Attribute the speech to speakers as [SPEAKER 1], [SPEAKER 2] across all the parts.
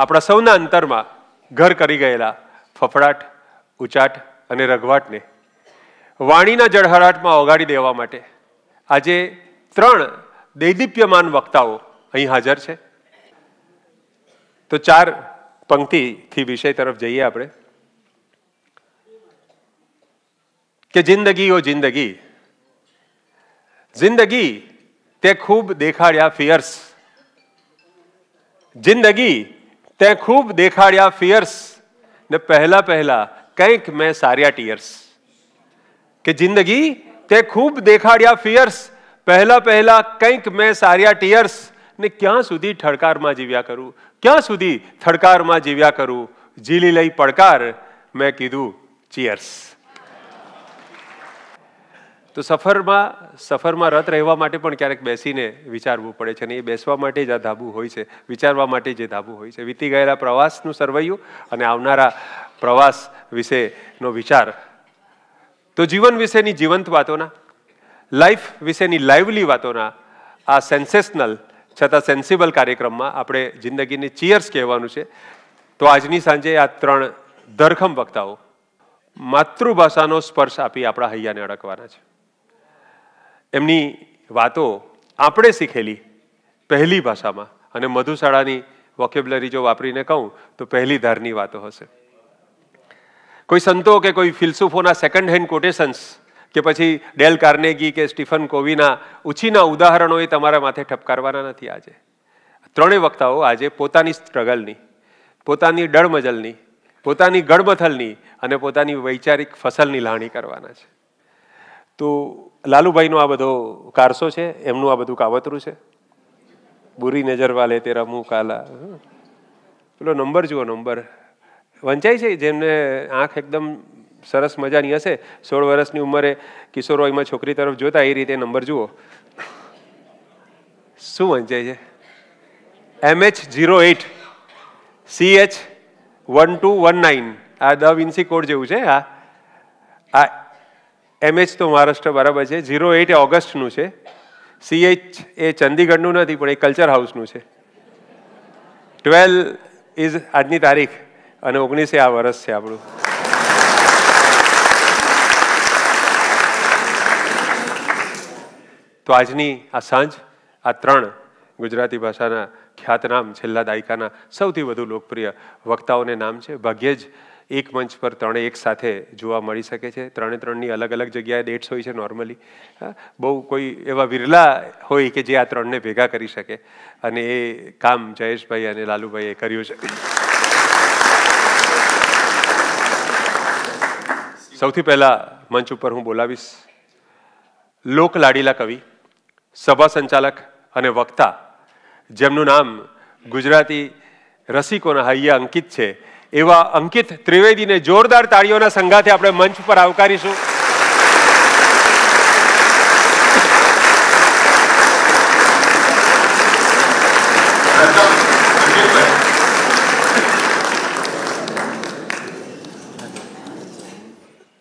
[SPEAKER 1] આપણા સૌના અંતરમાં ઘર કરી ગયેલા ફફડાટ ઉચાટ અને રઘવાટને વાણીના જળહરાટમાં ઓગાડી દેવા માટે આજે ત્રણ દૈદીપ્યમાન વક્તાઓ અહીં હાજર છે તો ચાર પંક્તિથી વિષય તરફ જઈએ આપણે કે જિંદગી ઓ જિંદગી જિંદગી તે ખૂબ દેખાડ્યા ફિયર્સ જિંદગી તે ખૂબ દેખાડ્યા ફિયર્સ ને પહેલા પહેલા કંઈક મેં સાર્યા ટીયર્સ કે જિંદગી તે ખૂબ દેખાડ્યા ફિયર્સ પહેલા પહેલા કંઈક મેં સાર્યા ટીયર્સ ને ક્યાં સુધી ઠડકારમાં જીવ્યા કરું ક્યાં સુધી થડકારમાં જીવ્યા કરું જીલી લઈ પડકાર મેં કીધું ચીયર્સ તો સફરમાં સફરમાં રત રહેવા માટે પણ ક્યારેક બેસીને વિચારવું પડે છે અને એ બેસવા માટે જ આ ધાબુ હોય છે વિચારવા માટે જે ધાબુ હોય છે વીતી ગયેલા પ્રવાસનું સરવૈયું અને આવનારા પ્રવાસ વિશેનો વિચાર તો જીવન વિશેની જીવંત વાતોના લાઈફ વિશેની લાઈવલી વાતોના આ સેન્સેશનલ છતાં સેન્સિબલ કાર્યક્રમમાં આપણે જિંદગીને ચીયર્સ કહેવાનું છે તો આજની સાંજે આ ત્રણ ધરખમ વક્તાઓ માતૃભાષાનો સ્પર્શ આપી આપણા હૈયાને અડકવાના છે એમની વાતો આપણે શીખેલી પહેલી ભાષામાં અને મધુશાળાની વોકેબ્લરી જો વાપરીને કહું તો પહેલી ધારની વાતો હશે કોઈ સંતો કે કોઈ ફિલસુફોના સેકન્ડ હેન્ડ કોટેશન્સ કે પછી ડેલ કાર્નેગી કે સ્ટીફન કોવીના ઉછીના ઉદાહરણો એ તમારા માથે ઠપકારવાના નથી આજે ત્રણેય વક્તાઓ આજે પોતાની સ્ટ્રગલની પોતાની ડળમજલની પોતાની ગડમથલની અને પોતાની વૈચારિક ફસલની લાણી કરવાના છે તો લાલુભાઈનો આ બધો કારસો છે એમનું આ બધું કાવતરું છે બુરી નજર વાલે તેરા મું કાલા પેલો નંબર જુઓ નંબર વંચાય છે જેમને આંખ એકદમ સરસ મજાની હશે સોળ વર્ષની ઉંમરે કિશોરોયમાં છોકરી તરફ જોતા એ રીતે નંબર જુઓ શું વંચાય છે M H zero eight C H one two one nine આ દ વિન્સી કોડ જેવું છે આ આ એમએચ તો મહારાષ્ટ્ર બરાબર છે ઝીરો એઇટ એ ઓગસ્ટનું છે સીએચ એ ચંદીગઢનું નથી પણ એ કલ્ચર હાઉસનું છે ટ્વેલ ઇઝ આજની તારીખ અને ઓગણીસે આ વર્ષ છે આપણું તો આજની આ સાંજ આ ત્રણ ગુજરાતી ભાષાના ખ્યાતનામ છેલ્લા દાયકાના સૌથી વધુ લોકપ્રિય વક્તાઓને નામ છે ભાગ્યે જ એક મંચ પર ત્રણે એક સાથે જોવા મળી શકે છે ત્રણે ત્રણની અલગ અલગ જગ્યાએ ડેટ્સ હોય છે નોર્મલી બહુ કોઈ એવા વિરલા હોય કે જે આ ત્રણને ભેગા કરી શકે અને એ કામ જયેશભાઈ અને લાલુભાઈએ કર્યું છે સૌથી પહેલાં મંચ ઉપર હું બોલાવીશ લોક લાડીલા કવિ સભા સંચાલક અને વક્તા જેમનું નામ ગુજરાતી રસિકોના હૈયા અંકિત છે એવા અંકિત ત્રિવેદીને જોરદાર તાળીઓના સંઘાથી આપણે મંચ પર આવકારીશું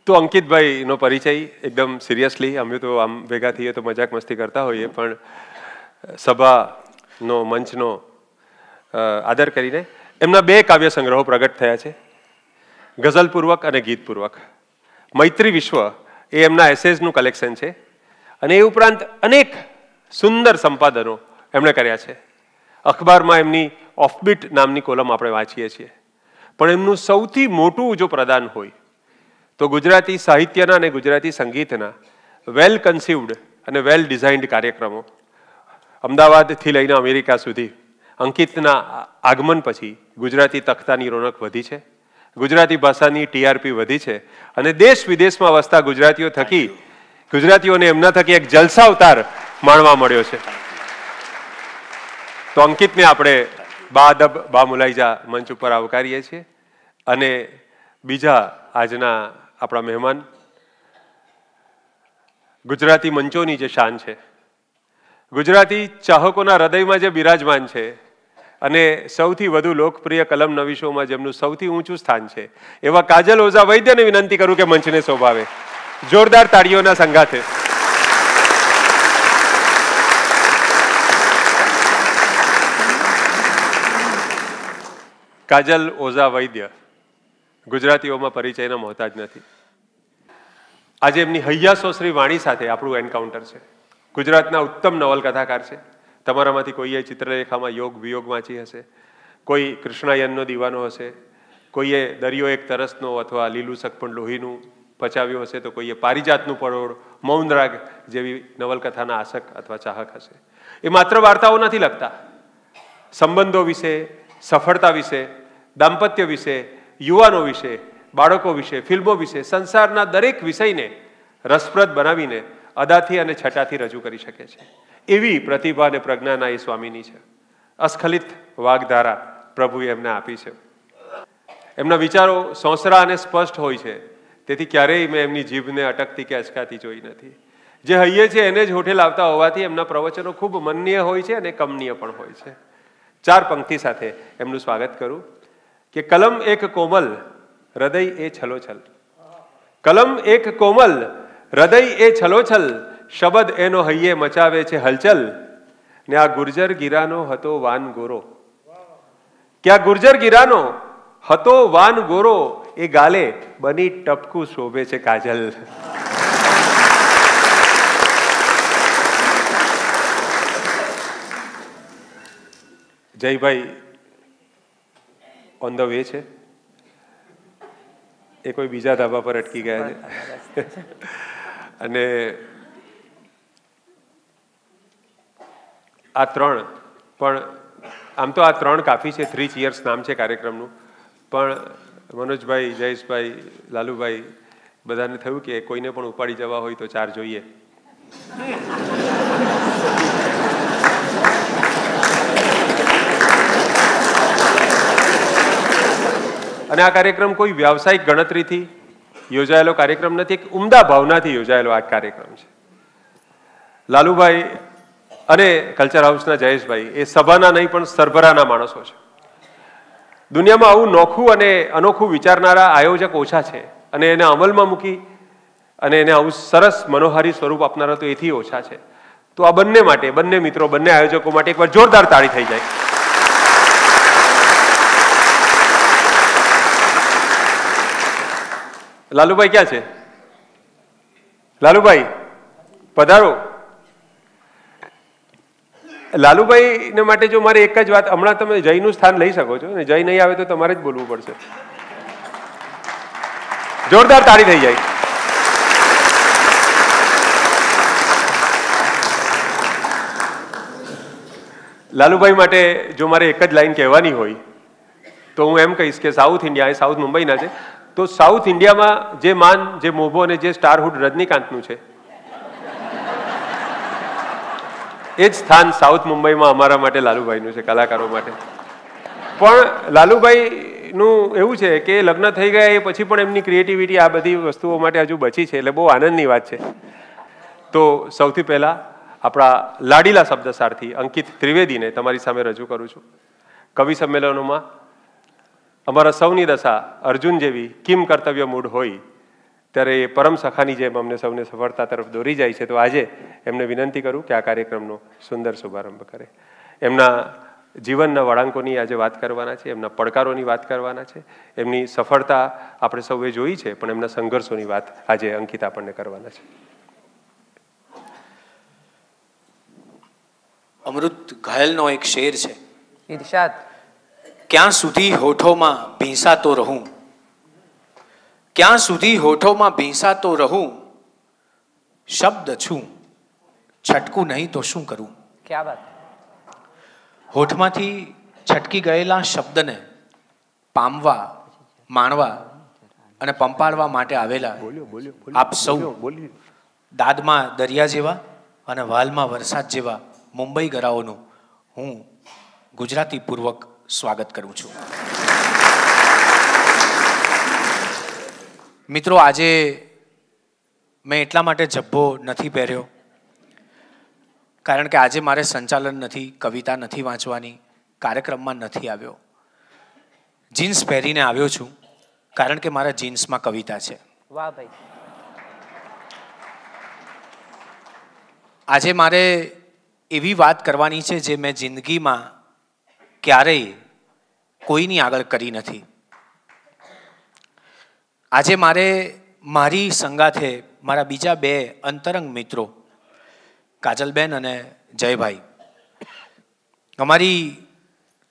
[SPEAKER 1] તો અંકિતભાઈનો પરિચય એકદમ સિરિયસલી અમે તો આમ ભેગા થઈએ તો મજાક મસ્તી કરતા હોઈએ પણ સભાનો મંચનો આદર કરીને એમના બે કાવ્ય સંગ્રહો પ્રગટ થયા છે ગઝલપૂર્વક અને ગીતપૂર્વક મૈત્રી વિશ્વ એ એમના એસેઝનું કલેક્શન છે અને એ ઉપરાંત અનેક સુંદર સંપાદનો એમણે કર્યા છે અખબારમાં એમની ઓફબીટ નામની કોલમ આપણે વાંચીએ છીએ પણ એમનું સૌથી મોટું જો પ્રદાન હોય તો ગુજરાતી સાહિત્યના અને ગુજરાતી સંગીતના વેલ કન્સીવડ અને વેલ ડિઝાઇન્ડ કાર્યક્રમો અમદાવાદથી લઈને અમેરિકા સુધી અંકિતના આગમન પછી ગુજરાતી તખ્તાની રોનક વધી છે ગુજરાતી ભાષાની ટીઆરપી વધી છે અને દેશ વિદેશમાં વસતા ગુજરાતીઓ થકી ગુજરાતીઓને એમના થકી એક જલસા અવતાર માણવા મળ્યો છે તો અંકિતને આપણે બાદબ બા મુલાઈજા મંચ ઉપર આવકારીએ છીએ અને બીજા આજના આપણા મહેમાન ગુજરાતી મંચોની જે શાન છે ગુજરાતી ચાહકોના હૃદયમાં જે બિરાજમાન છે અને સૌથી વધુ લોકપ્રિય કલમ નવીશોમાં જેમનું સૌથી ઊંચું સ્થાન છે એવા કાજલ ઓઝા વૈદ્યને વિનંતી કરું કે મંચને શોભાવે જોરદાર તાળીઓના સંગાથે કાજલ ઓઝા વૈદ્ય ગુજરાતીઓમાં પરિચયના મોહતાજ નથી આજે એમની હૈયાસો શ્રી વાણી સાથે આપણું એન્કાઉન્ટર છે ગુજરાતના ઉત્તમ નવલકથાકાર છે તમારામાંથી કોઈએ ચિત્રલેખામાં યોગ વિયોગ વાંચી હશે કોઈ કૃષ્ણાયનનો દીવાનો હશે કોઈએ દરિયો એક તરસનો અથવા લીલું સકપણ લોહીનું પચાવ્યું હશે તો કોઈએ પારિજાતનું પરોળ મૌનરાગ જેવી નવલકથાના આશક અથવા ચાહક હશે એ માત્ર વાર્તાઓ નથી લખતા સંબંધો વિશે સફળતા વિશે દાંપત્ય વિશે યુવાનો વિશે બાળકો વિશે ફિલ્મો વિશે સંસારના દરેક વિષયને રસપ્રદ બનાવીને અદાથી અને છટાથી રજૂ કરી શકે છે એવી પ્રતિભા અને પ્રજ્ઞાના એ સ્વામીની છે અસ્ખલિત વાગધારા પ્રભુએ એમને આપી છે એમના વિચારો સોંસરા અને સ્પષ્ટ હોય છે તેથી ક્યારેય મેં એમની જીભને અટકતી કે અચકાતી જોઈ નથી જે હૈયે છે એને જ હોઠે લાવતા હોવાથી એમના પ્રવચનો ખૂબ મનનીય હોય છે અને કમનીય પણ હોય છે ચાર પંક્તિ સાથે એમનું સ્વાગત કરું કે કલમ એક કોમલ હૃદય એ છલોછલ કલમ એક કોમલ હૃદય એ છલોછલ શબદ એનો હૈયે મચાવે છે હલચલ ને આ ગુર્જર ગીરાનો હતો વાન ગોરો કે ગુર્જર ગીરાનો હતો વાન ગોરો એ ગાલે બની ટપકું શોભે છે Kajal Jaybhai on the way છે એ કોઈ બીજા ધાબા પર અટકી ગયા છે અને આ ત્રણ પણ આમ તો આ ત્રણ કાફી છે થ્રી ચિયર્સ નામ છે કાર્યક્રમનું પણ મનોજભાઈ જયેશભાઈ લાલુભાઈ બધાને થયું કે કોઈને પણ ઉપાડી જવા હોય તો ચાર જોઈએ અને આ કાર્યક્રમ કોઈ વ્યાવસાયિક ગણતરીથી યોજાયેલો કાર્યક્રમ નથી એક ઉમદા ભાવનાથી યોજાયેલો આ કાર્યક્રમ છે લાલુભાઈ અને કલ્ચર હાઉસના જયેશભાઈ એ સભાના નહીં પણ સરભરાના માણસો છે દુનિયામાં આવું નોખું અને અનોખું વિચારનારા આયોજક ઓછા છે અને એને અમલમાં મૂકી અને એને આવું સરસ મનોહારી સ્વરૂપ આપનારા તો એથી ઓછા છે તો આ બંને માટે બંને મિત્રો બંને આયોજકો માટે એકવાર જોરદાર તાળી થઈ જાય લાલુભાઈ ક્યાં છે લાલુભાઈ પધારો લાલુભાઈને માટે જો મારે એક જ વાત હમણાં તમે જયનું સ્થાન લઈ શકો છો ને જય નહીં આવે તો તમારે જ બોલવું પડશે જોરદાર તારી થઈ જાય લાલુભાઈ માટે જો મારે એક જ લાઈન કહેવાની હોય તો હું એમ કહીશ કે સાઉથ ઇન્ડિયા એ સાઉથ મુંબઈના છે તો સાઉથ ઇન્ડિયામાં જે માન જે મોભો અને જે સ્ટારહુડ રજનીકાંતનું છે એ જ સ્થાન સાઉથ મુંબઈમાં અમારા માટે લાલુભાઈનું છે કલાકારો માટે પણ લાલુભાઈનું એવું છે કે લગ્ન થઈ ગયા એ પછી પણ એમની ક્રિએટિવિટી આ બધી વસ્તુઓ માટે હજુ બચી છે એટલે બહુ આનંદની વાત છે તો સૌથી પહેલાં આપણા લાડીલા શબ્દ સારથી અંકિત ત્રિવેદીને તમારી સામે રજૂ કરું છું કવિ સંમેલનોમાં અમારા સૌની દશા અર્જુન જેવી કિમ કર્તવ્ય મૂડ હોય ત્યારે એ પરમ સખાની જેમ અમને સૌને સફળતા તરફ દોરી જાય છે તો આજે એમને વિનંતી કરું કે આ કાર્યક્રમનો સુંદર શુભારંભ કરે એમના જીવનના વળાંકોની આજે વાત કરવાના છે એમના પડકારોની વાત કરવાના છે એમની સફળતા આપણે સૌએ જોઈ છે પણ એમના સંઘર્ષોની વાત આજે અંકિત આપણને કરવાના છે
[SPEAKER 2] અમૃત ઘાયલનો એક શેર છે ઇરશાદ ક્યાં સુધી હોઠોમાં ભીંસાતો રહું ક્યાં સુધી હોઠોમાં ભીંસાતો રહું શબ્દ છું છટકું નહીં તો શું કરું
[SPEAKER 3] ક્યાં વાત
[SPEAKER 2] હોઠમાંથી છટકી ગયેલા શબ્દને પામવા માણવા અને પંપાડવા માટે આવેલા આપ સૌ દાદમાં દરિયા જેવા અને વાલમાં વરસાદ જેવા મુંબઈ ગરાઓનું હું ગુજરાતી પૂર્વક સ્વાગત કરું છું મિત્રો આજે મેં એટલા માટે જબ્બો નથી પહેર્યો કારણ કે આજે મારે સંચાલન નથી કવિતા નથી વાંચવાની કાર્યક્રમમાં નથી આવ્યો જીન્સ પહેરીને આવ્યો છું કારણ કે મારા જીન્સમાં કવિતા છે વાહ ભાઈ આજે મારે એવી વાત કરવાની છે જે મેં જિંદગીમાં ક્યારેય કોઈની આગળ કરી નથી આજે મારે મારી સંગાથે મારા બીજા બે અંતરંગ મિત્રો કાજલબેન અને જયભાઈ અમારી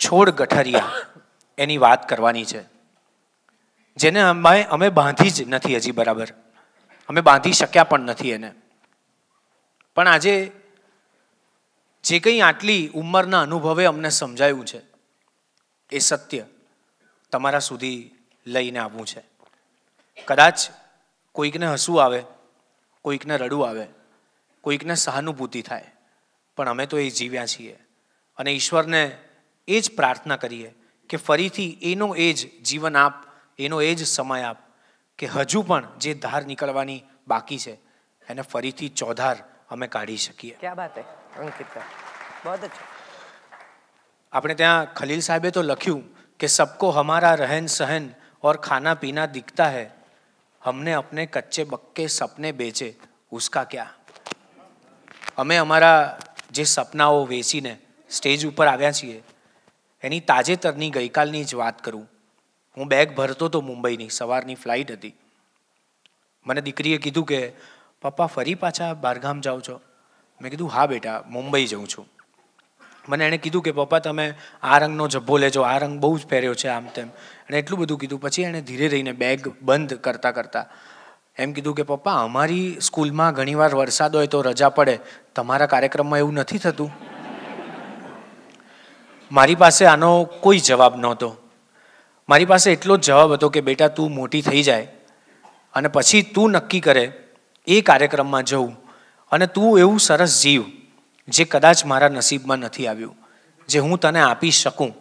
[SPEAKER 2] છોડ ગઠરિયા એની વાત કરવાની છે જેને અમે અમે બાંધી જ નથી હજી બરાબર અમે બાંધી શક્યા પણ નથી એને પણ આજે જે કંઈ આટલી ઉંમરના અનુભવે અમને સમજાયું છે એ સત્ય તમારા સુધી લઈને આવવું છે કદાચ કોઈકને હસવું આવે કોઈકને રડવું આવે કોઈકને સહાનુભૂતિ થાય પણ અમે તો એ જીવ્યા છીએ અને ઈશ્વરને એ જ પ્રાર્થના કરીએ કે ફરીથી એનો એ જ જીવન આપ એનો એ જ સમય આપ કે હજુ પણ જે ધાર નીકળવાની બાકી છે એને ફરીથી ચોધાર અમે કાઢી શકીએ
[SPEAKER 3] ક્યાં વાત અંકિત બહુ
[SPEAKER 2] આપણે ત્યાં ખલીલ સાહેબે તો લખ્યું કે સબકો હમારા રહેન સહન ઓર ખાના પીના દીખતા હૈ हमने અપને કચ્ચે બક્કે સપને બેચે ઉસકા क्या અમે અમારા જે સપનાઓ વેચીને સ્ટેજ ઉપર આવ્યા છીએ એની તાજેતરની ગઈકાલની જ વાત કરું હું બેગ ભરતો હતો મુંબઈની સવારની ફ્લાઇટ હતી મને દીકરીએ કીધું કે પપ્પા ફરી પાછા બહારગામ જાઓ છો મેં કીધું હા બેટા મુંબઈ જઉં છું મને એણે કીધું કે પપ્પા તમે આ રંગનો જબ્બો લેજો આ રંગ બહુ જ પહેર્યો છે આમ તેમ એણે એટલું બધું કીધું પછી એણે ધીરે રહીને બેગ બંધ કરતાં કરતાં એમ કીધું કે પપ્પા અમારી સ્કૂલમાં ઘણીવાર વરસાદ હોય તો રજા પડે તમારા કાર્યક્રમમાં એવું નથી થતું મારી પાસે આનો કોઈ જવાબ નહોતો મારી પાસે એટલો જ જવાબ હતો કે બેટા તું મોટી થઈ જાય અને પછી તું નક્કી કરે એ કાર્યક્રમમાં જવું અને તું એવું સરસ જીવ જે કદાચ મારા નસીબમાં નથી આવ્યું જે હું તને આપી શકું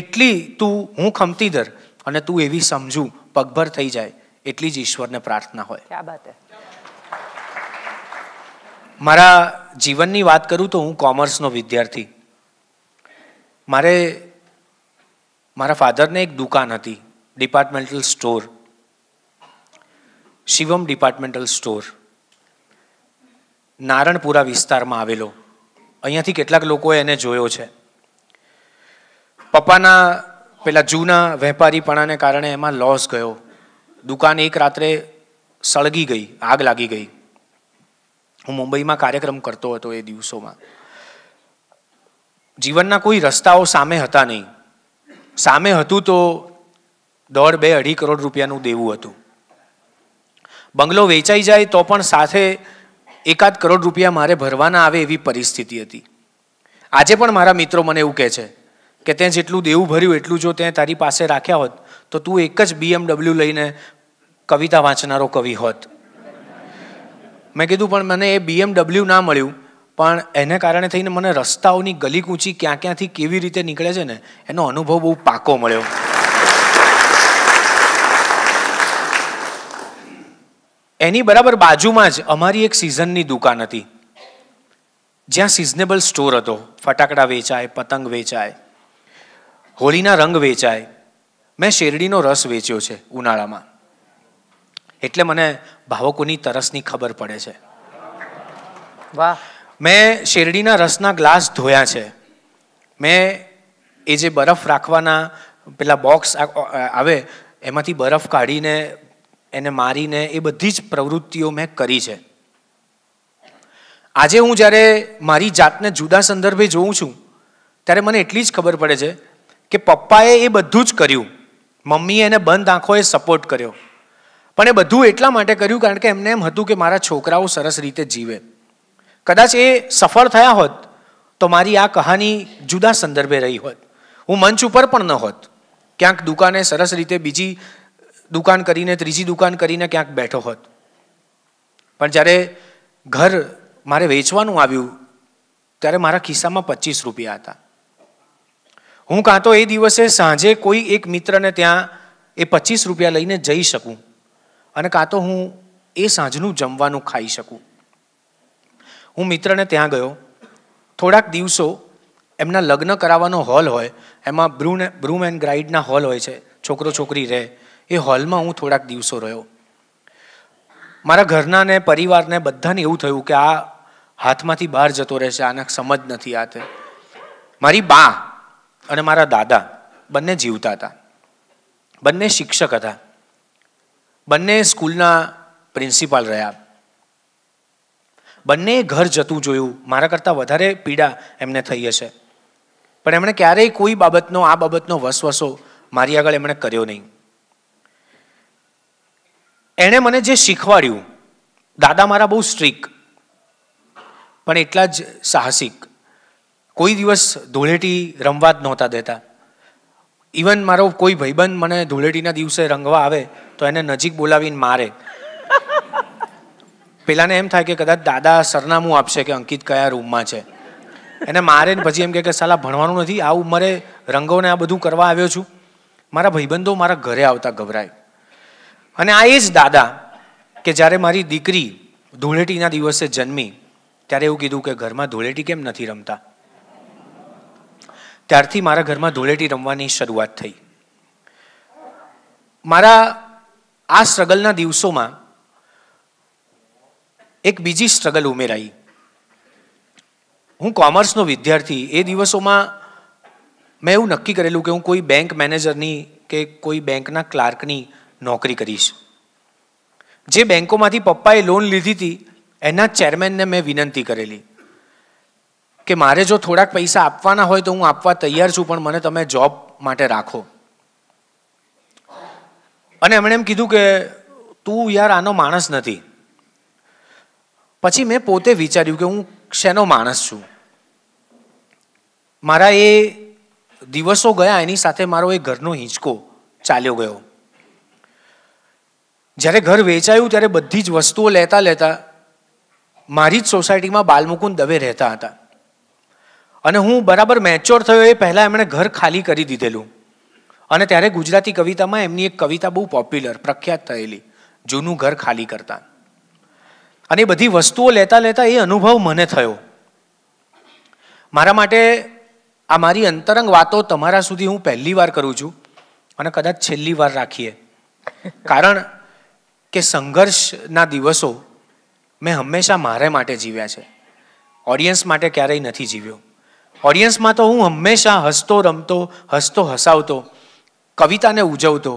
[SPEAKER 2] એટલી તું હું ખમતી દર અને તું એવી સમજું પગભર થઈ જાય એટલી જ ઈશ્વરને પ્રાર્થના હોય મારા જીવનની વાત કરું તો હું કોમર્સનો વિદ્યાર્થી મારે મારા ફાધરને એક દુકાન હતી departmental store Shivam departmental store Naranpura વિસ્તારમાં આવેલો અહીંયાથી કેટલાક લોકોએ એને જોયો છે પપ્પાના પેલા જૂના વેપારીપણાને કારણે એમાં લોસ ગયો દુકાન એક રાત્રે સળગી ગઈ આગ લાગી ગઈ હું મુંબઈમાં કાર્યક્રમ કરતો હતો એ દિવસોમાં જીવનના કોઈ રસ્તાઓ સામે હતા નહીં સામે હતું તો દોઢ બે અઢી કરોડ રૂપિયાનું દેવું હતું બંગલો વેચાઈ જાય તો પણ સાથે એકાદ કરોડ રૂપિયા મારે ભરવાના આવે એવી પરિસ્થિતિ હતી આજે પણ મારા મિત્રો મને એવું કહે છે કે તે જેટલું દેવું ભર્યું એટલું જો તે તારી પાસે રાખ્યા હોત તો તું એક જ બીએમડબલ્યુ લઈને કવિતા વાંચનારો કવિ હોત મેં કીધું પણ મને એ બીએમડબલ્યુ ના મળ્યું પણ એને કારણે થઈને મને રસ્તાઓની ગલી કૂંચી ક્યાં ક્યાંથી કેવી રીતે નીકળે છે ને એનો અનુભવ બહુ પાકો મળ્યો એની બરાબર બાજુમાં જ અમારી એક સિઝનની દુકાન હતી જ્યાં સિઝનેબલ સ્ટોર હતો ફટાકડા વેચાય પતંગ વેચાય હોળીના રંગ વેચાય મેં શેરડીનો રસ વેચ્યો છે ઉનાળામાં એટલે મને ભાવકોની તરસની ખબર પડે છે વાહ મેં શેરડીના રસના ગ્લાસ ધોયા છે મેં એ જે બરફ રાખવાના પેલા બોક્સ આવે એમાંથી બરફ કાઢીને એને મારીને એ બધી જ પ્રવૃત્તિઓ મેં કરી છે આજે હું જ્યારે મારી જાતને જુદા સંદર્ભે જોઉં છું ત્યારે મને એટલી જ ખબર પડે છે કે પપ્પાએ એ બધું જ કર્યું મમ્મીએ એને બંધ આંખોએ સપોર્ટ કર્યો પણ એ બધું એટલા માટે કર્યું કારણ કે એમને એમ હતું કે મારા છોકરાઓ સરસ રીતે જીવે કદાચ એ સફળ થયા હોત તો મારી આ કહાની જુદા સંદર્ભે રહી હોત હું મંચ ઉપર પણ ન હોત ક્યાંક દુકાને સરસ રીતે બીજી દુકાન કરીને ત્રીજી દુકાન કરીને ક્યાંક બેઠો હોત પણ જ્યારે ઘર મારે વેચવાનું આવ્યું ત્યારે મારા ખિસ્સામાં પચીસ રૂપિયા હતા હું કાં તો એ દિવસે સાંજે કોઈ એક મિત્રને ત્યાં એ પચીસ રૂપિયા લઈને જઈ શકું અને કાં તો હું એ સાંજનું જમવાનું ખાઈ શકું હું મિત્રને ત્યાં ગયો થોડાક દિવસો એમના લગ્ન કરાવવાનો હોલ હોય એમાં બ્રૂને બ્રૂમ એન્ડ ગ્રાઇડના હોલ હોય છે છોકરો છોકરી રહે એ હોલમાં હું થોડાક દિવસો રહ્યો મારા ઘરના ને પરિવારને બધાને એવું થયું કે આ હાથમાંથી બહાર જતો રહેશે આને સમજ નથી આ તે મારી બા અને મારા દાદા બંને જીવતા હતા બંને શિક્ષક હતા બંને સ્કૂલના પ્રિન્સિપાલ રહ્યા બંને ઘર જતું જોયું મારા કરતાં વધારે પીડા એમને થઈ હશે પણ એમણે ક્યારેય કોઈ બાબતનો આ બાબતનો વસવસો મારી આગળ એમણે કર્યો નહીં એણે મને જે શીખવાડ્યું દાદા મારા બહુ સ્ટ્રીક પણ એટલા જ સાહસિક કોઈ દિવસ ધૂળેટી રમવા જ નહોતા દેતા ઇવન મારો કોઈ ભાઈબંધ મને ધૂળેટીના દિવસે રંગવા આવે તો એને નજીક બોલાવીને મારે પેલાને એમ થાય કે કદાચ દાદા સરનામું આપશે કે અંકિત કયા રૂમમાં છે એને મારે ને પછી એમ કે સાલા ભણવાનું નથી આ ઉંમરે રંગોને આ બધું કરવા આવ્યો છું મારા ભાઈબંધો મારા ઘરે આવતા ગભરાય અને આ એ જ દાદા કે જ્યારે મારી દીકરી ધૂળેટીના દિવસે જન્મી ત્યારે એવું કીધું કે ઘરમાં ધૂળેટી કેમ નથી રમતા ત્યારથી મારા ઘરમાં ધૂળેટી રમવાની શરૂઆત થઈ મારા આ સ્ટ્રગલના દિવસોમાં એક બીજી સ્ટ્રગલ ઉમેરાઈ હું કોમર્સનો વિદ્યાર્થી એ દિવસોમાં મેં એવું નક્કી કરેલું કે હું કોઈ બેંક મેનેજરની કે કોઈ બેંકના ક્લાર્કની નોકરી કરીશ જે બેંકોમાંથી પપ્પાએ લોન લીધી હતી એના ચેરમેનને મેં વિનંતી કરેલી કે મારે જો થોડાક પૈસા આપવાના હોય તો હું આપવા તૈયાર છું પણ મને તમે જોબ માટે રાખો અને એમણે એમ કીધું કે તું યાર આનો માણસ નથી પછી મેં પોતે વિચાર્યું કે હું શેનો માણસ છું મારા એ દિવસો ગયા એની સાથે મારો એ ઘરનો હિંચકો ચાલ્યો ગયો જ્યારે ઘર વેચાયું ત્યારે બધી જ વસ્તુઓ લેતા લેતા મારી જ સોસાયટીમાં બાલમુકુંદ દવે રહેતા હતા અને હું બરાબર મેચ્યોર થયો એ પહેલાં એમણે ઘર ખાલી કરી દીધેલું અને ત્યારે ગુજરાતી કવિતામાં એમની એક કવિતા બહુ પોપ્યુલર પ્રખ્યાત થયેલી જૂનું ઘર ખાલી કરતા અને એ બધી વસ્તુઓ લેતા લેતા એ અનુભવ મને થયો મારા માટે આ મારી અંતરંગ વાતો તમારા સુધી હું પહેલી વાર કરું છું અને કદાચ છેલ્લી વાર રાખીએ કારણ કે સંઘર્ષના દિવસો મેં હંમેશા મારે માટે જીવ્યા છે ઓડિયન્સ માટે ક્યારેય નથી જીવ્યો ઓડિયન્સમાં તો હું હંમેશા હસતો રમતો હસતો હસાવતો કવિતાને ઉજવતો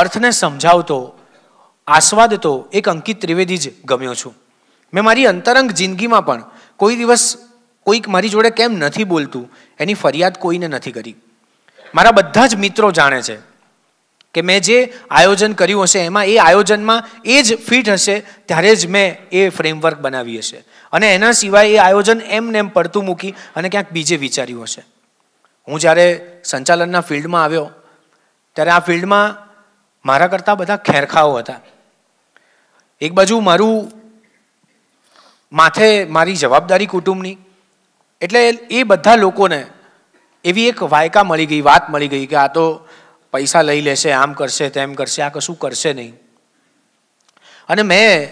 [SPEAKER 2] અર્થને સમજાવતો આસ્વાદતો એક અંકિત ત્રિવેદી જ ગમ્યો છું મેં મારી અંતરંગ જિંદગીમાં પણ કોઈ દિવસ કોઈક મારી જોડે કેમ નથી બોલતું એની ફરિયાદ કોઈને નથી કરી મારા બધા જ મિત્રો જાણે છે કે મેં જે આયોજન કર્યું હશે એમાં એ આયોજનમાં એ જ ફિટ હશે ત્યારે જ મેં એ ફ્રેમવર્ક બનાવી હશે અને એના સિવાય એ આયોજન એમ નેમ પડતું મૂકી અને ક્યાંક બીજે વિચાર્યું હશે હું જ્યારે સંચાલનના ફિલ્ડમાં આવ્યો ત્યારે આ ફિલ્ડમાં મારા કરતાં બધા ખેરખાઓ હતા એક બાજુ મારું માથે મારી જવાબદારી કુટુંબની એટલે એ બધા લોકોને એવી એક વાયકા મળી ગઈ વાત મળી ગઈ કે આ તો પૈસા લઈ લેશે આમ કરશે તેમ કરશે આ કશું કરશે નહીં અને મેં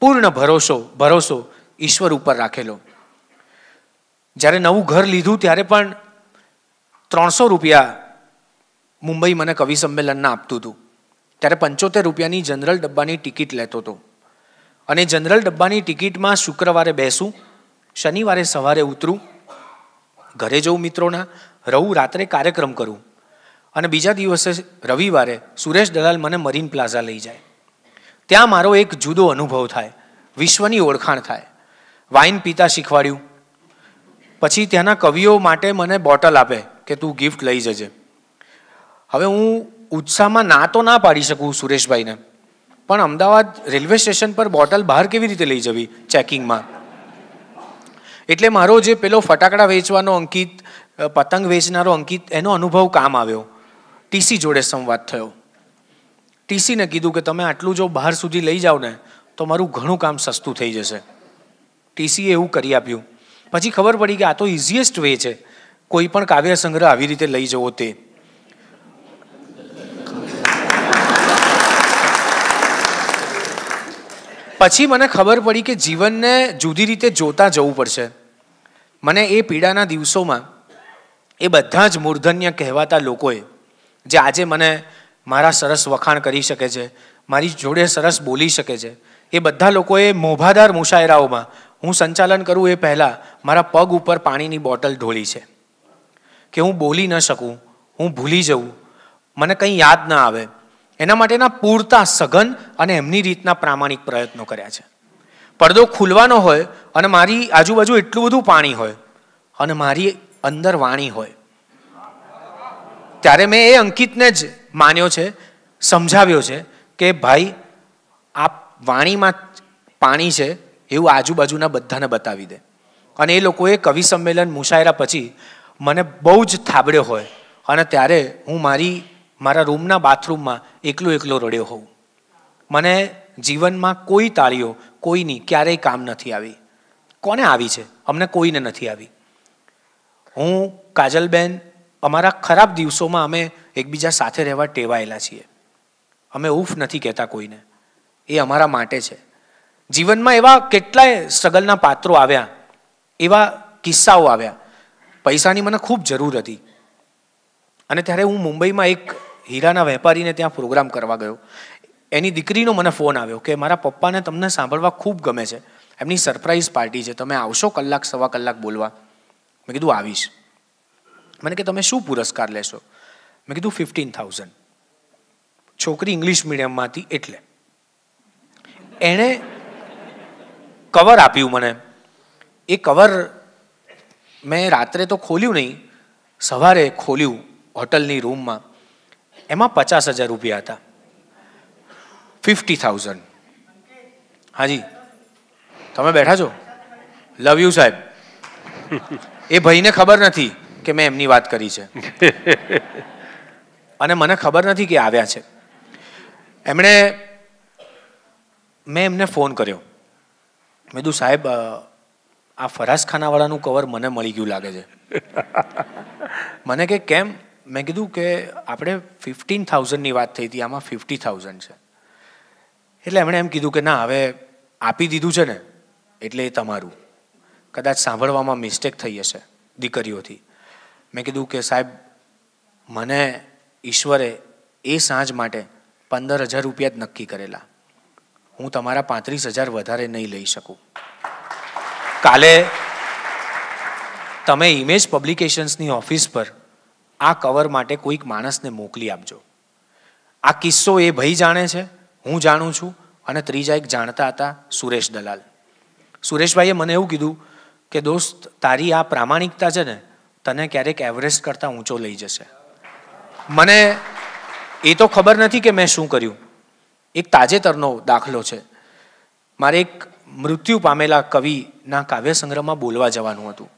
[SPEAKER 2] પૂર્ણ ભરોસો ભરોસો ઈશ્વર ઉપર રાખેલો જ્યારે નવું ઘર લીધું ત્યારે પણ ત્રણસો રૂપિયા મુંબઈ મને કવિ સંમેલનના આપતું હતું ત્યારે પંચોતેર રૂપિયાની જનરલ ડબ્બાની ટિકિટ લેતો હતો અને જનરલ ડબ્બાની ટિકિટમાં શુક્રવારે બેસું શનિવારે સવારે ઉતરું ઘરે જઉં મિત્રોના રહું રાત્રે કાર્યક્રમ કરું અને બીજા દિવસે રવિવારે સુરેશ દલાલ મને મરીન પ્લાઝા લઈ જાય ત્યાં મારો એક જુદો અનુભવ થાય વિશ્વની ઓળખાણ થાય વાઇન પીતા શીખવાડ્યું પછી ત્યાંના કવિઓ માટે મને બોટલ આપે કે તું ગિફ્ટ લઈ જજે હવે હું ઉત્સાહમાં ના તો ના પાડી શકું સુરેશભાઈને પણ અમદાવાદ રેલવે સ્ટેશન પર બોટલ બહાર કેવી રીતે લઈ જવી ચેકિંગમાં એટલે મારો જે પેલો ફટાકડા વેચવાનો અંકિત પતંગ વેચનારો અંકિત એનો અનુભવ કામ આવ્યો ટીસી જોડે સંવાદ થયો ટીસીને કીધું કે તમે આટલું જો બહાર સુધી લઈ જાઓ ને તો મારું ઘણું કામ સસ્તું થઈ જશે ટીસીએ એવું કરી આપ્યું પછી ખબર પડી કે આ તો ઇઝીએસ્ટ વે છે કોઈ પણ કાવ્ય સંગ્રહ આવી રીતે લઈ જવો તે પછી મને ખબર પડી કે જીવનને જુદી રીતે જોતા જવું પડશે મને એ પીડાના દિવસોમાં એ બધા જ મૂર્ધન્ય કહેવાતા લોકોએ જે આજે મને મારા સરસ વખાણ કરી શકે છે મારી જોડે સરસ બોલી શકે છે એ બધા લોકોએ મોભાદાર મુશાયરાઓમાં હું સંચાલન કરું એ પહેલાં મારા પગ ઉપર પાણીની બોટલ ઢોળી છે કે હું બોલી ન શકું હું ભૂલી જઉં મને કંઈ યાદ ન આવે એના માટેના પૂરતા સઘન અને એમની રીતના પ્રામાણિક પ્રયત્નો કર્યા છે પડદો ખુલવાનો હોય અને મારી આજુબાજુ એટલું બધું પાણી હોય અને મારી અંદર વાણી હોય ત્યારે મેં એ અંકિતને જ માન્યો છે સમજાવ્યો છે કે ભાઈ આ વાણીમાં પાણી છે એવું આજુબાજુના બધાને બતાવી દે અને એ લોકોએ કવિ સંમેલન મુશાયરા પછી મને બહુ જ થાબડ્યો હોય અને ત્યારે હું મારી મારા રૂમના બાથરૂમમાં એકલો એકલો રડ્યો હોઉં મને જીવનમાં કોઈ તાળીઓ કોઈની ક્યારેય કામ નથી આવી કોને આવી છે અમને કોઈને નથી આવી હું કાજલબેન અમારા ખરાબ દિવસોમાં અમે એકબીજા સાથે રહેવા ટેવાયેલા છીએ અમે ઉફ નથી કહેતા કોઈને એ અમારા માટે છે જીવનમાં એવા કેટલાય સ્ટ્રગલના પાત્રો આવ્યા એવા કિસ્સાઓ આવ્યા પૈસાની મને ખૂબ જરૂર હતી અને ત્યારે હું મુંબઈમાં એક હીરાના વેપારીને ત્યાં પ્રોગ્રામ કરવા ગયો એની દીકરીનો મને ફોન આવ્યો કે મારા પપ્પાને તમને સાંભળવા ખૂબ ગમે છે એમની સરપ્રાઈઝ પાર્ટી છે તમે આવશો કલાક સવા કલાક બોલવા મેં કીધું આવીશ મને કે તમે શું પુરસ્કાર લેશો મેં કીધું ફિફ્ટીન થાઉઝન્ડ છોકરી ઇંગ્લિશ મીડિયમમાં હતી એટલે એણે કવર આપ્યું મને એ કવર મેં રાત્રે તો ખોલ્યું નહીં સવારે ખોલ્યું હોટલની રૂમમાં એમાં પચાસ હજાર રૂપિયા હતા ફિફ્ટી થાઉઝન્ડ હાજી તમે બેઠા છો લવ યુ સાહેબ એ ભાઈને ખબર નથી કે મેં એમની વાત કરી છે અને મને ખબર નથી કે આવ્યા છે એમણે મેં એમને ફોન કર્યો મેં કીધું સાહેબ આ ફરાસ ખાનાવાળાનું કવર મને મળી ગયું લાગે છે મને કે કેમ મેં કીધું કે આપણે ફિફ્ટીન થાઉઝન્ડની વાત થઈ હતી આમાં ફિફ્ટી થાઉઝન્ડ છે એટલે એમણે એમ કીધું કે ના હવે આપી દીધું છે ને એટલે એ તમારું કદાચ સાંભળવામાં મિસ્ટેક થઈ હશે દીકરીઓથી મેં કીધું કે સાહેબ મને ઈશ્વરે એ સાંજ માટે પંદર હજાર રૂપિયા જ નક્કી કરેલા હું તમારા પાંત્રીસ હજાર વધારે નહીં લઈ શકું કાલે તમે ઇમેજ પબ્લિકેશન્સની ઓફિસ પર આ કવર માટે કોઈક માણસને મોકલી આપજો આ કિસ્સો એ ભાઈ જાણે છે હું જાણું છું અને ત્રીજા એક જાણતા હતા સુરેશ દલાલ સુરેશભાઈએ મને એવું કીધું કે દોસ્ત તારી આ પ્રામાણિકતા છે ને તને ક્યારેક એવરેસ્ટ કરતાં ઊંચો લઈ જશે મને એ તો ખબર નથી કે મેં શું કર્યું એક તાજેતરનો દાખલો છે મારે એક મૃત્યુ પામેલા કવિના કાવ્ય સંગ્રહમાં બોલવા જવાનું હતું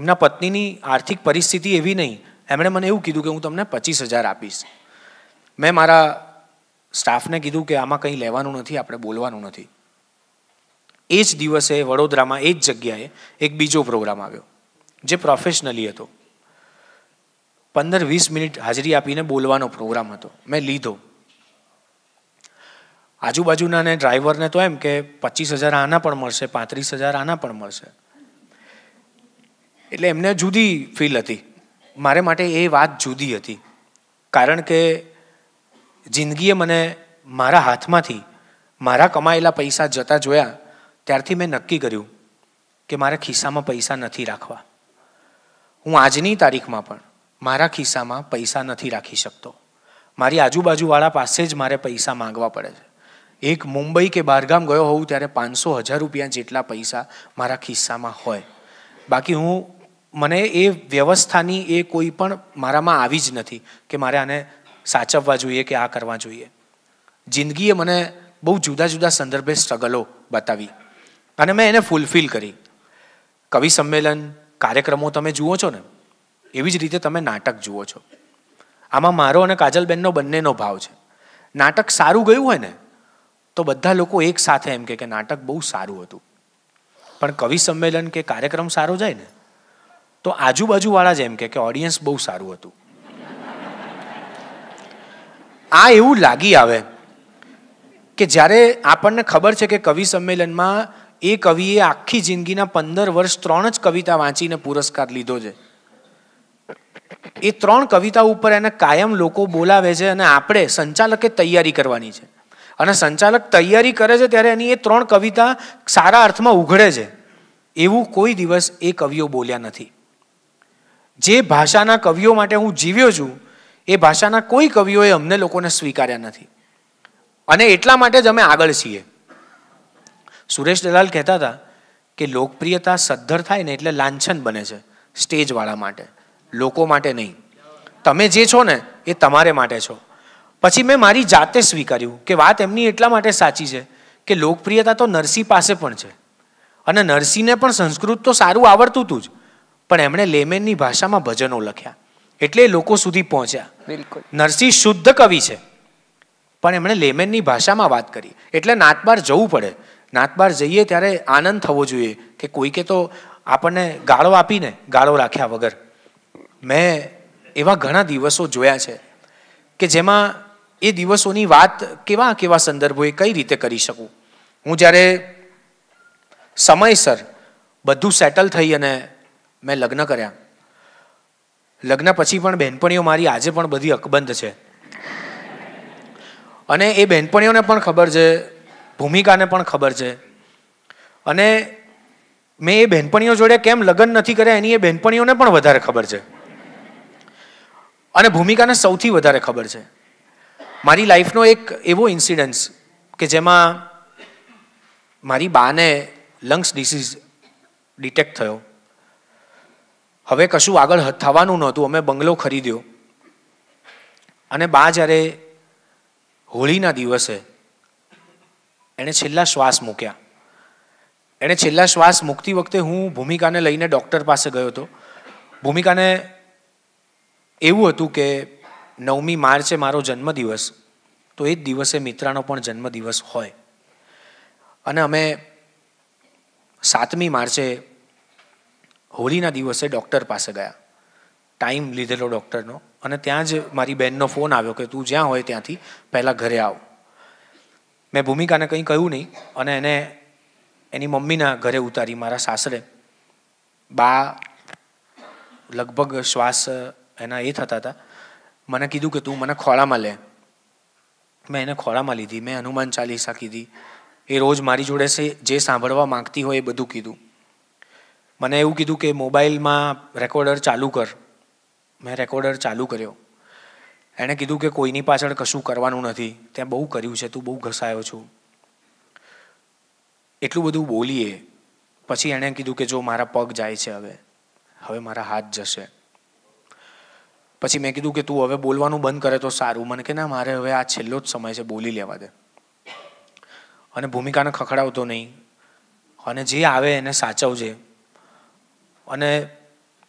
[SPEAKER 2] એમના પત્નીની આર્થિક પરિસ્થિતિ એવી નહીં એમણે મને એવું કીધું કે હું તમને પચીસ હજાર આપીશ મેં મારા સ્ટાફને કીધું કે આમાં કંઈ લેવાનું નથી આપણે બોલવાનું નથી એ જ દિવસે વડોદરામાં એ જ જગ્યાએ એક બીજો પ્રોગ્રામ આવ્યો જે પ્રોફેશનલી હતો પંદર વીસ મિનિટ હાજરી આપીને બોલવાનો પ્રોગ્રામ હતો મેં લીધો આજુબાજુના ને ડ્રાઈવરને તો એમ કે પચીસ હજાર આના પણ મળશે પાંત્રીસ હજાર આના પણ મળશે એટલે એમને જુદી ફીલ હતી મારે માટે એ વાત જુદી હતી કારણ કે જિંદગીએ મને મારા હાથમાંથી મારા કમાયેલા પૈસા જતા જોયા ત્યારથી મેં નક્કી કર્યું કે મારે ખિસ્સામાં પૈસા નથી રાખવા હું આજની તારીખમાં પણ મારા ખિસ્સામાં પૈસા નથી રાખી શકતો મારી આજુબાજુવાળા પાસે જ મારે પૈસા માંગવા પડે છે એક મુંબઈ કે બહારગામ ગયો હોઉં ત્યારે પાંચસો હજાર રૂપિયા જેટલા પૈસા મારા ખિસ્સામાં હોય બાકી હું મને એ વ્યવસ્થાની એ કોઈ પણ મારામાં આવી જ નથી કે મારે આને સાચવવા જોઈએ કે આ કરવા જોઈએ જિંદગીએ મને બહુ જુદા જુદા સંદર્ભે સ્ટ્રગલો બતાવી અને મેં એને ફૂલફિલ કરી કવિ સંમેલન કાર્યક્રમો તમે જુઓ છો ને એવી જ રીતે તમે નાટક જુઓ છો આમાં મારો અને કાજલબેનનો બંનેનો ભાવ છે નાટક સારું ગયું હોય ને તો બધા લોકો એક સાથે એમ કે નાટક બહુ સારું હતું પણ કવિ સંમેલન કે કાર્યક્રમ સારો જાય ને તો આજુબાજુવાળા જ એમ કે ઓડિયન્સ બહુ સારું હતું આ એવું લાગી આવે કે જ્યારે આપણને ખબર છે કે કવિ સંમેલનમાં એ કવિએ આખી જિંદગીના પંદર વર્ષ ત્રણ જ કવિતા વાંચીને પુરસ્કાર લીધો છે એ ત્રણ કવિતા ઉપર એને કાયમ લોકો બોલાવે છે અને આપણે સંચાલકે તૈયારી કરવાની છે અને સંચાલક તૈયારી કરે છે ત્યારે એની એ ત્રણ કવિતા સારા અર્થમાં ઉઘડે છે એવું કોઈ દિવસ એ કવિઓ બોલ્યા નથી જે ભાષાના કવિઓ માટે હું જીવ્યો છું એ ભાષાના કોઈ કવિઓએ અમને લોકોને સ્વીકાર્યા નથી અને એટલા માટે જ અમે આગળ છીએ સુરેશ દલાલ કહેતા હતા કે લોકપ્રિયતા સદ્ધર થાય ને એટલે લાંછન બને છે સ્ટેજવાળા માટે લોકો માટે નહીં તમે જે છો ને એ તમારે માટે છો પછી મેં મારી જાતે સ્વીકાર્યું કે વાત એમની એટલા માટે સાચી છે કે લોકપ્રિયતા તો નરસિંહ પાસે પણ છે અને નરસિંહને પણ સંસ્કૃત તો સારું આવડતું હતું જ પણ એમણે લેમેનની ભાષામાં ભજનો લખ્યા એટલે લોકો સુધી પહોંચ્યા બિલકુલ નરસિંહ શુદ્ધ કવિ છે પણ એમણે લેમેનની ભાષામાં વાત કરી એટલે નાતબાર જવું પડે નાતબાર જઈએ ત્યારે આનંદ થવો જોઈએ કે કોઈકે તો આપણને ગાળો આપીને ગાળો રાખ્યા વગર મેં એવા ઘણા દિવસો જોયા છે કે જેમાં એ દિવસોની વાત કેવા કેવા સંદર્ભોએ કઈ રીતે કરી શકું હું જ્યારે સમયસર બધું સેટલ થઈ અને મેં લગ્ન કર્યા લગ્ન પછી પણ બહેનપણીઓ મારી આજે પણ બધી અકબંધ છે અને એ બહેનપણીઓને પણ ખબર છે ભૂમિકાને પણ ખબર છે અને મેં એ બહેનપણીઓ જોડે કેમ લગ્ન નથી કર્યા એની એ બહેનપણીઓને પણ વધારે ખબર છે અને ભૂમિકાને સૌથી વધારે ખબર છે મારી લાઈફનો એક એવો ઇન્સિડન્સ કે જેમાં મારી બાને લંગ્સ ડિસીઝ ડિટેક્ટ થયો હવે કશું આગળ થવાનું નહોતું અમે બંગલો ખરીદ્યો અને બા જ્યારે હોળીના દિવસે એણે છેલ્લા શ્વાસ મૂક્યા એણે છેલ્લા શ્વાસ મૂકતી વખતે હું ભૂમિકાને લઈને ડૉક્ટર પાસે ગયો હતો ભૂમિકાને એવું હતું કે નવમી માર્ચે મારો જન્મદિવસ તો એ જ દિવસે મિત્રાનો પણ જન્મદિવસ હોય અને અમે સાતમી માર્ચે હોળીના દિવસે ડૉક્ટર પાસે ગયા ટાઈમ લીધેલો ડૉક્ટરનો અને ત્યાં જ મારી બહેનનો ફોન આવ્યો કે તું જ્યાં હોય ત્યાંથી પહેલાં ઘરે આવ મેં ભૂમિકાને કંઈ કહ્યું નહીં અને એને એની મમ્મીના ઘરે ઉતારી મારા સાસરે બા લગભગ શ્વાસ એના એ થતા હતા મને કીધું કે તું મને ખોળામાં લે મેં એને ખોળામાં લીધી મેં હનુમાન ચાલીસા કીધી એ રોજ મારી જોડે છે જે સાંભળવા માંગતી હોય એ બધું કીધું મને એવું કીધું કે મોબાઈલમાં રેકોર્ડર ચાલુ કર મેં રેકોર્ડર ચાલુ કર્યો એણે કીધું કે કોઈની પાછળ કશું કરવાનું નથી ત્યાં બહુ કર્યું છે તું બહુ ઘસાયો છું એટલું બધું બોલીએ પછી એણે કીધું કે જો મારા પગ જાય છે હવે હવે મારા હાથ જશે પછી મેં કીધું કે તું હવે બોલવાનું બંધ કરે તો સારું મને કે ના મારે હવે આ છેલ્લો જ સમય છે બોલી લેવા દે અને ભૂમિકાને ખખડાવતો નહીં અને જે આવે એને સાચવજે અને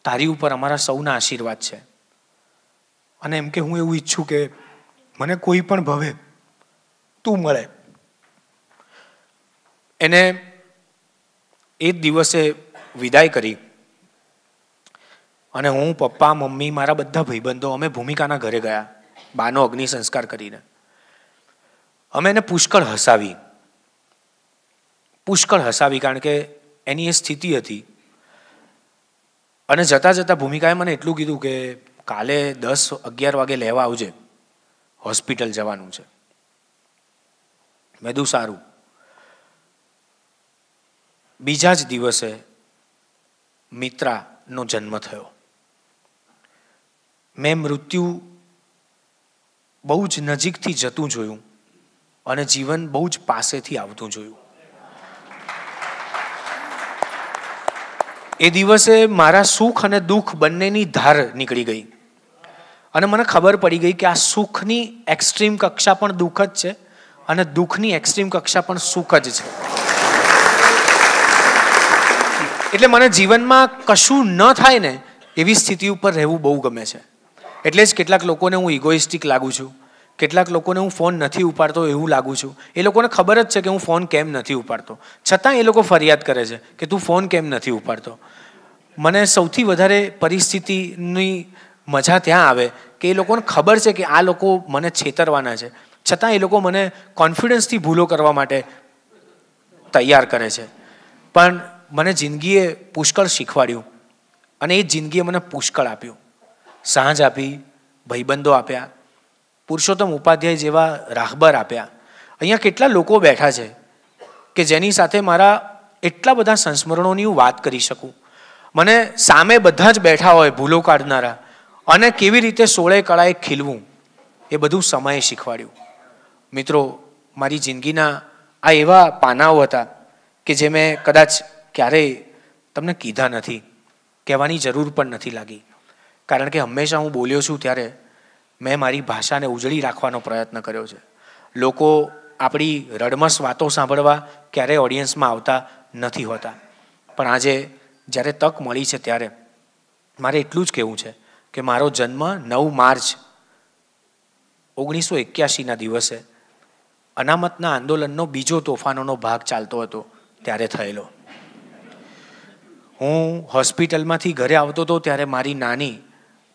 [SPEAKER 2] તારી ઉપર અમારા સૌના આશીર્વાદ છે અને એમ કે હું એવું ઈચ્છું કે મને કોઈ પણ ભવે તું મળે એને એ જ દિવસે વિદાય કરી અને હું પપ્પા મમ્મી મારા બધા ભાઈબંધો અમે ભૂમિકાના ઘરે ગયા બાનો અગ્નિ સંસ્કાર કરીને અમે એને પુષ્કળ હસાવી પુષ્કળ હસાવી કારણ કે એની એ સ્થિતિ હતી અને જતાં જતા ભૂમિકાએ મને એટલું કીધું કે કાલે દસ અગિયાર વાગે લેવા આવજે હોસ્પિટલ જવાનું છે મેં કીધું સારું બીજા જ દિવસે મિત્રાનો જન્મ થયો મેં મૃત્યુ બહુ જ નજીકથી જતું જોયું અને જીવન બહુ જ પાસેથી આવતું જોયું એ દિવસે મારા સુખ અને દુઃખ બંનેની ધાર નીકળી ગઈ અને મને ખબર પડી ગઈ કે આ સુખની એક્સ્ટ્રીમ કક્ષા પણ દુઃખ જ છે અને દુઃખની એક્સ્ટ્રીમ કક્ષા પણ સુખ જ છે એટલે મને જીવનમાં કશું ન થાય ને એવી સ્થિતિ ઉપર રહેવું બહુ ગમે છે એટલે જ કેટલાક લોકોને હું ઇગોઇસ્ટિક લાગું છું કેટલાક લોકોને હું ફોન નથી ઉપાડતો એવું લાગું છું એ લોકોને ખબર જ છે કે હું ફોન કેમ નથી ઉપાડતો છતાં એ લોકો ફરિયાદ કરે છે કે તું ફોન કેમ નથી ઉપાડતો મને સૌથી વધારે પરિસ્થિતિની મજા ત્યાં આવે કે એ લોકોને ખબર છે કે આ લોકો મને છેતરવાના છે છતાં એ લોકો મને કોન્ફિડન્સથી ભૂલો કરવા માટે તૈયાર કરે છે પણ મને જિંદગીએ પુષ્કળ શીખવાડ્યું અને એ જિંદગીએ મને પુષ્કળ આપ્યું સાંજ આપી ભાઈબંધો આપ્યા પુરુષોત્તમ ઉપાધ્યાય જેવા રાહબર આપ્યા અહીંયા કેટલા લોકો બેઠા છે કે જેની સાથે મારા એટલા બધા સંસ્મરણોની હું વાત કરી શકું મને સામે બધા જ બેઠા હોય ભૂલો કાઢનારા અને કેવી રીતે સોળે કળાએ ખીલવું એ બધું સમયે શીખવાડ્યું મિત્રો મારી જિંદગીના આ એવા પાનાઓ હતા કે જે મેં કદાચ ક્યારેય તમને કીધા નથી કહેવાની જરૂર પણ નથી લાગી કારણ કે હંમેશા હું બોલ્યો છું ત્યારે મેં મારી ભાષાને ઉજળી રાખવાનો પ્રયત્ન કર્યો છે લોકો આપણી રડમસ વાતો સાંભળવા ક્યારેય ઓડિયન્સમાં આવતા નથી હોતા પણ આજે જ્યારે તક મળી છે ત્યારે મારે એટલું જ કહેવું છે કે મારો જન્મ નવ માર્ચ ઓગણીસો એક્યાસીના દિવસે અનામતના આંદોલનનો બીજો તોફાનોનો ભાગ ચાલતો હતો ત્યારે થયેલો હું હોસ્પિટલમાંથી ઘરે આવતો હતો ત્યારે મારી નાની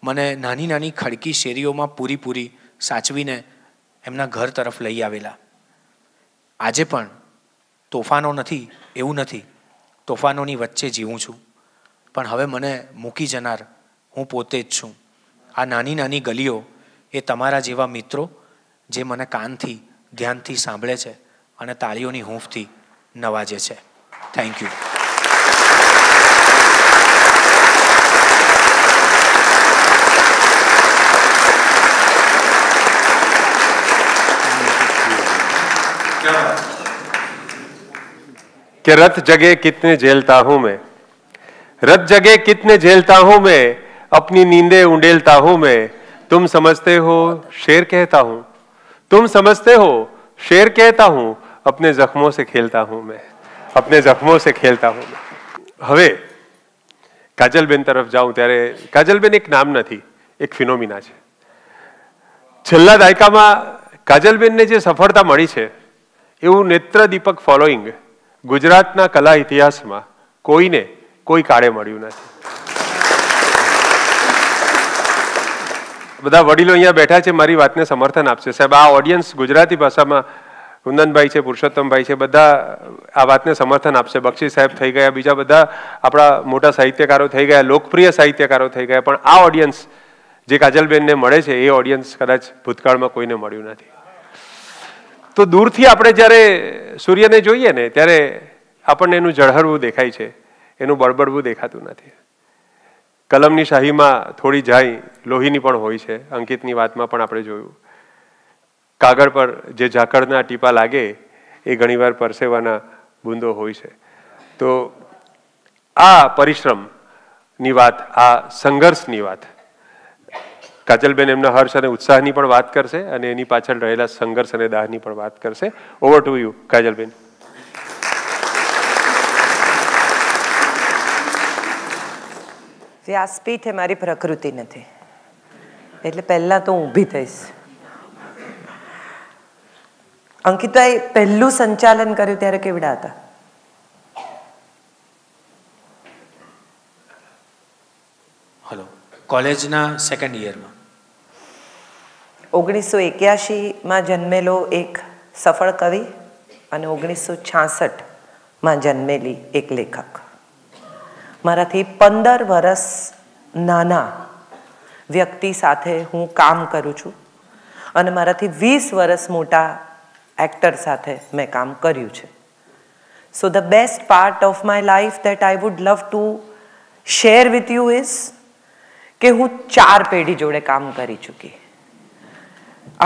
[SPEAKER 2] મને નાની નાની ખડકી શેરીઓમાં પૂરી પૂરી સાચવીને એમના ઘર તરફ લઈ આવેલા આજે પણ તોફાનો નથી એવું નથી તોફાનોની વચ્ચે જીવું છું પણ હવે મને મૂકી જનાર હું પોતે જ છું આ નાની નાની ગલીઓ એ તમારા જેવા મિત્રો જે મને કાનથી ધ્યાનથી સાંભળે છે અને તાળીઓની હૂંફથી નવાજે છે થેન્ક યુ
[SPEAKER 1] કે રથ જગે કિતને झेलता हूं મેં રથ जगे કિતને झेलता हूं મેં अपनी नींदे उंडेलता हूं मैं तुम समझते हो शेर कहता हूं तुम समझते हो शेर कहता हूं अपने जख्मों से खेलता हूं मैं अपने જખમો સે ખેલતા હું હવે કાજલબેન તરફ જાઉં ત્યારે કાજલબેન એક નામ નથી એક ફિનોમિના છે છેલ્લા દાયકામાં કાજલબેનને જે સફળતા મળી છે એવું નેત્રદીપક ફોલોઈંગ ગુજરાતના કલા ઇતિહાસમાં કોઈને કોઈ કાળે મળ્યું નથી બધા વડીલો અહીંયા બેઠા છે મારી વાતને સમર્થન આપશે સાહેબ આ ઓડિયન્સ ગુજરાતી ભાષામાં કુંદનભાઈ છે પુરુષોત્તમભાઈ છે બધા આ વાતને સમર્થન આપશે બક્ષી સાહેબ થઈ ગયા બીજા બધા આપણા મોટા સાહિત્યકારો થઈ ગયા લોકપ્રિય સાહિત્યકારો થઈ ગયા પણ આ ઓડિયન્સ જે કાજલબેનને મળે છે એ ઓડિયન્સ કદાચ ભૂતકાળમાં કોઈને મળ્યું નથી તો દૂરથી આપણે જ્યારે સૂર્યને જોઈએ ને ત્યારે આપણને એનું ઝળહળવું દેખાય છે એનું બળબડવું દેખાતું નથી કલમની શાહીમાં થોડી જાય લોહીની પણ હોય છે અંકિતની વાતમાં પણ આપણે જોયું કાગળ પર જે ઝાકળના ટીપા લાગે એ ઘણીવાર પરસેવાના બૂંદો હોય છે તો આ પરિશ્રમની વાત આ સંઘર્ષની વાત કાજલબેન એમના હર્ષ અને ઉત્સાહની પણ વાત કરશે અને એની પાછળ રહેલા સંઘર્ષ અને દાહની પણ વાત કરશે ઓવર ટુ યુ કાજલબેન
[SPEAKER 3] વ્યાસપીઠ એ મારી પ્રકૃતિ નથી એટલે પહેલાં તો હું ઊભી થઈશ અંકિતભાઈ પહેલું સંચાલન કર્યું ત્યારે કેવડા હતા
[SPEAKER 2] હલો કોલેજના સેકન્ડ યરમાં
[SPEAKER 3] ઓગણીસો એક્યાસીમાં જન્મેલો એક સફળ કવિ અને ઓગણીસો છાસઠમાં જન્મેલી એક લેખક મારાથી પંદર વરસ નાના વ્યક્તિ સાથે હું કામ કરું છું અને મારાથી વીસ વર્ષ મોટા એક્ટર સાથે મેં કામ કર્યું છે so the best part of my life that I would love to share with you is કે હું ચાર પેઢી જોડે કામ કરી ચૂકી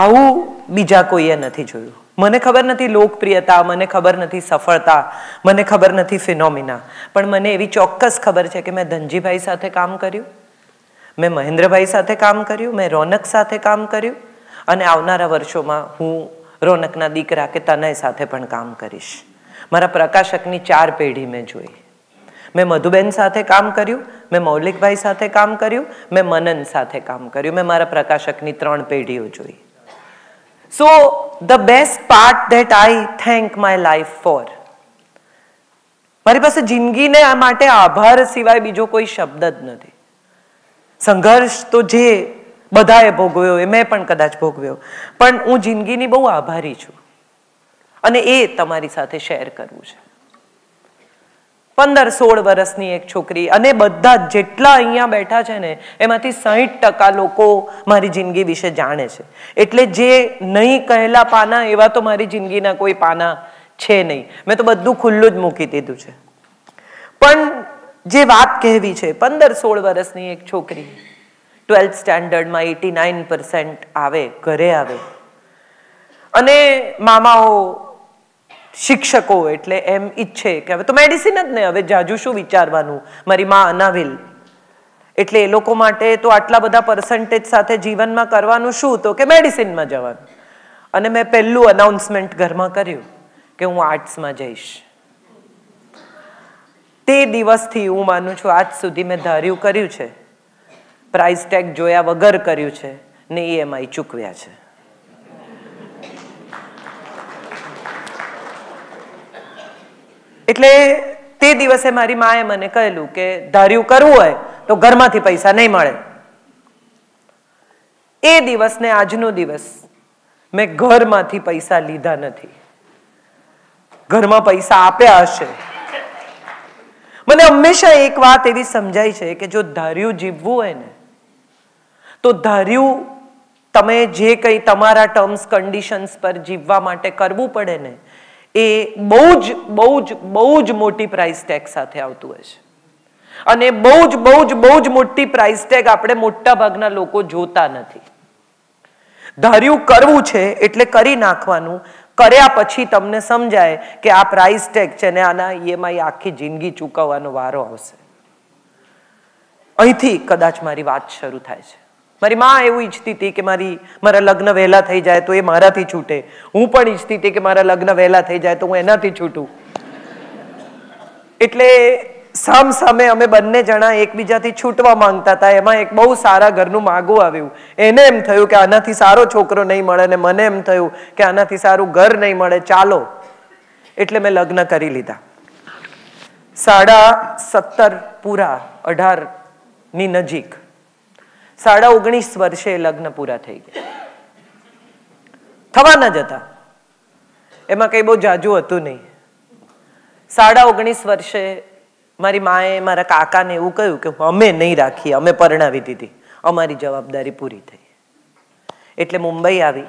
[SPEAKER 3] આવું બીજા કોઈએ નથી જોયું મને ખબર નથી લોકપ્રિયતા મને ખબર નથી સફળતા મને ખબર નથી ફિનોમિના પણ મને એવી ચોક્કસ ખબર છે કે મેં ધનજીભાઈ સાથે કામ કર્યું મેં મહેન્દ્રભાઈ સાથે કામ કર્યું મેં રોનક સાથે કામ કર્યું અને આવનારા વર્ષોમાં હું રોનકના દીકરા કે તનય સાથે પણ કામ કરીશ મારા પ્રકાશકની ચાર પેઢી મેં જોઈ મેં મધુબેન સાથે કામ કર્યું મેં મૌલિકભાઈ સાથે કામ કર્યું મેં મનન સાથે કામ કર્યું મેં મારા પ્રકાશકની ત્રણ પેઢીઓ જોઈ So the best part that I thank my life for મારી પાસે જિંદગીને આ માટે આભાર સિવાય બીજો કોઈ શબ્દ જ નથી સંઘર્ષ તો જે બધાએ ભોગવ્યો એ મેં પણ કદાચ ભોગવ્યો પણ હું જિંદગીની બહુ આભારી છું અને એ તમારી સાથે શેર કરવું છે પંદર સોળ વર્ષની એક છોકરી અને બધા જેટલા અહીંયા બેઠા છે ને એમાંથી સાહીઠ ટકા લોકો મારી જિંદગી વિશે જાણે છે એટલે જે નહીં કહેલા પાના એવા તો મારી જિંદગીના કોઈ પાના છે નહીં મેં તો બધું ખુલ્લું જ મૂકી દીધું છે પણ જે વાત કહેવી છે પંદર સોળ વર્ષની એક છોકરી ટ્વેલ્થ સ્ટાન્ડર્ડમાં એટી નાઇન પર્સન્ટ આવે ઘરે આવે અને મામાઓ શિક્ષકો એટલે એમ ઈચ્છે કે હવે તો મેડિસિન જ ને હવે જાજુ શું વિચારવાનું મારી માં અનાવિલ એટલે એ લોકો માટે તો આટલા બધા પર્સન્ટેજ સાથે જીવનમાં કરવાનું શું તો કે મેડિસિનમાં જવાનું અને મેં પહેલું અનાઉન્સમેન્ટ ઘરમાં કર્યું કે હું આર્ટ્સમાં જઈશ તે દિવસથી હું માનું છું આજ સુધી મેં ધાર્યું કર્યું છે પ્રાઇસ ટેગ જોયા વગર કર્યું છે ને ઈએમઆઈ e ચૂકવ્યા છે એટલે તે દિવસે મારી માએ મને કહેલું કે ધાર્યું કરવું હોય તો ઘરમાંથી પૈસા નહીં મળે એ દિવસને આજનો દિવસ મેં ઘરમાંથી પૈસા લીધા નથી ઘરમાં પૈસા આપ્યા હશે મને હંમેશા એક વાત એવી સમજાય છે કે જો ધાર્યું જીવવું હોય ને તો ધાર્યું તમે જે કંઈ તમારા ટર્મ્સ કન્ડિશન્સ પર જીવવા માટે કરવું પડે ને એ બહુ જ બહુ જ બહુ જ મોટી પ્રાઇસ ટેગ સાથે આવતું હોય છે અને બહુ જ બહુ જ બહુ જ મોટી પ્રાઇસ ટેગ આપણે મોટા ભાગના લોકો જોતા નથી ધાર્યું કરવું છે એટલે કરી નાખવાનું કર્યા પછી તમને સમજાય કે આ પ્રાઇસ ટેગ છે ને આના ઈએમઆઈ આખી જિંદગી ચૂકવવાનો વારો આવશે અહીંથી કદાચ મારી વાત શરૂ થાય છે મારી મા એવું ઈચ્છતી હતી કે મારી મારા લગ્ન વહેલા થઈ જાય તો એ મારાથી છૂટે હું પણ ઈચ્છતી હતી કે મારા લગ્ન વહેલા થઈ જાય તો હું એનાથી છૂટું એટલે સામ સામે અમે બંને જણા એકબીજાથી છૂટવા માંગતા હતા એમાં એક બહુ સારા ઘરનું માગું આવ્યું એને એમ થયું કે આનાથી સારો છોકરો નહીં મળે ને મને એમ થયું કે આનાથી સારું ઘર નહીં મળે ચાલો એટલે મેં લગ્ન કરી લીધા સાડા સત્તર પૂરા અઢારની નજીક સાડા ઓગણીસ વર્ષે લગ્ન પૂરા થઈ ગયા થવાના જ હતા એમાં કંઈ બહુ જાજુ હતું નહીં સાડા ઓગણીસ વર્ષે મારી માએ મારા કાકાને એવું કહ્યું કે અમે નહીં રાખીએ અમે પરણાવી દીધી અમારી જવાબદારી પૂરી થઈ એટલે મુંબઈ આવી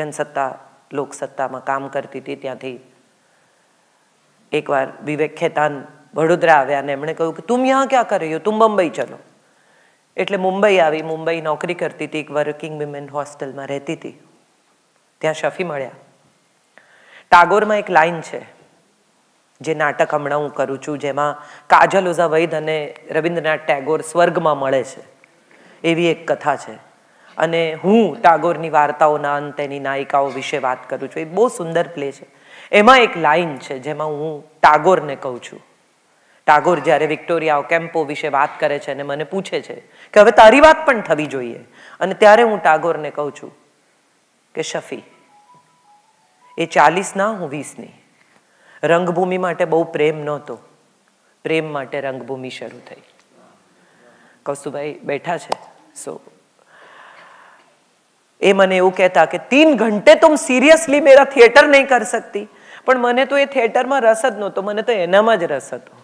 [SPEAKER 3] જનસત્તા લોકસત્તામાં કામ કરતી હતી ત્યાંથી એકવાર વિવેક ખેતાન વડોદરા આવ્યા અને એમણે કહ્યું કે તું યહાં ક્યાં કરે તું બંબઈ ચલો એટલે મુંબઈ આવી મુંબઈ નોકરી કરતી હતી એક વર્કિંગ વિમેન હોસ્ટેલમાં રહેતી હતી ત્યાં શફી મળ્યા ટાગોરમાં એક લાઈન છે જે નાટક હમણાં હું કરું છું જેમાં કાજલ ઓઝા વૈદ અને રવિન્દ્રનાથ ટાગોર સ્વર્ગમાં મળે છે એવી એક કથા છે અને હું ટાગોરની વાર્તાઓના અંત નાયિકાઓ વિશે વાત કરું છું એ બહુ સુંદર પ્લે છે એમાં એક લાઈન છે જેમાં હું ટાગોરને કહું છું ટાગોર જ્યારે વિક્ટોરિયા કેમ્પો વિશે વાત કરે છે અને મને પૂછે છે કે હવે તારી વાત પણ થવી જોઈએ અને ત્યારે હું ટાગોરને કહું છું કે શફી એ ચાલીસના હું વીસની રંગભૂમિ માટે બહુ પ્રેમ નહોતો પ્રેમ માટે રંગભૂમિ શરૂ થઈ કૌસુભાઈ બેઠા છે સો એ મને એવું કહેતા કે તીન ઘંટે તુમ સિરિયસલી મેરા થિયેટર નહીં કરી શકતી પણ મને તો એ થિયેટરમાં રસ જ નહોતો મને તો એનામાં જ રસ હતો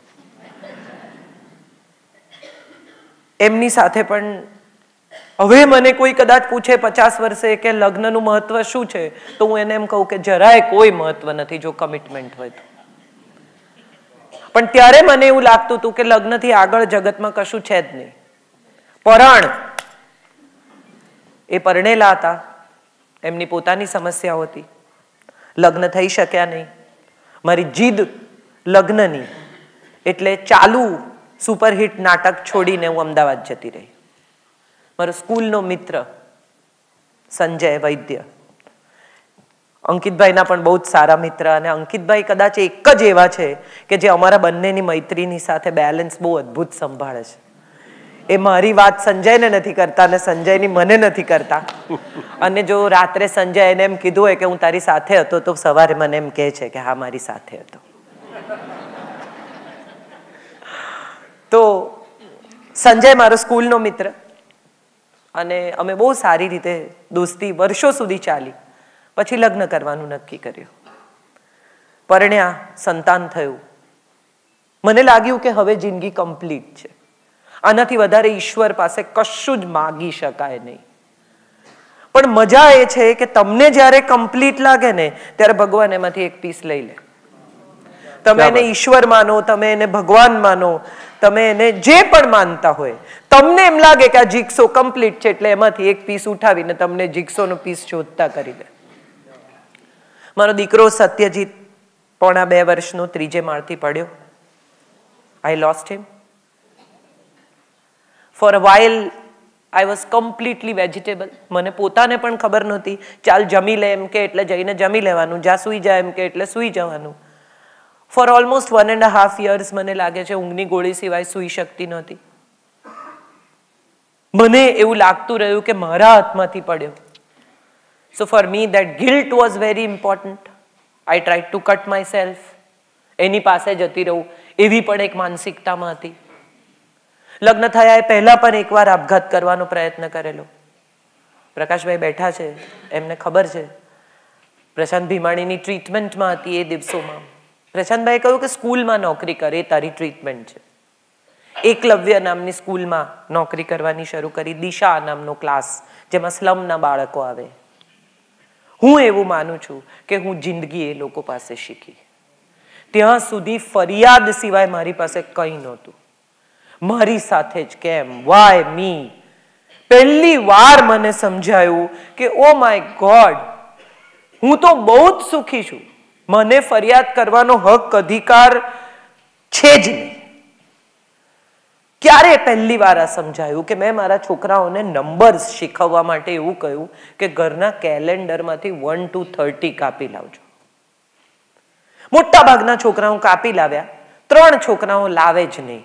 [SPEAKER 3] એમની સાથે પણ હવે મને કોઈ કદાચ પૂછે પચાસ વર્ષે કે લગ્નનું મહત્વ શું છે તો હું એને એમ કહું કે જરાય કોઈ મહત્વ નથી જો કમિટમેન્ટ હોય તો પણ ત્યારે મને એવું લાગતું હતું કે લગ્નથી આગળ જગતમાં કશું છે જ નહીં પરણ એ પરણેલા હતા એમની પોતાની સમસ્યાઓ હતી લગ્ન થઈ શક્યા નહીં મારી જીદ લગ્નની એટલે ચાલુ સુપરહિટ નાટક છોડીને હું અમદાવાદ જતી રહી મારો સ્કૂલનો મિત્ર સંજય વૈદ્ય અંકિતભાઈના પણ બહુ જ સારા મિત્ર અને અંકિતભાઈ કદાચ એક જ એવા છે કે જે અમારા બંનેની મૈત્રીની સાથે બેલેન્સ બહુ અદ્ભુત સંભાળે છે એ મારી વાત સંજયને નથી કરતા અને સંજયની મને નથી કરતા અને જો રાત્રે સંજય એને એમ કીધું હોય કે હું તારી સાથે હતો તો સવારે મને એમ કહે છે કે હા મારી સાથે હતો તો સંજય મારો સ્કૂલનો મિત્ર અને અમે બહુ સારી રીતે દોસ્તી વર્ષો સુધી ચાલી પછી લગ્ન કરવાનું નક્કી કર્યું પરણ્યા સંતાન થયું મને લાગ્યું કે હવે જિંદગી કમ્પ્લીટ છે આનાથી વધારે ઈશ્વર પાસે કશું જ માગી શકાય નહીં પણ મજા એ છે કે તમને જ્યારે કમ્પ્લીટ લાગે ને ત્યારે ભગવાન એમાંથી એક પીસ લઈ લે તમે એને ઈશ્વર માનો તમે એને ભગવાન માનો તમે એને જે પણ માનતા હોય તમને એમ લાગે કે આ જીક્સો કમ્પ્લીટ છે એટલે એમાંથી એક પીસ ઉઠાવીને તમને જીક્સોનો પીસ શોધતા કરી દે મારો દીકરો સત્યજીત પોણા બે વર્ષનો ત્રીજે માળથી પડ્યો I lost him for a while I was completely vegetable મને પોતાને પણ ખબર નહોતી ચાલ જમી લે એમ કે એટલે જઈને જમી લેવાનું જા સૂઈ જાય એમ કે એટલે સૂઈ જવાનું for almost one and half years મને લાગે છે ઊંઘની ગોળી સિવાય સૂઈ શકતી નહોતી મને એવું લાગતું રહ્યું કે મારા હાથમાંથી પડ્યો so for me that guilt was very important I try to cut myself એની પાસે જતી રહું એવી પણ એક માનસિકતામાં હતી લગ્ન થયા એ પહેલાં પણ એકવાર આપઘાત કરવાનો પ્રયત્ન કરેલો પ્રકાશભાઈ બેઠા છે એમને ખબર છે પ્રશાંત ભીમાણીની ટ્રીટમેન્ટમાં હતી એ દિવસોમાં પ્રશાંતભાઈ કહ્યું કે સ્કૂલમાં નોકરી કરે તારી ટ્રીટમેન્ટ છે એકલવ્ય નામની સ્કૂલમાં નોકરી કરવાની શરૂ કરી દિશા નામનો ક્લાસ જેમાં સ્લમના બાળકો આવે હું એવું માનું છું કે હું જિંદગી એ લોકો પાસે શીખી ત્યાં સુધી ફરિયાદ સિવાય મારી પાસે કંઈ નહોતું મારી સાથે જ કેમ વાય મી પહેલી વાર મને સમજાયું કે ઓ માય ગોડ હું તો બહુ જ સુખી છું મને ફરિયાદ કરવાનો હક અધિકાર છે જ નહીં ક્યારે પહેલી વાર આ સમજાયું કે મેં મારા છોકરાઓને નંબર્સ શીખવવા માટે એવું કહ્યું કે ઘરના કેલેન્ડરમાંથી વન ટુ થર્ટી કાપી લાવજો મોટા ભાગના છોકરાઓ કાપી લાવ્યા ત્રણ છોકરાઓ લાવે જ નહીં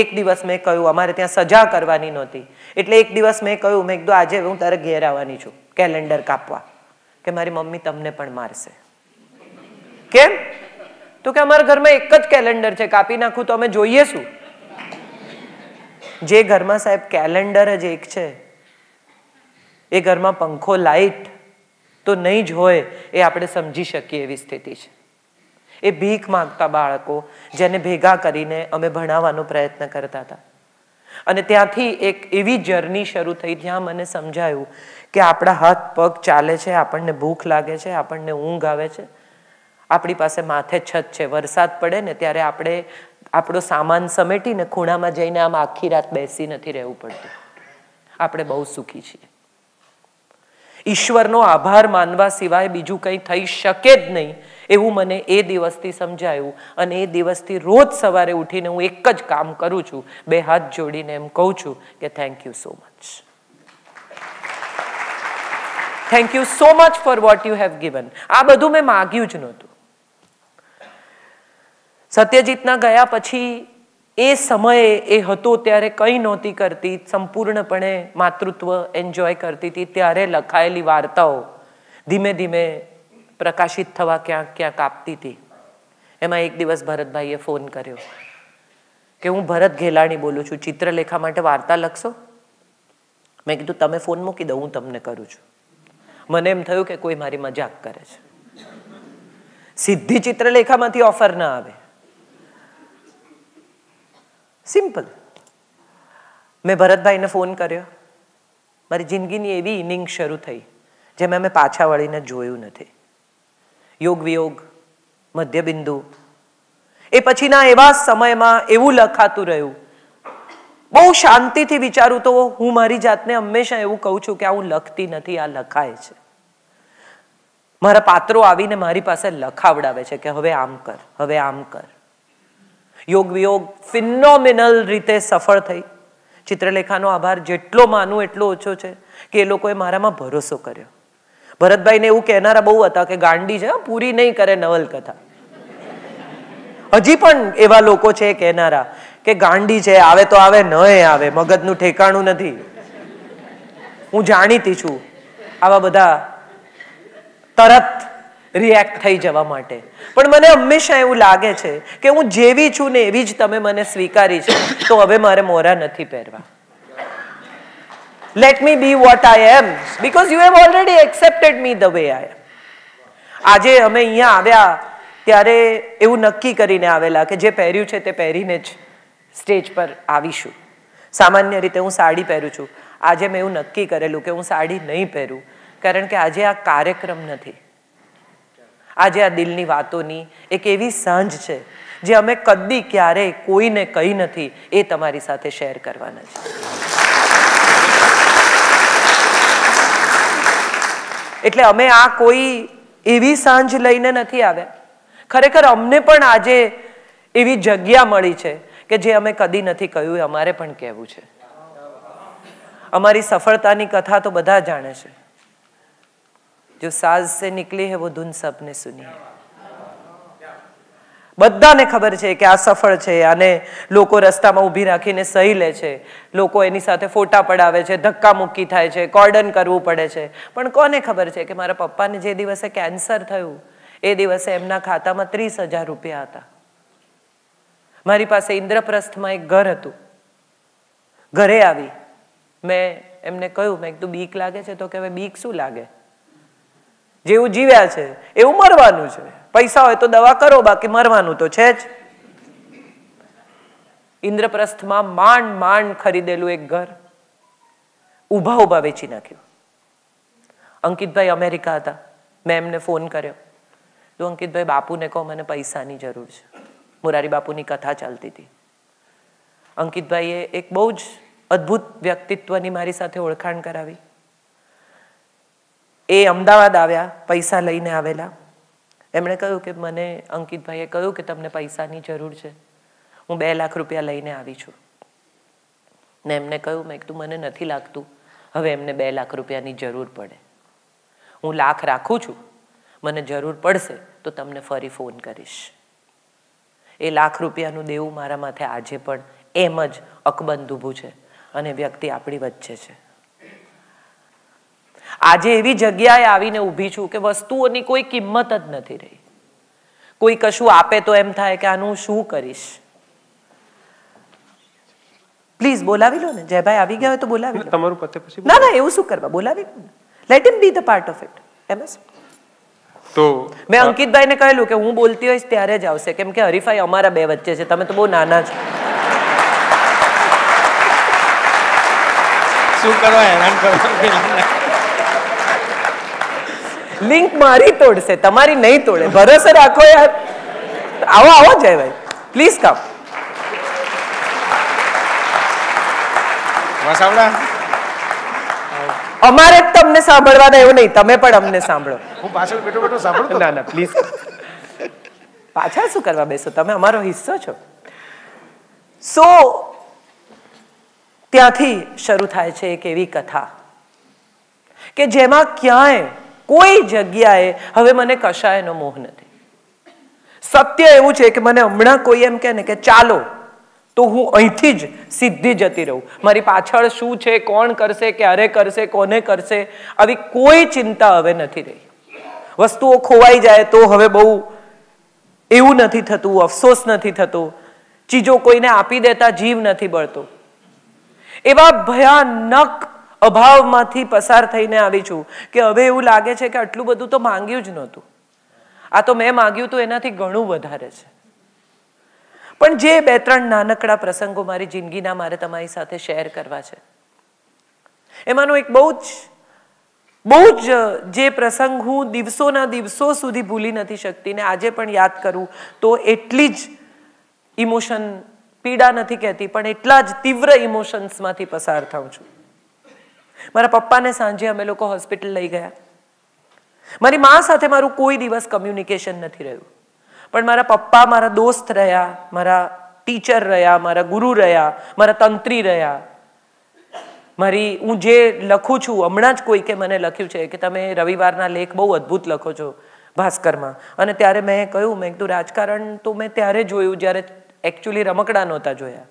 [SPEAKER 3] એક દિવસ મેં કહ્યું અમારે ત્યાં સજા કરવાની નહોતી એટલે એક દિવસ મેં કહ્યું મેં કીધું આજે હું તારે ઘેર આવવાની છું કેલેન્ડર કાપવા કે મારી મમ્મી તમને પણ મારશે કેમ તો કે અમારા ઘરમાં એક જ કેલેન્ડર છે કાપી નાખું તો અમે જોઈએ શું જે ઘરમાં સાહેબ કેલેન્ડર જ એક છે એ ઘરમાં પંખો લાઈટ તો નહીં જ હોય એ આપણે સમજી શકીએ એવી સ્થિતિ છે એ ભીખ માંગતા બાળકો જેને ભેગા કરીને અમે ભણાવવાનો પ્રયત્ન કરતા હતા અને ત્યાંથી એક એવી જર્ની શરૂ થઈ જ્યાં મને સમજાયું કે આપણા હાથ પગ ચાલે છે આપણને ભૂખ લાગે છે આપણને ઊંઘ આવે છે આપણી પાસે માથે છત છે વરસાદ પડે ને ત્યારે આપણે આપણો સામાન સમેટીને ખૂણામાં જઈને આમ આખી રાત બેસી નથી રહેવું પડતું આપણે બહુ સુખી છીએ ઈશ્વરનો આભાર માનવા સિવાય બીજું કંઈ થઈ શકે જ નહીં એવું મને એ દિવસથી સમજાયું અને એ દિવસથી રોજ સવારે ઉઠીને હું એક જ કામ કરું છું બે હાથ જોડીને એમ કહું છું કે thank you so much thank you so much for what you have given આ બધું મેં માગ્યું જ નહોતું સત્યજીતના ગયા પછી એ સમયે એ હતો ત્યારે કંઈ નહોતી કરતી સંપૂર્ણપણે માતૃત્વ એન્જોય કરતી હતી ત્યારે લખાયેલી વાર્તાઓ ધીમે ધીમે પ્રકાશિત થવા ક્યાંક ક્યાંક આપતી હતી એમાં એક દિવસ ભરતભાઈએ ફોન કર્યો કે હું ભરત ઘેલાણી બોલું છું ચિત્રલેખા માટે વાર્તા લખશો મેં કીધું તમે ફોન મૂકી દો હું તમને કરું છું મને એમ થયું કે કોઈ મારી મજાક કરે છે સીધી ચિત્રલેખામાંથી ઓફર ના આવે સિમ્પલ મેં ભરતભાઈને ફોન કર્યો મારી જિંદગીની એવી ઇનિંગ શરૂ થઈ જેમાં મેં પાછા વળીને જોયું નથી યોગ વિયોગ મધ્યબિંદુ એ પછીના એવા સમયમાં એવું લખાતું રહ્યું બહુ શાંતિથી વિચારું તો હું મારી જાતને હંમેશા એવું કહું છું કે આ હું લખતી નથી આ લખાય છે મારા પાત્રો આવીને મારી પાસે લખાવડાવે છે કે હવે આમ કર હવે આમ કર યોગ વિયોગ ફિનોમિનલ રીતે સફળ થઈ ચિત્રલેખાનો આભાર જેટલો માનું એટલો ઓછો છે કે એ લોકોએ મારામાં ભરોસો કર્યો ભરતભાઈને એવું કહેનારા બહુ હતા કે ગાંડી છે પૂરી નહીં કરે નવલકથા હજી પણ એવા લોકો છે કહેનારા કે ગાંડી છે આવે તો આવે ન આવે મગજનું ઠેકાણું નથી હું જાણીતી છું આવા બધા તરત રિએક્ટ થઈ જવા માટે પણ મને હંમેશા એવું લાગે છે કે હું જેવી છું ને એવી જ તમે મને સ્વીકારી છે તો હવે મારે મોરા નથી પહેરવા let me be what I am because you have already accepted me the way I am આજે અમે અહીંયા આવ્યા ત્યારે એવું નક્કી કરીને આવેલા કે જે પહેર્યું છે તે પહેરીને જ સ્ટેજ પર આવીશું સામાન્ય રીતે હું સાડી પહેરું છું આજે મેં એવું નક્કી કરેલું કે હું સાડી નહીં પહેરું કારણ કે આજે આ કાર્યક્રમ નથી આજે આ દિલની વાતોની એક એવી સાંજ છે જે અમે કદી ક્યારેય કોઈને કહી નથી એ તમારી સાથે શેર કરવાના છે એટલે અમે આ કોઈ એવી સાંજ લઈને નથી આવ્યા ખરેખર અમને પણ આજે એવી જગ્યા મળી છે કે જે અમે કદી નથી કહ્યું અમારે પણ કહેવું છે અમારી સફળતાની કથા તો બધા જાણે છે જો સાઝ સે નીકળી હે વો ધૂન સબને સુની બધાને ખબર છે કે આ સફળ છે આને લોકો રસ્તામાં ઊભી રાખીને સહી લે છે લોકો એની સાથે ફોટા પડાવે છે ધક્કા મુક્કી થાય છે કોર્ડન કરવું પડે છે પણ કોને ખબર છે કે મારા પપ્પાને જે દિવસે કેન્સર થયું એ દિવસે એમના ખાતામાં ત્રીસ હજાર રૂપિયા હતા મારી પાસે ઇન્દ્રપ્રસ્થમાં એક ઘર હતું ઘરે આવી મેં એમને કહ્યું મેં કીધું બીક લાગે છે તો કે હવે બીક શું લાગે જેવું જીવ્યા છે એવું મરવાનું છે પૈસા હોય તો દવા કરો બાકી મરવાનું તો છે જ ઇન્દ્રપ્રસ્થમાં માંડ માંડ ખરીદેલું એક ઘર ઊભા ઉભા વેચી નાખ્યું અંકિતભાઈ અમેરિકા હતા મેં એમને ફોન કર્યો તો અંકિતભાઈ બાપુને કહો મને પૈસાની જરૂર છે મોરારી બાપુની કથા ચાલતી હતી અંકિતભાઈએ એક બહુ જ અદ્ભુત વ્યક્તિત્વની મારી સાથે ઓળખાણ કરાવી એ અમદાવાદ આવ્યા પૈસા લઈને આવેલા એમણે કહ્યું કે મને અંકિતભાઈએ કહ્યું કે તમને પૈસાની જરૂર છે હું બે લાખ રૂપિયા લઈને આવી છું ને એમને કહ્યું મેં તું મને નથી લાગતું હવે એમને બે લાખ રૂપિયાની જરૂર પડે હું લાખ રાખું છું મને જરૂર પડશે તો તમને ફરી ફોન કરીશ એ લાખ રૂપિયાનું દેવું મારા માથે આજે પણ એમ જ અકબંધ ઊભું છે અને વ્યક્તિ આપણી વચ્ચે છે આજે એવી જગ્યાએ આવીને ઊભી છું કે વસ્તુઓની કોઈ કિંમત જ નથી રહી કોઈ કશું આપે તો એમ થાય કે આનું શું કરીશ પ્લીઝ બોલાવી લો ને જયભાઈ આવી ગયા હોય તો બોલાવી લો તમારું પતે પછી ના ના એવું શું કરવા બોલાવી લો let them be the part of it એમએસ તો મેં અંકિતભાઈને કહેલું કે હું બોલતી હોઈશ ત્યારે જ આવશે કેમ કે હરીફાઈ અમારા બે વચ્ચે છે તમે તો બહુ નાના છો શું કરવા હેરાન કરો લિંક મારી તોડશે તમારી નહીં તોડે ભરોસો રાખો યાર આવો આવો જાય ભાઈ પ્લીઝ કમ અમારે જ તમને સાંભળવાના એવું નહીં તમે પણ અમને સાંભળો હું પાછળ બેઠો બેઠો સાંભળતો ના ના પ્લીઝ પાછા શું કરવા બેસો તમે અમારો હિસ્સો છો સો ત્યાંથી શરૂ થાય છે એક એવી કથા કે જેમાં ક્યાંય કોઈ જગ્યાએ હવે મને કશાયનો મોહ નથી સત્ય એવું છે કે મને હમણાં કોઈ એમ કહે ને કે ચાલો તો હું અહીંથી જ સીધી જતી રહું મારી પાછળ શું છે કોણ કરશે ક્યારે કરશે કોને કરશે આવી કોઈ ચિંતા હવે નથી રહી વસ્તુઓ ખોવાઈ જાય તો હવે બહુ એવું નથી થતું અફસોસ નથી થતો ચીજો કોઈને આપી દેતા જીવ નથી બળતો એવા ભયાનક અભાવમાંથી પસાર થઈને આવી છું કે હવે એવું લાગે છે કે આટલું બધું તો માંગ્યું જ નહોતું આ તો મેં માંગ્યું તો એનાથી ઘણું વધારે છે પણ જે બે ત્રણ નાનકડા પ્રસંગો મારી જિંદગીના મારે તમારી સાથે શેર કરવા છે એમાંનો એક બહુ જ બહુ જ જે પ્રસંગ હું દિવસોના દિવસો સુધી ભૂલી નથી શકતી ને આજે પણ યાદ કરું તો એટલી જ ઇમોશન પીડા નથી કહેતી પણ એટલા જ તીવ્ર ઇમોશન્સમાંથી પસાર થાઉં છું મારા પપ્પાને સાંજે અમે લોકો હોસ્પિટલ લઈ ગયા મારી મા સાથે મારું કોઈ દિવસ કમ્યુનિકેશન નથી રહ્યું પણ મારા પપ્પા મારા દોસ્ત રહ્યા મારા ટીચર રહ્યા મારા ગુરુ રહ્યા મારા તંત્રી રહ્યા મારી હું જે લખું છું હમણાં જ કોઈકે મને લખ્યું છે કે તમે રવિવારના લેખ બહુ અદ્ભુત લખો છો ભાસ્કરમાં અને ત્યારે મેં કહ્યું મેં કીધું રાજકારણ તો મેં ત્યારે જોયું જ્યારે એકચ્યુઅલી રમકડા નહોતા જોયા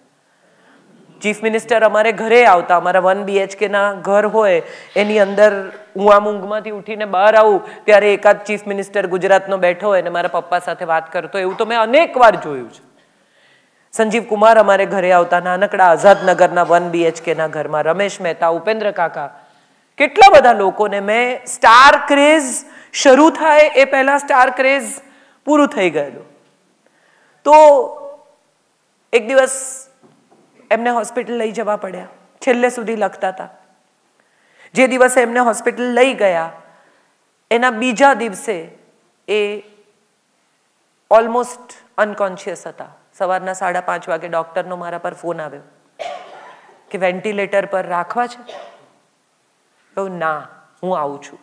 [SPEAKER 3] ચીફ મિનિસ્ટર અમારે ઘરે આવતા અમારા વન બીએચકેના ઘર હોય એની અંદર હું આમ ઊંઘમાંથી ઉઠીને બહાર આવું ત્યારે એકાદ ચીફ મિનિસ્ટર ગુજરાતનો બેઠો હોય અને મારા પપ્પા સાથે વાત કરતો એવું તો મેં અનેક વાર જોયું છે સંજીવ કુમાર અમારે ઘરે આવતા નાનકડા આઝાદનગરના વન બીએચકેના ઘરમાં રમેશ મહેતા ઉપેન્દ્ર કાકા કેટલા બધા લોકોને મેં સ્ટાર ક્રેઝ શરૂ થાય એ પહેલા સ્ટાર ક્રેઝ પૂરું થઈ ગયેલું તો એક દિવસ એમને હોસ્પિટલ લઈ જવા પડ્યા છેલ્લે સુધી લખતા હતા જે દિવસે એમને હોસ્પિટલ લઈ ગયા એના બીજા દિવસે એ ઓલમોસ્ટ અનકોન્શિયસ હતા સવારના સાડા પાંચ વાગે ડૉક્ટરનો મારા પર ફોન આવ્યો કે વેન્ટિલેટર પર રાખવા છે એવું ના હું આવું છું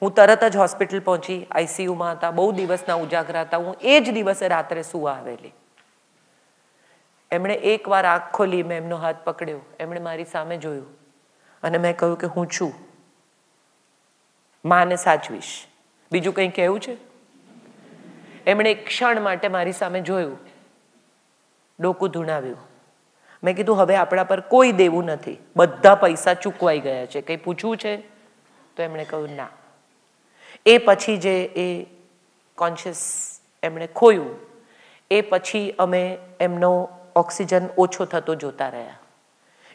[SPEAKER 3] હું તરત જ હોસ્પિટલ પહોંચી આઈસીયુમાં હતા બહુ દિવસના ઉજાગરા હતા હું એ જ દિવસે રાત્રે સુવા આવેલી એમણે એકવાર આંખ ખોલી મેં એમનો હાથ પકડ્યો એમણે મારી સામે જોયું અને મેં કહ્યું કે હું છું માને સાચવીશ બીજું કંઈ કહેવું છે એમણે એક ક્ષણ માટે મારી સામે જોયું ડોકું ધૂણાવ્યું મેં કીધું હવે આપણા પર કોઈ દેવું નથી બધા પૈસા ચૂકવાઈ ગયા છે કંઈ પૂછવું છે તો એમણે કહ્યું ના એ પછી જે એ કોન્શિયસ એમણે ખોયું એ પછી અમે એમનો ઓક્સિજન ઓછો થતો જોતા રહ્યા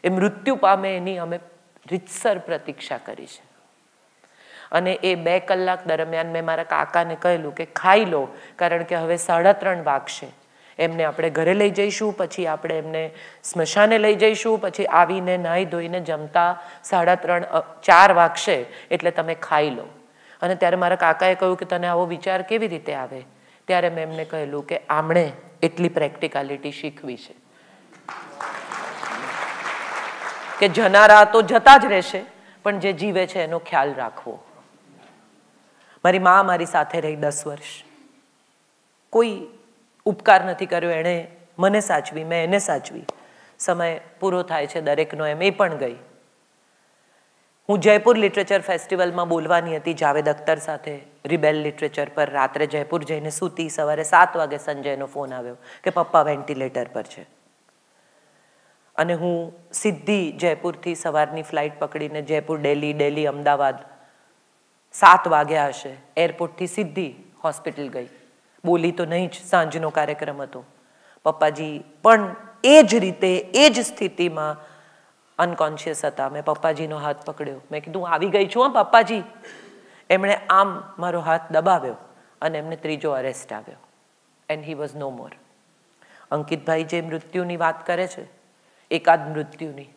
[SPEAKER 3] એ મૃત્યુ પામે એની અમે રીતસર પ્રતીક્ષા કરી છે અને એ બે કલાક દરમિયાન મેં મારા કાકાને કહેલું કે ખાઈ લો કારણ કે હવે સાડા ત્રણ વાગશે એમને આપણે ઘરે લઈ જઈશું પછી આપણે એમને સ્મશાને લઈ જઈશું પછી આવીને નાહી ધોઈને જમતા સાડા ત્રણ ચાર વાગશે એટલે તમે ખાઈ લો અને ત્યારે મારા કાકાએ કહ્યું કે તને આવો વિચાર કેવી રીતે આવે ત્યારે મેં એમને કહેલું કે આમણે એટલી પ્રેક્ટિકાલિટી શીખવી છે કે જનારા તો જતા જ રહેશે પણ જે જીવે છે એનો ખ્યાલ રાખવો મારી મા મારી સાથે રહી દસ વર્ષ કોઈ ઉપકાર નથી કર્યો એણે મને સાચવી મેં એને સાચવી સમય પૂરો થાય છે દરેકનો એમ એ પણ ગઈ હું જયપુર લિટરેચર ફેસ્ટિવલમાં બોલવાની હતી જાવેદ અખ્તર સાથે રિબેલ લિટરેચર પર રાત્રે જયપુર જઈને સૂતી સવારે સાત વાગે સંજયનો ફોન આવ્યો કે પપ્પા વેન્ટિલેટર પર છે અને હું સીધી જયપુરથી સવારની ફ્લાઇટ પકડીને જયપુર ડેલી ડેલી અમદાવાદ સાત વાગ્યા હશે એરપોર્ટથી સીધી હોસ્પિટલ ગઈ બોલી તો નહીં જ સાંજનો કાર્યક્રમ હતો પપ્પાજી પણ એ જ રીતે એ જ સ્થિતિમાં અનકોન્શિયસ હતા મેં પપ્પાજીનો હાથ પકડ્યો મેં કીધું આવી ગઈ છું હા પપ્પાજી એમણે આમ મારો હાથ દબાવ્યો અને એમને ત્રીજો અરેસ્ટ આવ્યો એન્ડ હી વોઝ નો મોર અંકિતભાઈ જે મૃત્યુની વાત કરે છે એકાદ મૃત્યુની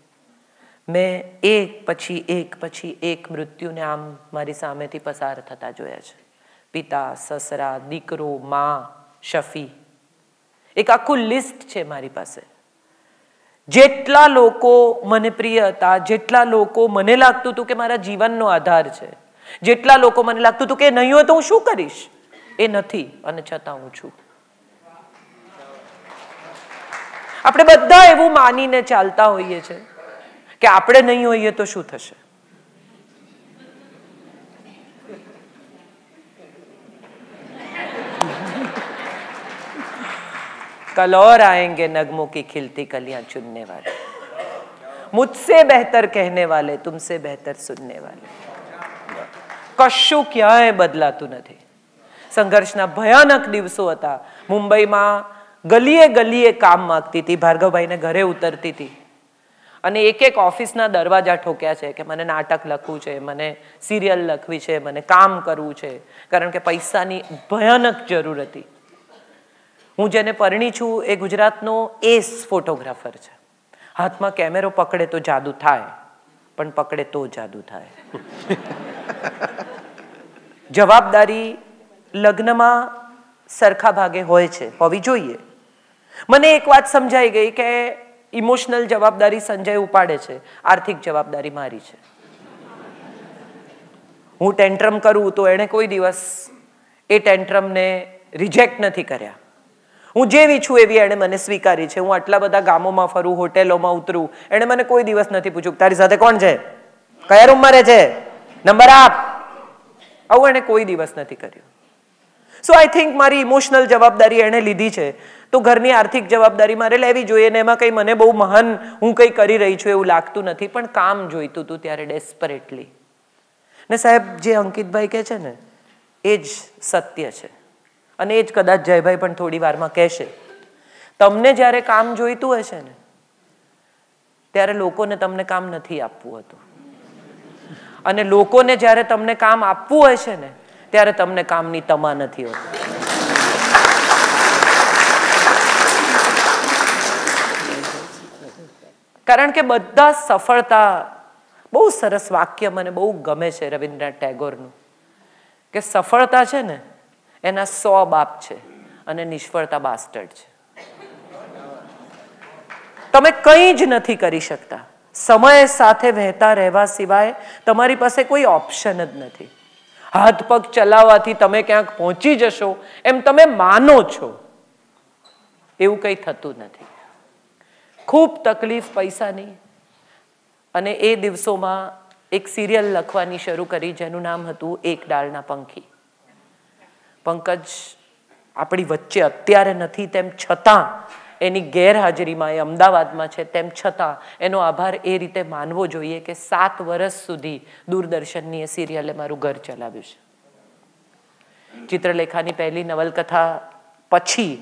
[SPEAKER 3] મેં એક પછી એક પછી એક મૃત્યુને આમ મારી સામેથી પસાર થતા જોયા છે પિતા સસરા દીકરો મા શફી એક આખું લિસ્ટ છે મારી પાસે જેટલા લોકો મને પ્રિય હતા જેટલા લોકો મને લાગતું હતું કે મારા જીવનનો આધાર છે જેટલા લોકો મને લાગતું હતું કે નહીં હોય તો હું શું કરીશ એ નથી અને છતાં હું છું આપણે બધા એવું માનીને ચાલતા હોઈએ છીએ કે આપણે નહીં હોઈએ તો શું થશે कल और आएंगे नगमों की खिलती कलियां चुनने वाले मुझसे बेहतर कहने वाले तुमसे बेहतर સુનને વાલે કશું ક્યાંય બદલાતું નથી સંઘર્ષના ભયાનક દિવસો હતા મુંબઈમાં ગલીએ ગલીએ કામ માંગતી હતી ભાર્ગવભાઈને ઘરે ઉતરતી હતી અને એક એક ઓફિસના દરવાજા ઠોક્યા છે કે મને નાટક લખવું છે મને સિરિયલ લખવી છે મને કામ કરવું છે કારણ કે પૈસાની ભયાનક જરૂર હતી હું જેને પરણી છું એ ગુજરાતનો એસ ફોટોગ્રાફર છે હાથમાં કેમેરો પકડે તો જાદુ થાય પણ પકડે તો જાદુ થાય જવાબદારી લગ્નમાં સરખા ભાગે હોય છે હોવી જોઈએ મને એક વાત સમજાઈ ગઈ કે ઇમોશનલ જવાબદારી સંજય ઉપાડે છે આર્થિક જવાબદારી મારી છે હું ટેન્ટ્રમ કરું તો એણે કોઈ દિવસ એ ટેન્ટ્રમને રિજેક્ટ નથી કર્યા હું જેવી છું એવી એણે મને સ્વીકારી છે હું આટલા બધા ગામોમાં ફરું હોટેલોમાં ઉતરું એણે મને કોઈ દિવસ નથી પૂછ્યું તારી સાથે કોણ છે કયા રૂમમાં રહે છે નંબર આપ આવું એણે કોઈ દિવસ નથી કર્યું સો આઈ થિંક મારી ઇમોશનલ જવાબદારી એણે લીધી છે તો ઘરની આર્થિક જવાબદારી મારે લેવી જોઈએ ને એમાં કંઈ મને બહુ મહાન હું કંઈ કરી રહી છું એવું લાગતું નથી પણ કામ જોઈતું હતું ત્યારે ડેસ્પરેટલી ને સાહેબ જે અંકિતભાઈ કહે છે ને એ જ સત્ય છે અને એ જ કદાચ જયભાઈ પણ થોડી વારમાં કહેશે તમને જ્યારે કામ જોઈતું હશે ને ત્યારે લોકોને તમને કામ નથી આપવું હતું અને લોકોને જ્યારે તમને કામ આપવું હશે ને ત્યારે તમને કામની તમા નથી હોતી કારણ કે બધા સફળતા બહુ સરસ વાક્ય મને બહુ ગમે છે રવિન્દ્રનાથ ટેગોરનું કે સફળતા છે ને એના સો બાપ છે અને નિષ્ફળતા બાસ્ટર્ડ છે તમે કંઈ જ નથી કરી શકતા સમય સાથે વહેતા રહેવા સિવાય તમારી પાસે કોઈ ઓપ્શન જ નથી હાથ પગ ચલાવવાથી તમે ક્યાંક પહોંચી જશો એમ તમે માનો છો એવું કંઈ થતું નથી ખૂબ તકલીફ પૈસાની અને એ દિવસોમાં એક સિરિયલ લખવાની શરૂ કરી જેનું નામ હતું એક ડાળના પંખી પંકજ આપણી વચ્ચે અત્યારે નથી તેમ છતાં એની ગેરહાજરીમાં એ અમદાવાદમાં છે તેમ છતાં એનો આભાર એ રીતે માનવો જોઈએ કે સાત વર્ષ સુધી દૂરદર્શનની એ સિરિયલે મારું ઘર ચલાવ્યું છે ચિત્રલેખાની પહેલી નવલકથા પછી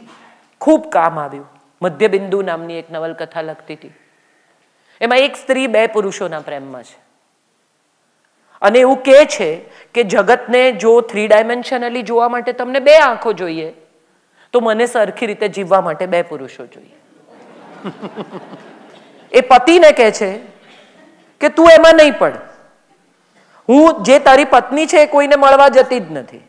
[SPEAKER 3] ખૂબ કામ આવ્યું મધ્યબિંદુ નામની એક નવલકથા લખતી હતી એમાં એક સ્ત્રી બે પુરુષોના પ્રેમમાં છે અને એવું કહે છે કે જગતને જો થ્રી ડાયમેન્શનલી જોવા માટે તમને બે આંખો જોઈએ તો મને સરખી રીતે જીવવા માટે બે પુરુષો જોઈએ એ પતિને કહે છે કે તું એમાં નહીં પડ હું જે તારી પત્ની છે એ કોઈને મળવા જતી જ નથી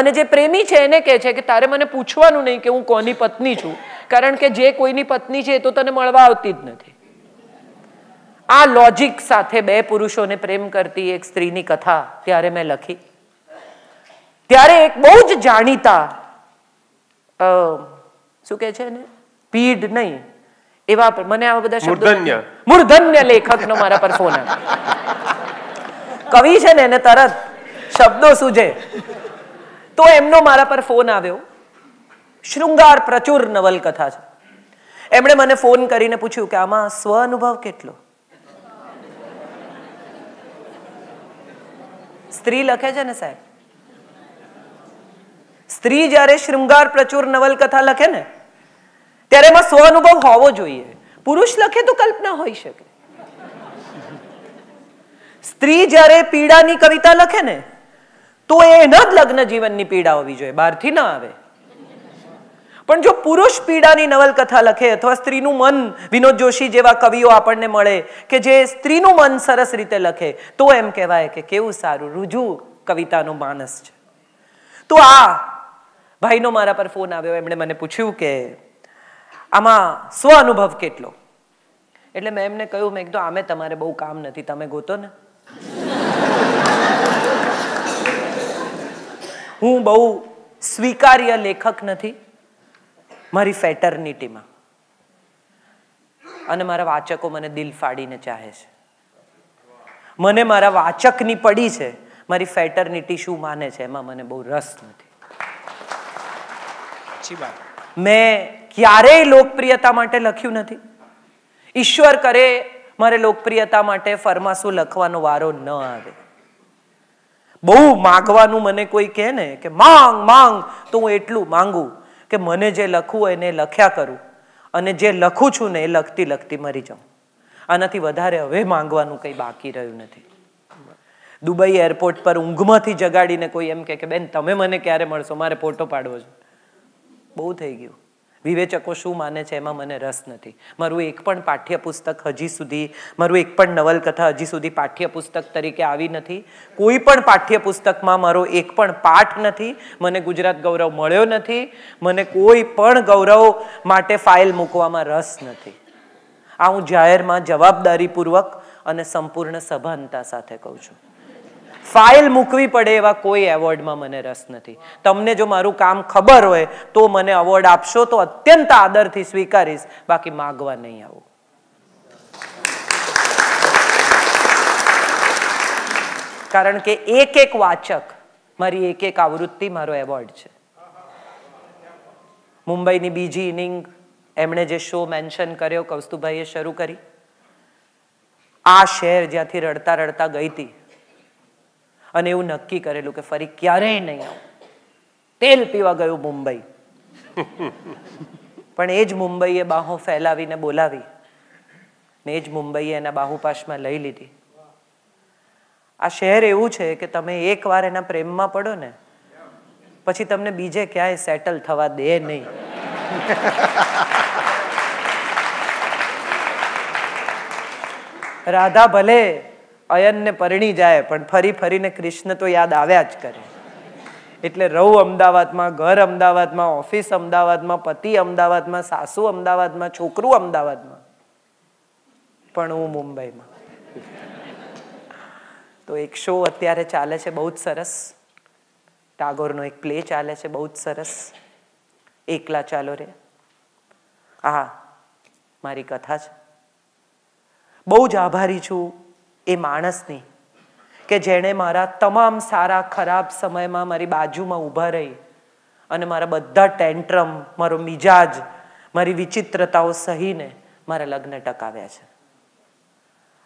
[SPEAKER 3] અને જે પ્રેમી છે એને કહે છે કે તારે મને પૂછવાનું નહીં કે હું કોની પત્ની છું કારણ કે જે કોઈની પત્ની છે એ તો તને મળવા આવતી જ નથી આ લોજિક સાથે બે પુરુષોને પ્રેમ કરતી એક સ્ત્રીની કથા ત્યારે મેં લખી ત્યારે એક બહુ જ જાણીતા શું કે છે ને પીઢ નહીં એવા મને આવા બધા શબ્દો મૂર્ધન્ય લેખકનો મારા પર ફોન કવિ છે ને એને તરત શબ્દો સૂજે તો એમનો મારા પર ફોન આવ્યો શૃંગાર પ્રચુર નવલકથા છે એમણે મને ફોન કરીને પૂછ્યું કે આમાં સ્વ અનુભવ કેટલો સ્ત્રી લખે છે ને સાહેબ સ્ત્રી જ્યારે શ્રૃંગાર પ્રચુર નવલકથા લખે ને ત્યારે એમાં સ્વ અનુભવ હોવો જોઈએ પુરુષ લખે તો કલ્પના હોઈ શકે સ્ત્રી જ્યારે પીડાની કવિતા લખે ને તો એના જ લગ્ન જીવનની પીડા હોવી જોઈએ બહારથી ના આવે પણ જો પુરુષ પીડાની નવલકથા લખે અથવા સ્ત્રીનું મન વિનોદ જોશી જેવા કવિઓ આપણને મળે કે જે સ્ત્રીનું મન સરસ રીતે લખે તો એમ કહેવાય કે કેવું સારું રુજુ કવિતાનો માનસ છે તો આ ભાઈનો મારા પર ફોન આવ્યો એમણે મને પૂછ્યું કે આમાં સ્વ અનુભવ કેટલો એટલે મેં એમને કહ્યું મેં કીધું આમે તમારે બહુ કામ નથી તમે ગોતો ને હું બહુ સ્વીકાર્ય લેખક નથી મારી ફેટર્નિટીમાં અને મારા વાચકો મને દિલ ફાડીને ચાહે છે મને મારા વાચકની પડી છે મારી ફેટર્નિટી શું માને છે એમાં મને બહુ રસ નથી મેં ક્યારેય લોકપ્રિયતા માટે લખ્યું નથી ઈશ્વર કરે મારે લોકપ્રિયતા માટે ફરમાસું લખવાનો વારો ન આવે બહુ માગવાનું મને કોઈ કહે ને કે માંગ માંગ તો હું એટલું માંગુ કે મને જે લખવું હોય એને લખ્યા કરું અને જે લખું છું ને એ લખતી લખતી મરી જાઉં આનાથી વધારે હવે માંગવાનું કંઈ બાકી રહ્યું નથી દુબઈ એરપોર્ટ પર ઊંઘમાંથી જગાડીને કોઈ એમ કે બેન તમે મને ક્યારે મળશો મારે ફોટો પાડવો છે બહુ થઈ ગયું વિવેચકો શું માને છે એમાં મને રસ નથી મારું એક પણ પાઠ્યપુસ્તક હજી સુધી મારું એક પણ નવલકથા હજી સુધી પાઠ્યપુસ્તક તરીકે આવી નથી કોઈ પણ પાઠ્યપુસ્તકમાં મારો એક પણ પાઠ નથી મને ગુજરાત ગૌરવ મળ્યો નથી મને કોઈ પણ ગૌરવ માટે ફાઇલ મૂકવામાં રસ નથી આ હું જાહેરમાં જવાબદારીપૂર્વક અને સંપૂર્ણ સભાનતા સાથે કહું છું ફાઇલ મૂકવી પડે એવા કોઈ એવોર્ડમાં મને રસ નથી તમને જો મારું કામ ખબર હોય તો મને અવોર્ડ આપશો તો અત્યંત આદરથી સ્વીકારીશ બાકી માગવા નહીં આવું કારણ કે એક એક વાચક મારી એક એક આવૃત્તિ મારો એવોર્ડ છે મુંબઈની બીજી ઇનિંગ એમણે જે શો મેન્શન કર્યો કૌસ્તુભાઈએ શરૂ કરી આ શહેર જ્યાંથી રડતા રડતા ગઈ હતી અને એવું નક્કી કરેલું કે ફરી ક્યારેય નહીં આવું તેલ પીવા ગયું મુંબઈ પણ એ જ મુંબઈએ બાહો ફેલાવીને બોલાવી ને એ જ મુંબઈએ એના બાહુપાશમાં લઈ લીધી આ શહેર એવું છે કે તમે એકવાર એના પ્રેમમાં પડો ને પછી તમને બીજે ક્યાંય સેટલ થવા દે નહીં રાધા ભલે અયનને પરણી જાય પણ ફરી ફરીને કૃષ્ણ તો યાદ આવ્યા જ કરે એટલે રહું અમદાવાદમાં ઘર અમદાવાદમાં ઓફિસ અમદાવાદમાં પતિ અમદાવાદમાં સાસુ અમદાવાદમાં છોકરું અમદાવાદમાં પણ હું મુંબઈમાં તો એક શો અત્યારે ચાલે છે બહુ જ સરસ ટાગોરનો એક પ્લે ચાલે છે બહુ જ સરસ એકલા ચાલો રે હા મારી કથા છે બહુ જ આભારી છું એ માણસની કે જેણે મારા તમામ સારા ખરાબ સમયમાં મારી બાજુમાં ઊભા રહી અને મારા બધા ટેન્ટ્રમ મારો મિજાજ મારી વિચિત્રતાઓ સહીને મારા લગ્ન ટકાવ્યા છે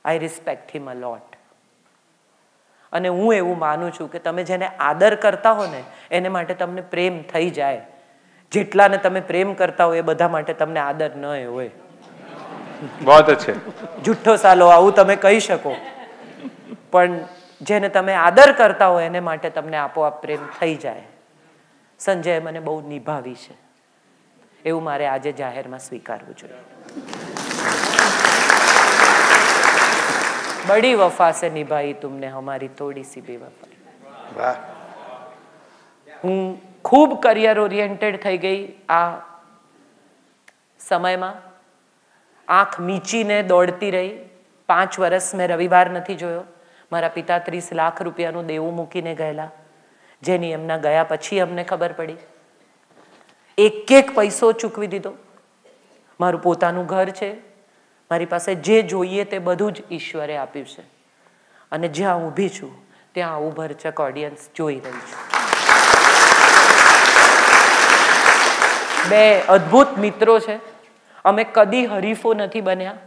[SPEAKER 3] આઈ રિસ્પેક્ટ હિમ અ લોટ અને હું એવું માનું છું કે તમે જેને આદર કરતા હો ને એને માટે તમને પ્રેમ થઈ જાય જેટલાને તમે પ્રેમ કરતા હો એ બધા માટે તમને આદર ન હોય બહુ છે જુઠ્ઠો સાલો આવું તમે કહી શકો પણ જેને તમે આદર કરતા હો એને માટે તમને આપોઆપ પ્રેમ થઈ જાય સંજય મને બહુ નિભાવી છે એવું મારે આજે જાહેરમાં સ્વીકારવું જોઈએ બડી વફા સે નિભાઈ તુમને અમારી થોડી સી બી વફા હું ખૂબ કરિયર ઓરિએન્ટેડ થઈ ગઈ આ સમયમાં આંખ મીચીને દોડતી રહી પાંચ વર્ષ મેં રવિવાર નથી જોયો મારા પિતા ત્રીસ લાખ રૂપિયાનું દેવું મૂકીને ગયેલા જેની એમના ગયા પછી અમને ખબર પડી એક એક પૈસો ચૂકવી દીધો મારું પોતાનું ઘર છે મારી પાસે જે જોઈએ તે બધું જ ઈશ્વરે આપ્યું છે અને જ્યાં ઊભી છું ત્યાં આવું ભરચક ઓડિયન્સ જોઈ રહી છું બે અદ્ભુત મિત્રો છે અમે કદી હરીફો નથી બન્યા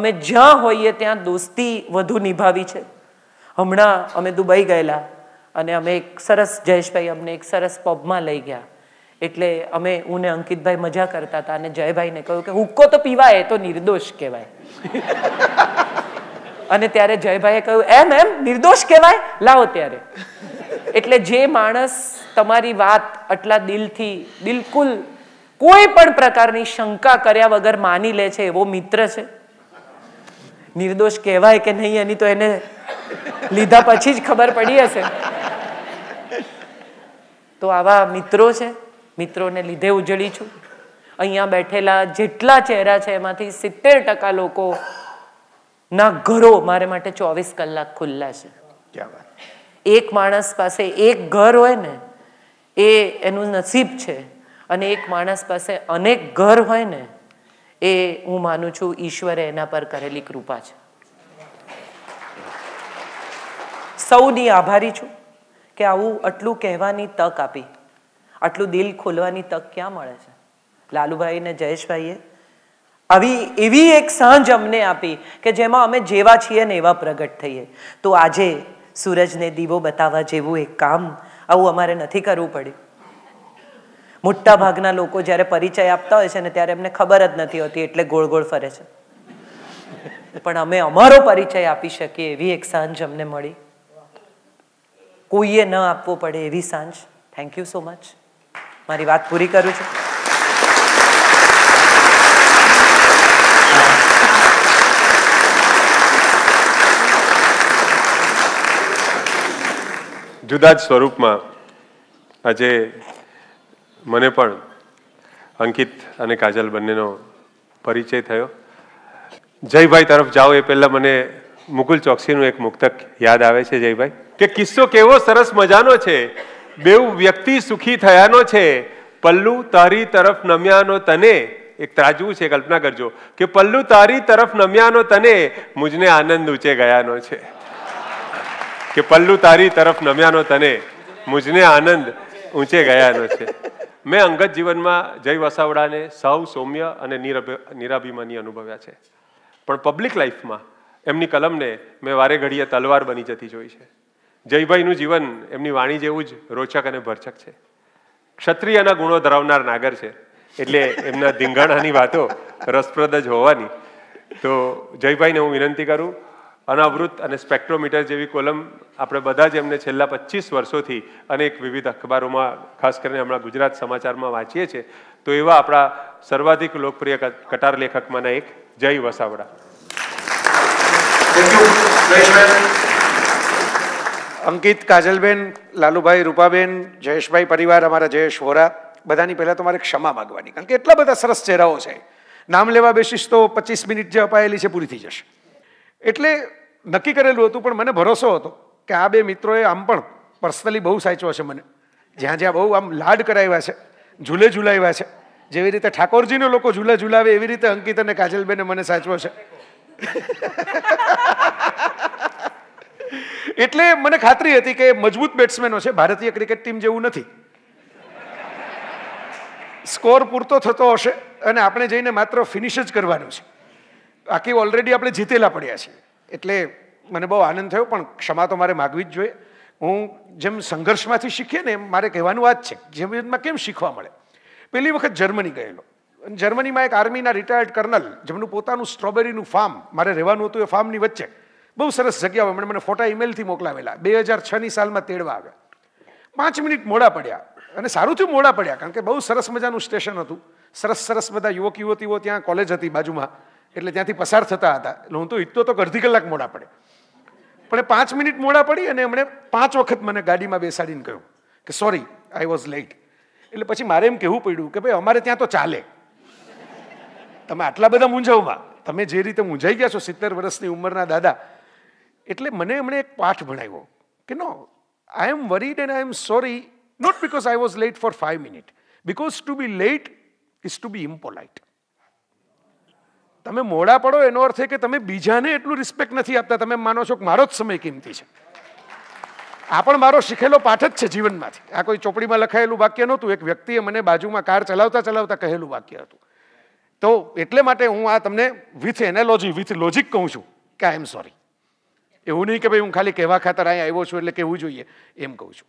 [SPEAKER 3] અમે જ્યાં હોઈએ ત્યાં દોસ્તી વધુ નિભાવી છે હમણાં અમે દુબઈ ગયેલા અને અમે એક સરસ જયેશભાઈ અમને એક સરસ પબમાં લઈ ગયા એટલે અમે હું ને અંકિતભાઈ મજા કરતા હતા અને જયભાઈને કહ્યું કે હુક્કો તો પીવાય તો નિર્દોષ કહેવાય અને ત્યારે જયભાઈએ કહ્યું એમ એમ નિર્દોષ કહેવાય લાવો ત્યારે એટલે જે માણસ તમારી વાત આટલા દિલથી બિલકુલ કોઈ પણ પ્રકારની શંકા કર્યા વગર માની લે છે એવો મિત્ર છે નિર્દોષ કહેવાય કે નહીં એની તો એને લીધા પછી જ ખબર પડી હશે તો આવા મિત્રો છે મિત્રોને લીધે ઉજળી છું અહીંયા બેઠેલા જેટલા ચહેરા છે એમાંથી સિત્તેર ટકા લોકો ના ઘરો મારે માટે ચોવીસ કલાક ખુલ્લા છે એક માણસ પાસે એક ઘર હોય ને એ એનું નસીબ છે અને એક માણસ પાસે અનેક ઘર હોય ને એ હું માનું છું ઈશ્વરે એના પર કરેલી કૃપા છે સૌની આભારી છું કે આવું આટલું કહેવાની તક આપી આટલું દિલ ખોલવાની તક ક્યાં મળે છે લાલુભાઈ ને જયેશભાઈએ આવી એવી એક સાંજ અમને આપી કે જેમાં અમે જેવા છીએ ને એવા પ્રગટ થઈએ તો આજે સૂરજને દીવો બતાવવા જેવું એક કામ આવું અમારે નથી કરવું પડ્યું મોટા ભાગના લોકો જ્યારે પરિચય આપતા હોય છે ને ત્યારે એમને ખબર જ નથી હોતી એટલે ગોળ ગોળ ફરે છે પણ અમે અમારો પરિચય આપી શકીએ એવી એક સાંજ અમને મળી કોઈએ ન આપવો પડે એવી સાંજ થેન્ક યુ સો મચ મારી વાત પૂરી કરું છું
[SPEAKER 1] જુદા જ સ્વરૂપમાં આજે મને પણ અંકિત અને કાજલ બંનેનો પરિચય થયો જયભાઈ તરફ જાઓ એ પહેલાં મને મુકુલ ચોકસીનું એક મુક્તક યાદ આવે છે જયભાઈ કે કિસ્સો કેવો સરસ મજાનો છે બેઉ વ્યક્તિ સુખી થયાનો છે પલ્લુ તારી તરફ નમ્યાનો તને એક ત્રાજવું છે કલ્પના કરજો કે પલ્લુ તારી તરફ નમ્યાનો તને મુજને આનંદ ઊંચે ગયાનો છે કે પલ્લુ તારી તરફ નમ્યાનો તને મુજને આનંદ ઊંચે ગયાનો છે મેં અંગત જીવનમાં જય વસાવડાને સૌ સૌમ્ય અને નિરાભિમાની અનુભવ્યા છે પણ પબ્લિક લાઈફમાં એમની કલમને મેં વારે ઘડીએ તલવાર બની જતી જોઈ છે જયભાઈનું જીવન એમની વાણી જેવું જ રોચક અને ભરચક છે ક્ષત્રિયના ગુણો ધરાવનાર નાગર છે એટલે એમના ધીંગાણાની વાતો રસપ્રદ જ હોવાની તો જયભાઈને હું વિનંતી કરું અનાવૃત અને સ્પેક્ટ્રોમીટર જેવી કોલમ આપણે બધા જ એમને છેલ્લા પચીસ વર્ષોથી અનેક વિવિધ અખબારોમાં ખાસ કરીને હમણાં ગુજરાત સમાચારમાં વાંચીએ છીએ તો એવા આપણા સર્વાધિક લોકપ્રિય કટાર લેખકમાંના એક જય વસાવડા અંકિત
[SPEAKER 4] કાજલબેન લાલુભાઈ રૂપાબેન જયેશભાઈ પરિવાર અમારા જયેશ વોરા બધાની પહેલાં તો મારે ક્ષમા માગવાની કારણ કે એટલા બધા સરસ ચહેરાઓ છે નામ લેવા બેસીશ તો પચીસ મિનિટ જે અપાયેલી છે પૂરી થઈ જશે એટલે નક્કી કરેલું હતું પણ મને ભરોસો હતો કે આ બે મિત્રોએ આમ પણ પર્સનલી બહુ સાચવો છે મને જ્યાં જ્યાં બહુ આમ લાડ કરાવ્યા છે ઝૂલે ઝૂલાવ્યા છે જેવી રીતે ઠાકોરજીને લોકો ઝૂલા ઝૂલાવે એવી રીતે અંકિત અને કાજલબેને મને સાચવો છે એટલે મને ખાતરી હતી કે મજબૂત બેટ્સમેનો છે ભારતીય ક્રિકેટ ટીમ જેવું નથી સ્કોર પૂરતો થતો હશે અને આપણે જઈને માત્ર ફિનિશ જ કરવાનું છે બાકી ઓલરેડી આપણે જીતેલા પડ્યા છીએ એટલે મને બહુ આનંદ થયો પણ ક્ષમા તો મારે માગવી જ જોઈએ હું જેમ સંઘર્ષમાંથી શીખીએ ને એમ મારે કહેવાનું આ જ છે જીવનમાં કેમ શીખવા મળે પહેલી વખત જર્મની ગયેલો જર્મનીમાં એક આર્મીના રિટાયર્ડ કર્નલ જેમનું પોતાનું સ્ટ્રોબેરીનું ફાર્મ મારે રહેવાનું હતું એ ફાર્મની વચ્ચે બહુ સરસ જગ્યા એમણે મને ફોટા ઈમેલથી મોકલાવેલા બે હજાર છની સાલમાં તેડવા આવ્યા પાંચ મિનિટ મોડા પડ્યા અને સારું થયું મોડા પડ્યા કારણ કે બહુ સરસ મજાનું સ્ટેશન હતું સરસ સરસ બધા યુવક યુવતીઓ ત્યાં કોલેજ હતી બાજુમાં એટલે ત્યાંથી પસાર થતા હતા એટલે હું તો ઈચ્છતો તો અડધી કલાક મોડા પડે પણ એ પાંચ મિનિટ મોડા પડી અને એમણે પાંચ વખત મને ગાડીમાં બેસાડીને કહ્યું કે સોરી આઈ વોઝ લેટ એટલે પછી મારે એમ કહેવું પડ્યું કે ભાઈ અમારે ત્યાં તો ચાલે તમે આટલા બધા મૂંઝવમાં તમે જે રીતે મૂંઝાઈ ગયા છો સિત્તેર વર્ષની ઉંમરના દાદા એટલે મને એમણે એક પાઠ ભણાવ્યો કે no I am worried and I am sorry not because I was late for five minute because to be late is to be impolite તમે મોડા પડો એનો અર્થ એ કે તમે બીજાને એટલું રિસ્પેક્ટ નથી આપતા તમે માનો છો કે મારો જ સમય કિંમતી છે આ પણ મારો શીખેલો પાઠ જ છે જીવનમાંથી આ કોઈ ચોપડીમાં લખાયેલું વાક્ય નહોતું એક વ્યક્તિએ મને બાજુમાં કાર ચલાવતા ચલાવતા કહેલું વાક્ય હતું તો એટલે માટે હું આ તમને વિથ એનાલોજી વિથ લોજિક કહું છું કે આઈ એમ સોરી એવું નહીં કે ભાઈ હું ખાલી કહેવા ખાતર અહીંયા આવ્યો છું એટલે કહેવું જોઈએ એમ કહું છું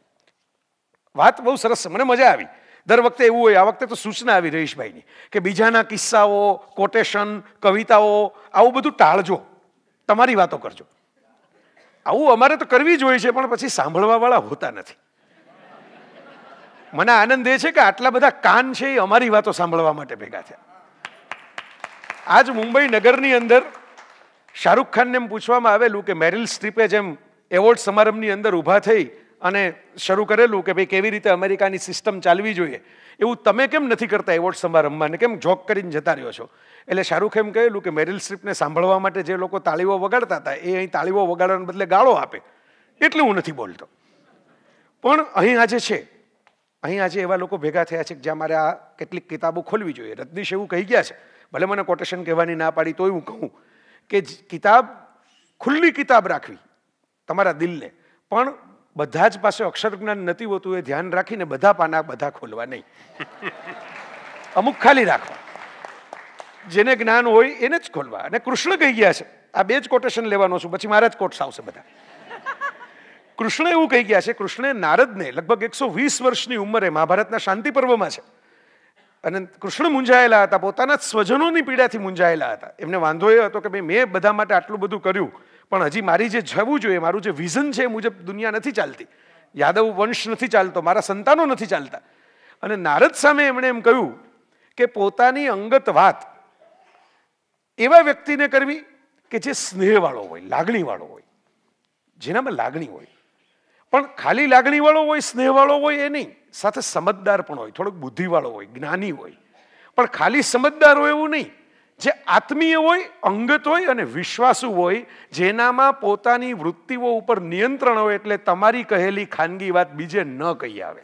[SPEAKER 4] વાત બહુ સરસ મને મજા આવી દર વખતે એવું હોય આ વખતે તો સૂચના આવી રહીશભાઈની કે બીજાના કિસ્સાઓ કોટેશન કવિતાઓ આવું બધું ટાળજો તમારી વાતો કરજો આવું અમારે તો કરવી જોઈએ છે પણ પછી સાંભળવાવાળા હોતા નથી મને આનંદ એ છે કે આટલા બધા કાન છે એ અમારી વાતો સાંભળવા માટે ભેગા થયા આજ મુંબઈ નગરની અંદર શાહરૂખ ખાનને એમ પૂછવામાં આવેલું કે મેરિલ સ્ટ્રીપે જેમ એવોર્ડ સમારંભની અંદર ઊભા થઈ અને શરૂ કરેલું કે ભાઈ કેવી રીતે અમેરિકાની સિસ્ટમ ચાલવી જોઈએ એવું તમે કેમ નથી કરતા એવોર્ડ સમારંભમાં ને કેમ જોક કરીને જતા રહ્યો છો એટલે શાહરૂખ એમ કહેલું કે મેરિલ સ્ટ્રીપને સાંભળવા માટે જે લોકો તાળીઓ વગાડતા હતા એ અહીં તાળીઓ વગાડવાને બદલે ગાળો આપે એટલે હું નથી બોલતો પણ અહીં આજે છે અહીં આજે એવા લોકો ભેગા થયા છે કે જ્યાં મારે આ કેટલીક કિતાબો ખોલવી જોઈએ રજનીશ એવું કહી ગયા છે ભલે મને કોટેશન કહેવાની ના પાડી તોય હું કહું કે કિતાબ ખુલ્લી કિતાબ રાખવી તમારા દિલને પણ બધા જ પાસે અક્ષર જ્ઞાન નથી હોતું એ ધ્યાન રાખીને બધા પાના બધા ખોલવા નહીં અમુક ખાલી રાખવા જેને જ્ઞાન હોય એને જ ખોલવા અને કૃષ્ણ કહી ગયા છે આ બે જ કોટેશન લેવાનો છું પછી મારા જ કોટ્સ આવશે બધા કૃષ્ણ એવું કહી ગયા છે કૃષ્ણે નારદને લગભગ એકસો વીસ વર્ષની ઉંમરે મહાભારતના શાંતિ પર્વમાં છે અને કૃષ્ણ મૂંઝાયેલા હતા પોતાના સ્વજનોની પીડાથી મૂંઝાયેલા હતા એમને વાંધો એ હતો કે ભાઈ મેં બધા માટે આટલું બધું કર્યું પણ હજી મારી જે જવું જોઈએ મારું જે વિઝન છે એ મુજબ દુનિયા નથી ચાલતી યાદવ વંશ નથી ચાલતો મારા સંતાનો નથી ચાલતા અને નારદ સામે એમણે એમ કહ્યું કે પોતાની અંગત વાત એવા વ્યક્તિને કરવી કે જે સ્નેહવાળો હોય લાગણીવાળો હોય જેનામાં લાગણી હોય પણ ખાલી લાગણીવાળો હોય સ્નેહવાળો હોય એ નહીં સાથે સમજદાર પણ હોય થોડોક બુદ્ધિવાળો હોય જ્ઞાની હોય પણ ખાલી સમજદાર હોય એવું નહીં જે આત્મીય હોય અંગત હોય અને વિશ્વાસુ હોય જેનામાં પોતાની વૃત્તિઓ ઉપર નિયંત્રણ હોય એટલે તમારી કહેલી ખાનગી વાત બીજે ન કહી આવે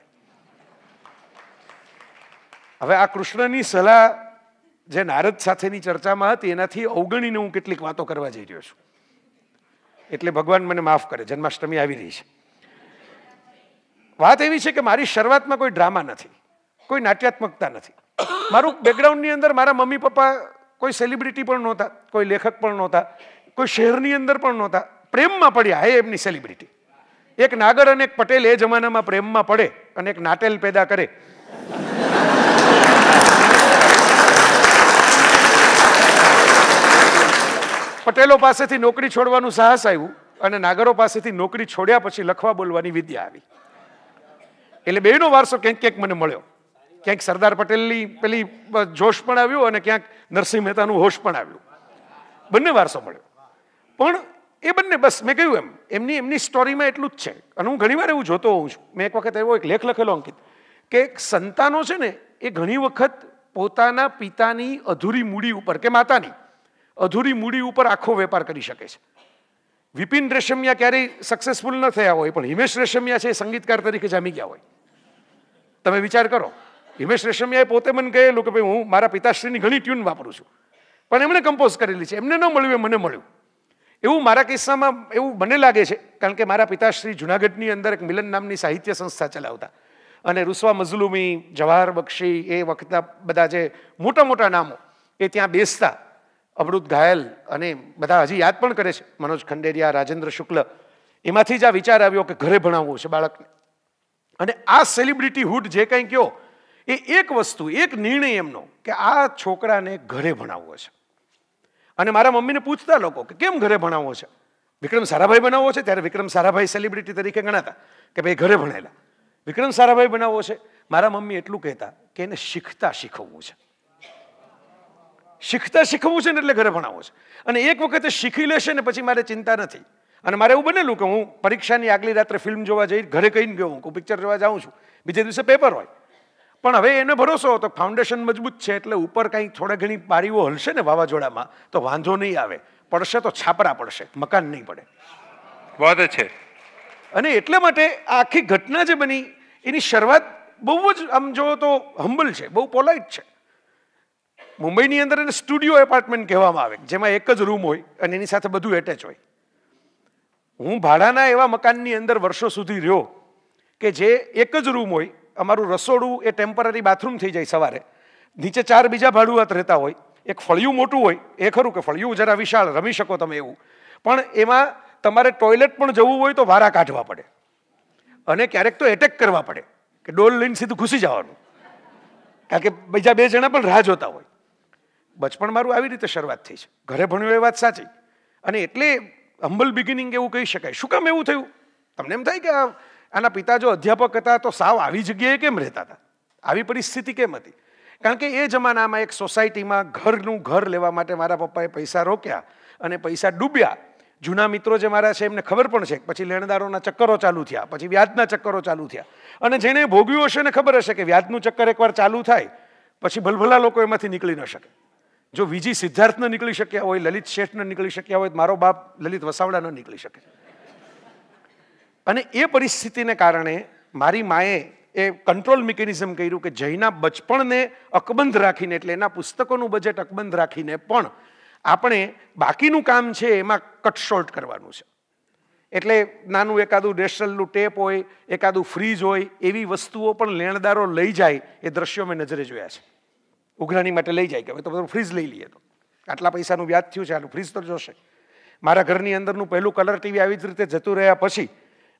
[SPEAKER 4] હવે આ કૃષ્ણની સલાહ જે નારદ સાથેની ચર્ચામાં હતી એનાથી અવગણીને હું કેટલીક વાતો કરવા જઈ રહ્યો છું એટલે ભગવાન મને માફ કરે જન્માષ્ટમી આવી રહી છે વાત એવી છે કે મારી શરૂઆતમાં કોઈ ડ્રામા નથી કોઈ નાટ્યાત્મકતા નથી મારું બેકગ્રાઉન્ડની અંદર મારા મમ્મી પપ્પા કોઈ સેલિબ્રિટી પણ નહોતા કોઈ લેખક પણ નહોતા કોઈ શહેરની અંદર પણ નહોતા પ્રેમમાં પડ્યા હે એમની સેલિબ્રિટી એક નાગર અને એક પટેલ એ જમાનામાં પ્રેમમાં પડે અને એક નાટેલ પેદા કરે પટેલો પાસેથી નોકરી છોડવાનું સાહસ આવ્યું અને નાગરો પાસેથી નોકરી છોડ્યા પછી લખવા બોલવાની વિદ્યા આવી એટલે બેનો વારસો ક્યાંક ક્યાંક મને મળ્યો ક્યાંક સરદાર પટેલની પેલી જોશ પણ આવ્યું અને ક્યાંક નરસિંહ મહેતાનું હોશ પણ આવ્યું બંને વારસો મળ્યો પણ એ બંને બસ મેં કહ્યું એમ એમની એમની સ્ટોરીમાં એટલું જ છે અને હું ઘણીવાર એવું જોતો હોઉં છું મેં એક વખત એવો એક લેખ લખેલો અંકિત કે સંતાનો છે ને એ ઘણી વખત પોતાના પિતાની અધૂરી મૂડી ઉપર કે માતાની અધૂરી મૂડી ઉપર આખો વેપાર કરી શકે છે વિપિન રેશમિયા ક્યારેય સક્સેસફુલ ન થયા હોય પણ હિમેશ રેશમિયા છે એ સંગીતકાર તરીકે જામી ગયા હોય તમે વિચાર કરો હિમેશ રેશમિયાએ પોતે મને કહેલું કે ભાઈ હું મારા પિતાશ્રીની ઘણી ટ્યુન વાપરું છું પણ એમણે કમ્પોઝ કરેલી છે એમને ન મળ્યું એ મને મળ્યું એવું મારા કિસ્સામાં એવું મને લાગે છે કારણ કે મારા પિતાશ્રી જુનાગઢની અંદર એક મિલન નામની સાહિત્ય સંસ્થા ચલાવતા અને રુસ્વા મઝલુમી જવાહર બક્ષી એ વખતના બધા જે મોટા મોટા નામો એ ત્યાં બેસતા અમૃત ઘાયલ અને બધા હજી યાદ પણ કરે છે મનોજ ખંડેરિયા રાજેન્દ્ર શુક્લ એમાંથી જ આ વિચાર આવ્યો કે ઘરે ભણાવવું છે બાળકને અને આ સેલિબ્રિટી હુડ જે કંઈ કહો એ એક વસ્તુ એક નિર્ણય એમનો કે આ છોકરાને ઘરે ભણાવવો છે અને મારા મમ્મીને પૂછતા લોકો કે કેમ ઘરે ભણાવવો છે વિક્રમ સારાભાઈ બનાવવો છે ત્યારે વિક્રમ સારાભાઈ સેલિબ્રિટી તરીકે ગણાતા કે ભાઈ ઘરે ભણેલા વિક્રમ સારાભાઈ બનાવવો છે મારા મમ્મી એટલું કહેતા કે એને શીખતા શીખવવું છે શીખતા શીખવવું છે ને એટલે ઘરે ભણાવવું છે અને એક વખતે શીખી લેશે ને પછી મારે ચિંતા નથી અને મારે એવું બનેલું કે હું પરીક્ષાની આગલી રાત્રે ફિલ્મ જોવા જઈ ઘરે કહીને ગયો હું પિક્ચર જોવા જાઉં છું બીજે દિવસે પેપર હોય પણ હવે એને ભરોસો હતો ફાઉન્ડેશન મજબૂત છે એટલે ઉપર કંઈ થોડા ઘણી બારીઓ હલશે ને વાવાઝોડામાં તો વાંધો નહીં આવે પડશે તો છાપરા પડશે મકાન નહીં પડે વાત છે અને એટલા માટે આખી ઘટના જે બની એની શરૂઆત બહુ જ આમ જોવો તો હમ્બલ છે બહુ પોલાઇટ છે મુંબઈની અંદર એને સ્ટુડિયો એપાર્ટમેન્ટ કહેવામાં આવે જેમાં એક જ રૂમ હોય અને એની સાથે બધું એટેચ હોય હું ભાડાના એવા મકાનની અંદર વર્ષો સુધી રહ્યો કે જે એક જ રૂમ હોય અમારું રસોડું એ ટેમ્પરરી બાથરૂમ થઈ જાય સવારે નીચે ચાર બીજા ભાડુઆત રહેતા હોય એક ફળિયું મોટું હોય એ ખરું કે ફળિયું જરા વિશાળ રમી શકો તમે એવું પણ એમાં તમારે ટોયલેટ પણ જવું હોય તો વારા કાઢવા પડે અને ક્યારેક તો એટેક કરવા પડે કે ડોલ લઈને સીધું ઘૂસી જવાનું કારણ કે બીજા બે જણા પણ રાહ જોતા હોય બચપણ મારું આવી રીતે શરૂઆત થઈ છે ઘરે ભણ્યું એ વાત સાચી અને એટલે હમ્બલ બિગિનિંગ એવું કહી શકાય શું કામ એવું થયું તમને એમ થાય કે આના પિતા જો અધ્યાપક હતા તો સાવ આવી જગ્યાએ કેમ રહેતા હતા આવી પરિસ્થિતિ કેમ હતી કારણ કે એ જમાનામાં એક સોસાયટીમાં ઘરનું ઘર લેવા માટે મારા પપ્પાએ પૈસા રોક્યા અને પૈસા ડૂબ્યા જૂના મિત્રો જે મારા છે એમને ખબર પણ છે પછી લેણદારોના ચક્કરો ચાલુ થયા પછી વ્યાજના ચક્કરો ચાલુ થયા અને જેણે ભોગ્યું હશે ને ખબર હશે કે વ્યાજનું ચક્કર એકવાર ચાલુ થાય પછી ભલભલા લોકો એમાંથી નીકળી ન શકે જો વીજી સિદ્ધાર્થ ન નીકળી શક્યા હોય લલિત શેઠ ન નીકળી શક્યા હોય મારો બાપ લલિત વસાવડા ન નીકળી શકે અને એ પરિસ્થિતિને કારણે મારી માએ એ કંટ્રોલ મિકેનિઝમ કર્યું કે જયના બચપણને અકબંધ રાખીને એટલે એના પુસ્તકોનું બજેટ અકબંધ રાખીને પણ આપણે બાકીનું કામ છે એમાં કટ શોર્ટ કરવાનું છે એટલે નાનું એકાદું નેશનલનું ટેપ હોય એકાદું ફ્રીજ હોય એવી વસ્તુઓ પણ લેણદારો લઈ જાય એ દ્રશ્યો મેં નજરે જોયા છે ઉઘરાણી માટે લઈ જાય કે હવે તો બધું ફ્રીજ લઈ લઈએ તો આટલા પૈસાનું વ્યાજ થયું છે આનું ફ્રીજ તો જોશે મારા ઘરની અંદરનું પહેલું કલર ટીવી આવી જ રીતે જતું રહ્યા પછી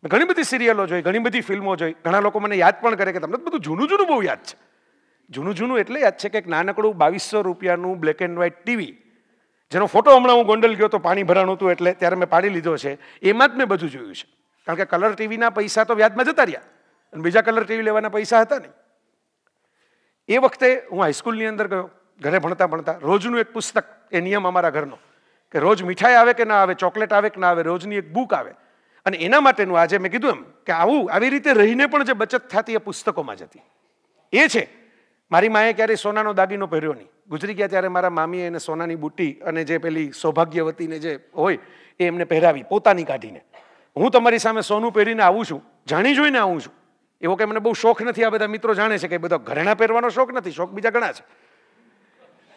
[SPEAKER 4] મેં ઘણી બધી સિરિયલો જોઈ ઘણી બધી ફિલ્મો જોઈ ઘણા લોકો મને યાદ પણ કરે કે તમને બધું જૂનું જૂનું બહુ યાદ છે જૂનું જૂનું એટલે યાદ છે કે એક નાનકડું બાવીસો રૂપિયાનું બ્લેક એન્ડ વ્હાઇટ ટીવી જેનો ફોટો હમણાં હું ગોંડલ ગયો તો પાણી ભરાણું હતું એટલે ત્યારે મેં પાડી લીધો છે એમાં જ મેં બધું જોયું છે કારણ કે કલર ટીવીના પૈસા તો વ્યાજમાં જતા રહ્યા અને બીજા કલર ટીવી લેવાના પૈસા હતા નહીં એ વખતે હું હાઈસ્કૂલની અંદર ગયો ઘરે ભણતા ભણતા રોજનું એક પુસ્તક એ નિયમ અમારા ઘરનો કે રોજ મીઠાઈ આવે કે ના આવે ચોકલેટ આવે કે ના આવે રોજની એક બુક આવે અને એના માટેનું આજે મેં કીધું એમ કે આવું આવી રીતે રહીને પણ જે બચત થતી એ પુસ્તકોમાં જતી એ છે મારી માએ ક્યારે સોનાનો દાગીનો પહેર્યો નહીં ગુજરી ગયા ત્યારે મારા મામીએ એને સોનાની બુટ્ટી અને જે પેલી સૌભાગ્યવતીને જે હોય એ એમને પહેરાવી પોતાની કાઢીને હું તમારી સામે સોનું પહેરીને આવું છું જાણી જોઈને આવું છું એવો કે મને બહુ શોખ નથી આ બધા મિત્રો જાણે છે કે બધા ઘરેણા પહેરવાનો શોખ નથી શોખ બીજા ઘણા છે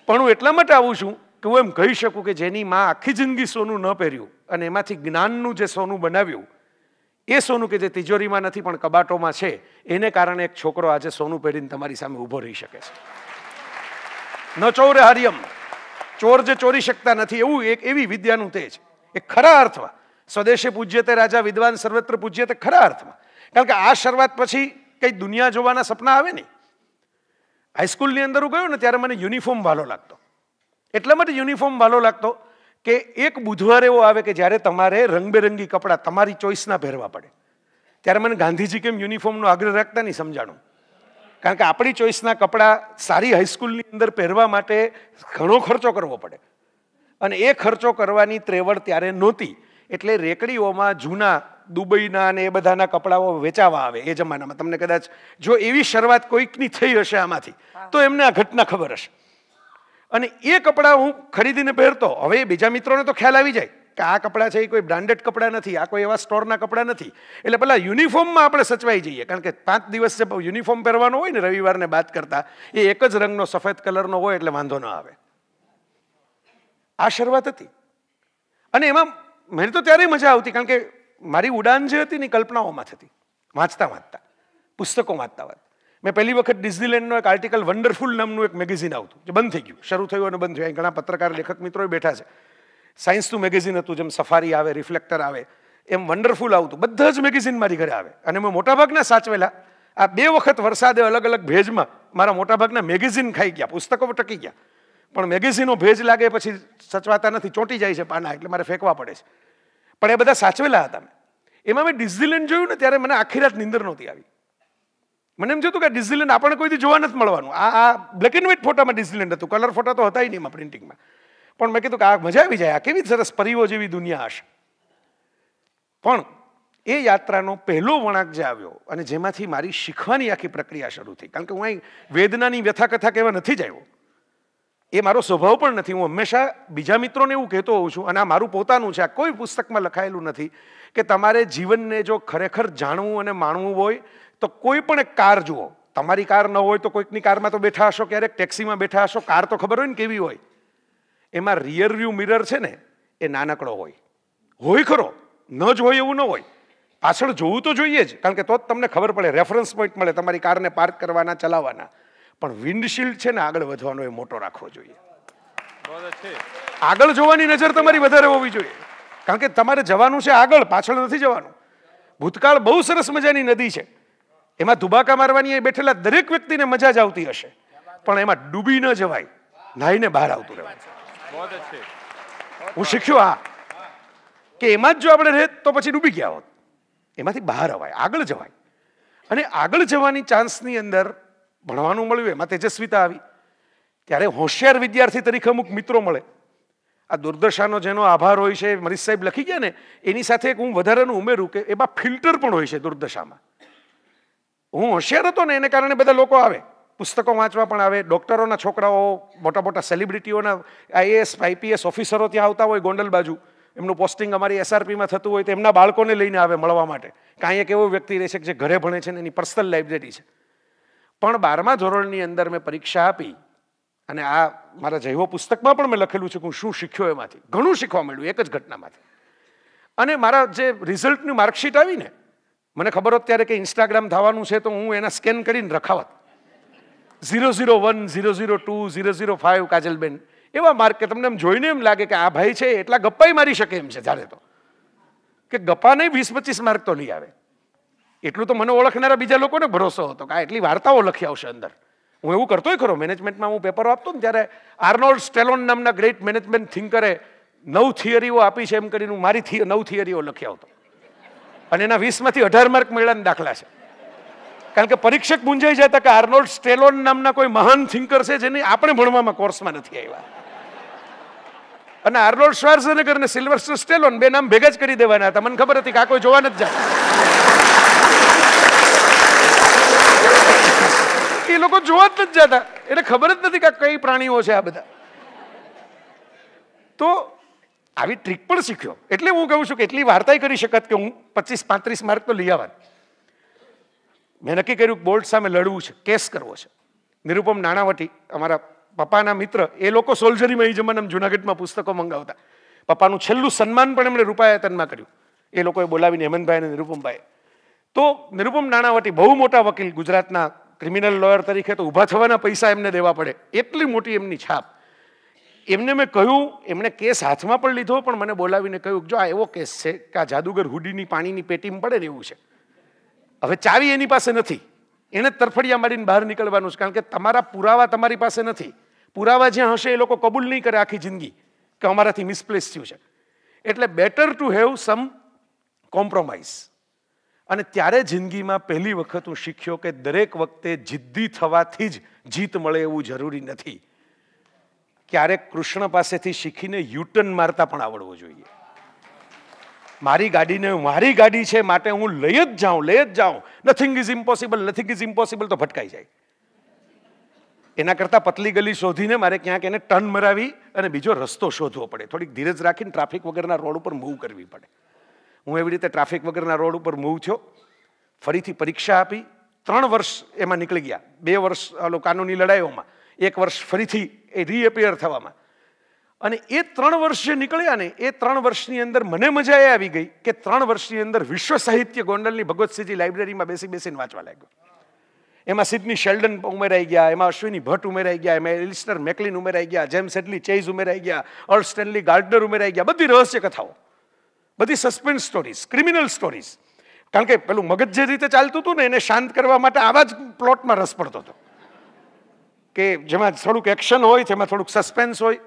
[SPEAKER 4] પણ હું એટલા માટે આવું છું કે હું એમ કહી શકું કે જેની માં આખી જિંદગી સોનું ન પહેર્યું અને એમાંથી જ્ઞાનનું જે સોનું બનાવ્યું એ સોનું કે જે તિજોરીમાં નથી પણ કબાટોમાં છે એને કારણે એક છોકરો આજે સોનું પહેરીને તમારી સામે ઊભો રહી શકે છે ન ચોરે હરિયમ ચોર જે ચોરી શકતા નથી એવું એક એવી વિદ્યાનું તેજ એ ખરા અર્થમાં સ્વદેશે પૂજ્યતે રાજા વિદ્વાન સર્વત્ર પૂજ્યતે ખરા અર્થમાં કારણ કે આ શરૂઆત પછી કંઈ દુનિયા જોવાના સપના આવે નહીં હાઈસ્કૂલની અંદર હું ગયો ને ત્યારે મને યુનિફોર્મ વાલો લાગતો એટલા માટે યુનિફોર્મ વાલો લાગતો કે એક બુધવાર એવો આવે કે જ્યારે તમારે રંગબેરંગી કપડાં તમારી ચોઈસના પહેરવા પડે ત્યારે મને ગાંધીજી કેમ યુનિફોર્મનો આગ્રહ રાખતા નહીં સમજાણું કારણ કે આપણી ચોઈસના કપડાં સારી હાઈસ્કૂલની અંદર પહેરવા માટે ઘણો ખર્ચો કરવો પડે અને એ ખર્ચો કરવાની ત્રેવડ ત્યારે નહોતી એટલે રેકડીઓમાં જૂના દુબઈના અને એ બધાના કપડાઓ વેચાવા આવે એ જમાનામાં તમને કદાચ જો એવી શરૂઆત કોઈકની થઈ હશે આમાંથી તો એમને આ ઘટના ખબર હશે અને એ કપડાં હું ખરીદીને પહેરતો હવે બીજા મિત્રોને તો ખ્યાલ આવી જાય કે આ કપડાં છે એ કોઈ બ્રાન્ડેડ કપડાં નથી આ કોઈ એવા સ્ટોરના કપડાં નથી એટલે પેલા યુનિફોર્મમાં આપણે સચવાઈ જઈએ કારણ કે પાંચ દિવસ જે યુનિફોર્મ પહેરવાનો હોય ને રવિવારને બાદ કરતા એ એક જ રંગનો સફેદ કલરનો હોય એટલે વાંધો ન આવે આ શરૂઆત હતી અને એમાં મને તો ત્યારે મજા આવતી કારણ કે મારી ઉડાન જે હતી ને કલ્પનાઓમાં થતી વાંચતા વાંચતા પુસ્તકો વાંચતા વાત મેં પહેલી વખત ડિઝનીલેન્ડનો એક આર્ટિકલ વન્ડરફુલ નામનું એક મેગેઝિન આવતું જે બંધ થઈ ગયું શરૂ થયું અને બંધ થયું અહીં ઘણા પત્રકાર લેખક મિત્રો બેઠા છે સાયન્સનું મેગેઝિન હતું જેમ સફારી આવે રિફ્લેક્ટર આવે એમ વન્ડરફુલ આવતું બધા જ મેગેઝિન મારી ઘરે આવે અને મેં મોટાભાગના સાચવેલા આ બે વખત વરસાદે અલગ અલગ ભેજમાં મારા મોટાભાગના મેગેઝિન ખાઈ ગયા પુસ્તકો ટકી ગયા પણ મેગેઝિનો ભેજ લાગે પછી સચવાતા નથી ચોંટી જાય છે પાના એટલે મારે ફેંકવા પડે છે પણ એ બધા સાચવેલા હતા મેં એમાં મેં ડિઝીલેન્ડ જોયું ને ત્યારે મને આખી રાત નિંદર નહોતી આવી મને એમ જોતું કે ડિઝીલેન્ડ આપણને કોઈથી જોવા નથી મળવાનું આ આ બ્લેક એન્ડ વ્હાઇટ ફોટામાં ડિઝીલેન્ડ હતું કલર ફોટા તો હતા નહીં એમાં પ્રિન્ટિંગમાં પણ મેં કીધું કે આ મજા આવી જાય આ કેવી સરસ પરીઓ જેવી દુનિયા હશે પણ એ યાત્રાનો પહેલો વળાંક જે આવ્યો અને જેમાંથી મારી શીખવાની આખી પ્રક્રિયા શરૂ થઈ કારણ કે હું અહીં વેદનાની વ્યથાકથા કહેવા નથી જ આવ્યો એ મારો સ્વભાવ પણ નથી હું હંમેશા બીજા મિત્રોને એવું કહેતો હોઉં છું અને આ મારું પોતાનું છે આ કોઈ પુસ્તકમાં લખાયેલું નથી કે તમારે જીવનને જો ખરેખર જાણવું અને માણવું હોય તો કોઈ પણ એક કાર જુઓ તમારી કાર ન હોય તો કોઈકની કારમાં તો બેઠા હશો ક્યારેક ટેક્સીમાં બેઠા હશો કાર તો ખબર હોય ને કેવી હોય એમાં રિયર વ્યૂ મિરર છે ને એ નાનકડો હોય હોય ખરો ન જ હોય એવું ન હોય પાછળ જોવું તો જોઈએ જ કારણ કે તો જ તમને ખબર પડે રેફરન્સ પોઈન્ટ મળે તમારી કારને પાર્ક કરવાના ચલાવવાના પણ વિન્ડશીલ્ડ છે ને આગળ વધવાનો એ મોટો રાખવો જોઈએ આગળ જોવાની નજર તમારી વધારે હોવી જોઈએ કારણ કે તમારે જવાનું છે આગળ પાછળ નથી જવાનું ભૂતકાળ બહુ સરસ મજાની નદી છે એમાં ધુબાકા મારવાની બેઠેલા દરેક વ્યક્તિને મજા જ આવતી હશે પણ એમાં ડૂબી ન જવાય નાહીને બહાર આવતું રહેવાય હું શીખ્યો આ કે એમાં જ જો આપણે રહે તો પછી ડૂબી ગયા હોત એમાંથી બહાર અવાય આગળ જવાય અને આગળ જવાની ચાન્સની અંદર ભણવાનું મળ્યું એમાં તેજસ્વીતા આવી ત્યારે હોશિયાર વિદ્યાર્થી તરીકે અમુક મિત્રો મળે આ દુર્દશાનો જેનો આભાર હોય છે મરીશ સાહેબ લખી ગયા ને એની સાથે એક હું વધારાનું ઉમેરું કે એમાં ફિલ્ટર પણ હોય છે દુર્દશામાં હું હોશિયાર હતો ને એને કારણે બધા લોકો આવે પુસ્તકો વાંચવા પણ આવે ડૉક્ટરોના છોકરાઓ મોટા મોટા સેલિબ્રિટીઓના આઈએએસ આઈપીએસ ઓફિસરો ત્યાં આવતા હોય ગોંડલ બાજુ એમનું પોસ્ટિંગ અમારી એસઆરપીમાં થતું હોય તો એમના બાળકોને લઈને આવે મળવા માટે કાંઈ એક એવો વ્યક્તિ રહેશે કે જે ઘરે ભણે છે ને એની પર્સનલ લાઇબ્રેરી છે પણ બારમા ધોરણની અંદર મેં પરીક્ષા આપી અને આ મારા જૈવો પુસ્તકમાં પણ મેં લખેલું છે કે હું શું શીખ્યો એમાંથી ઘણું શીખવા મળ્યું એક જ ઘટનામાંથી અને મારા જે રિઝલ્ટની માર્કશીટ આવી ને મને ખબર હોત ત્યારે કે ઇન્સ્ટાગ્રામ થવાનું છે તો હું એના સ્કેન કરીને રખાવત zero zero one zero zero two zero zero five કાજલબેન એવા માર્ક કે તમને એમ જોઈને એમ લાગે કે આ ભાઈ છે એટલા ગપ્પાઈ મારી શકે એમ છે જ્યારે તો કે ગપ્પા નહીં વીસ પચીસ માર્ક તો લઈ આવે એટલું તો મને ઓળખનારા બીજા લોકોને ભરોસો હતો કે આ એટલી વાર્તાઓ લખી આવશે અંદર હું એવું કરતોય ખરો મેનેજમેન્ટમાં હું પેપરો આપતો ને ત્યારે આર્નોલ્ડ સ્ટેલોન નામના ગ્રેટ મેનેજમેન્ટ થિંકરે નવ થિયરીઓ આપી છે એમ કરીને હું મારી નવ થિયરીઓ લખી આવતો અને એના વીસમાંથી અઢાર માર્ક મેળાના દાખલા છે કારણ કે પરીક્ષક મૂંઝાઈ જતા કે આર્નોલ્ડ સ્ટેલોન નામના કોઈ મહાન થિંકર છે જેને આપણે ભણવામાં કોર્સમાં નથી આવ્યા અને આર્નોલ્ડ શ્વાર્ઝનગર અને સિલ્વર સ્ટેલોન બે નામ ભેગા જ કરી દેવાના હતા મને ખબર હતી કે આ કોઈ જોવા નથી જાય એ લોકો જોવા જ નથી જતા એટલે ખબર જ નથી કે કઈ પ્રાણીઓ છે આ બધા તો આવી ટ્રીક પણ શીખ્યો એટલે હું કહું છું કે એટલી વાર્તાય કરી શકત કે હું પચીસ પાંત્રીસ માર્ક તો લઈ આવત મેં નક્કી કર્યું કે બોર્ડ સામે લડવું છે કેસ કરવો છે નિરૂપમ નાણાવટી અમારા પપ્પાના મિત્ર એ લોકો સોલ્જરીમાં એ જમાનામાં જુનાગઢમાં પુસ્તકો મંગાવતા પપ્પાનું છેલ્લું સન્માન પણ એમણે રૂપાયતનમાં કર્યું એ લોકોએ બોલાવીને હેમંતભાઈ અને નિરૂપમભાઈ તો નિરૂપમ નાણાવટી બહુ મોટા વકીલ ગુજરાતના ક્રિમિનલ લોયર તરીકે તો ઊભા થવાના પૈસા એમને દેવા પડે એટલી મોટી એમની છાપ એમને મેં કહ્યું એમણે કેસ હાથમાં પણ લીધો પણ મને બોલાવીને કહ્યું કે જો આ એવો કેસ છે કે આ જાદુગર હુડીની પાણીની પેટીમાં પડે ને એવું છે હવે ચાવી એની પાસે નથી એણે તરફડિયા મારીને બહાર નીકળવાનું છે કારણ કે તમારા પુરાવા તમારી પાસે નથી પુરાવા જ્યાં હશે એ લોકો કબૂલ નહીં કરે આખી જિંદગી કે અમારાથી મિસપ્લેસ થયું છે એટલે better to have some compromise અને ત્યારે જિંદગીમાં પહેલી વખત હું શીખ્યો કે દરેક વખતે જિદ્દી થવાથી જ જીત મળે એવું જરૂરી નથી ક્યારેક કૃષ્ણ પાસેથી શીખીને યુટર્ન મારતા પણ આવડવો જોઈએ મારી ગાડીને મારી ગાડી છે માટે હું લઈ જ જાઉં લઈ જ જાઉં nothing is impossible nothing is impossible તો ભટકાઈ જાય એના કરતાં પતલી ગલી શોધીને મારે ક્યાંક એને ટર્ન મરાવી અને બીજો રસ્તો શોધવો પડે થોડીક ધીરજ રાખીને ટ્રાફિક વગરના રોડ ઉપર મૂવ કરવી પડે હું એવી રીતે ટ્રાફિક વગરના રોડ ઉપર મૂવ થયો ફરીથી પરીક્ષા આપી ત્રણ વર્ષ એમાં નીકળી ગયા બે વર્ષ આલો કાનૂની લડાઈઓમાં એક વર્ષ ફરીથી એ રીએપિયર થવામાં અને એ ત્રણ વર્ષ જે નીકળ્યા ને એ ત્રણ વર્ષની અંદર મને મજા એ આવી ગઈ કે ત્રણ વર્ષની અંદર વિશ્વ સાહિત્ય ગોંડલની ભગવતસિંહજી લાઇબ્રેરીમાં બેસી બેસીને વાંચવા લાગ્યો એમાં સિડની શેલ્ડન ઉમેરાઈ ગયા એમાં અશ્વિની ભટ્ટ ઉમેરાઈ ગયા એમાં એલિસ્ટર મેકલિન ઉમેરાઈ ગયા જેમ સેટલી ચેઇઝ ઉમેરાઈ ગયા અર્લ સ્ટેનલી ગાર્ડનર ઉમેરાઈ ગયા બધી રહસ્ય કથાઓ બધી સસ્પેન્સ સ્ટોરીઝ ક્રિમિનલ સ્ટોરીઝ કારણ કે પેલું મગજ જે રીતે ચાલતું હતું ને એને શાંત કરવા માટે આવા જ પ્લોટમાં રસ પડતો હતો કે જેમાં થોડુંક એક્શન હોય તેમાં થોડુંક સસ્પેન્સ હોય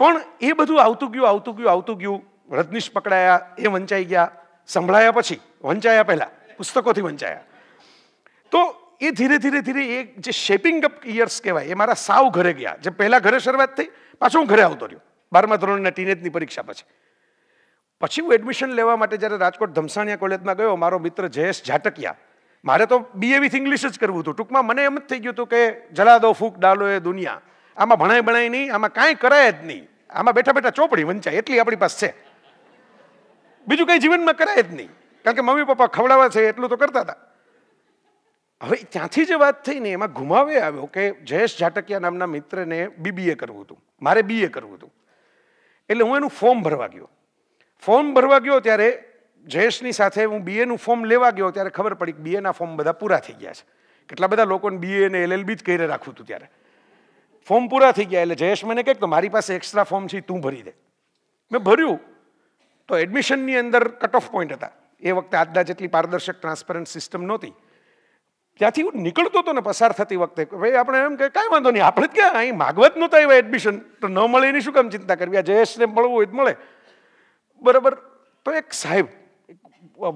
[SPEAKER 4] પણ એ બધું આવતું ગયું આવતું ગયું આવતું ગયું રજનીશ પકડાયા એ વંચાઈ ગયા સંભળાયા પછી વંચાયા પહેલાં પુસ્તકોથી વંચાયા તો એ ધીરે ધીરે ધીરે એ જે શેપિંગ અપ ઇયર્સ કહેવાય એ મારા સાવ ઘરે ગયા જે પહેલાં ઘરે શરૂઆત થઈ પાછો હું ઘરે આવતો રહ્યો બારમા ધોરણના ટીનેજની પરીક્ષા પછી પછી હું એડમિશન લેવા માટે જ્યારે રાજકોટ ધમસાણિયા કોલેજમાં ગયો મારો મિત્ર જયેશ ઝાટકિયા મારે તો બીએ વિથ ઇંગ્લિશ જ કરવું હતું ટૂંકમાં મને એમ જ થઈ ગયું હતું કે જલા દો ફૂક ડાલો એ દુનિયા આમાં ભણાય ભણાય નહીં આમાં કાંઈ કરાય જ નહીં આમાં બેઠા બેઠા ચોપડી વંચાય એટલી આપણી પાસે છે બીજું કંઈ જીવનમાં કરાય જ નહીં કારણ કે મમ્મી પપ્પા ખવડાવે છે એટલું તો કરતા હતા હવે ત્યાંથી જે વાત થઈ ને એમાં ઘુમાવે આવ્યો કે જયેશ જાટકિયા નામના મિત્રને બીબીએ કરવું હતું મારે બીએ કરવું હતું એટલે હું એનું ફોર્મ ભરવા ગયો ફોર્મ ભરવા ગયો ત્યારે જયેશની સાથે હું બીએનું ફોર્મ લેવા ગયો ત્યારે ખબર પડી કે બીએના ફોર્મ બધા પૂરા થઈ ગયા છે કેટલા બધા લોકોને બીએ ને એલએલબી જ કરીને રાખવું હતું ત્યારે ફોર્મ પૂરા થઈ ગયા એટલે જયેશ મને કહે કે મારી પાસે એક્સ્ટ્રા ફોર્મ છે તું ભરી દે મેં ભર્યું તો એડમિશનની અંદર કટ ઓફ પોઈન્ટ હતા એ વખતે આજના જેટલી પારદર્શક ટ્રાન્સપરન્ટ સિસ્ટમ નહોતી ત્યાંથી હું નીકળતો હતો ને પસાર થતી વખતે ભાઈ આપણે એમ કે કાંઈ વાંધો નહીં આપણે જ ક્યાં અહીં માગવત નહોતા એવા એડમિશન તો ન મળે એની શું કામ ચિંતા કરવી આ જયેશને મળવું હોય તો મળે બરાબર તો એક સાહેબ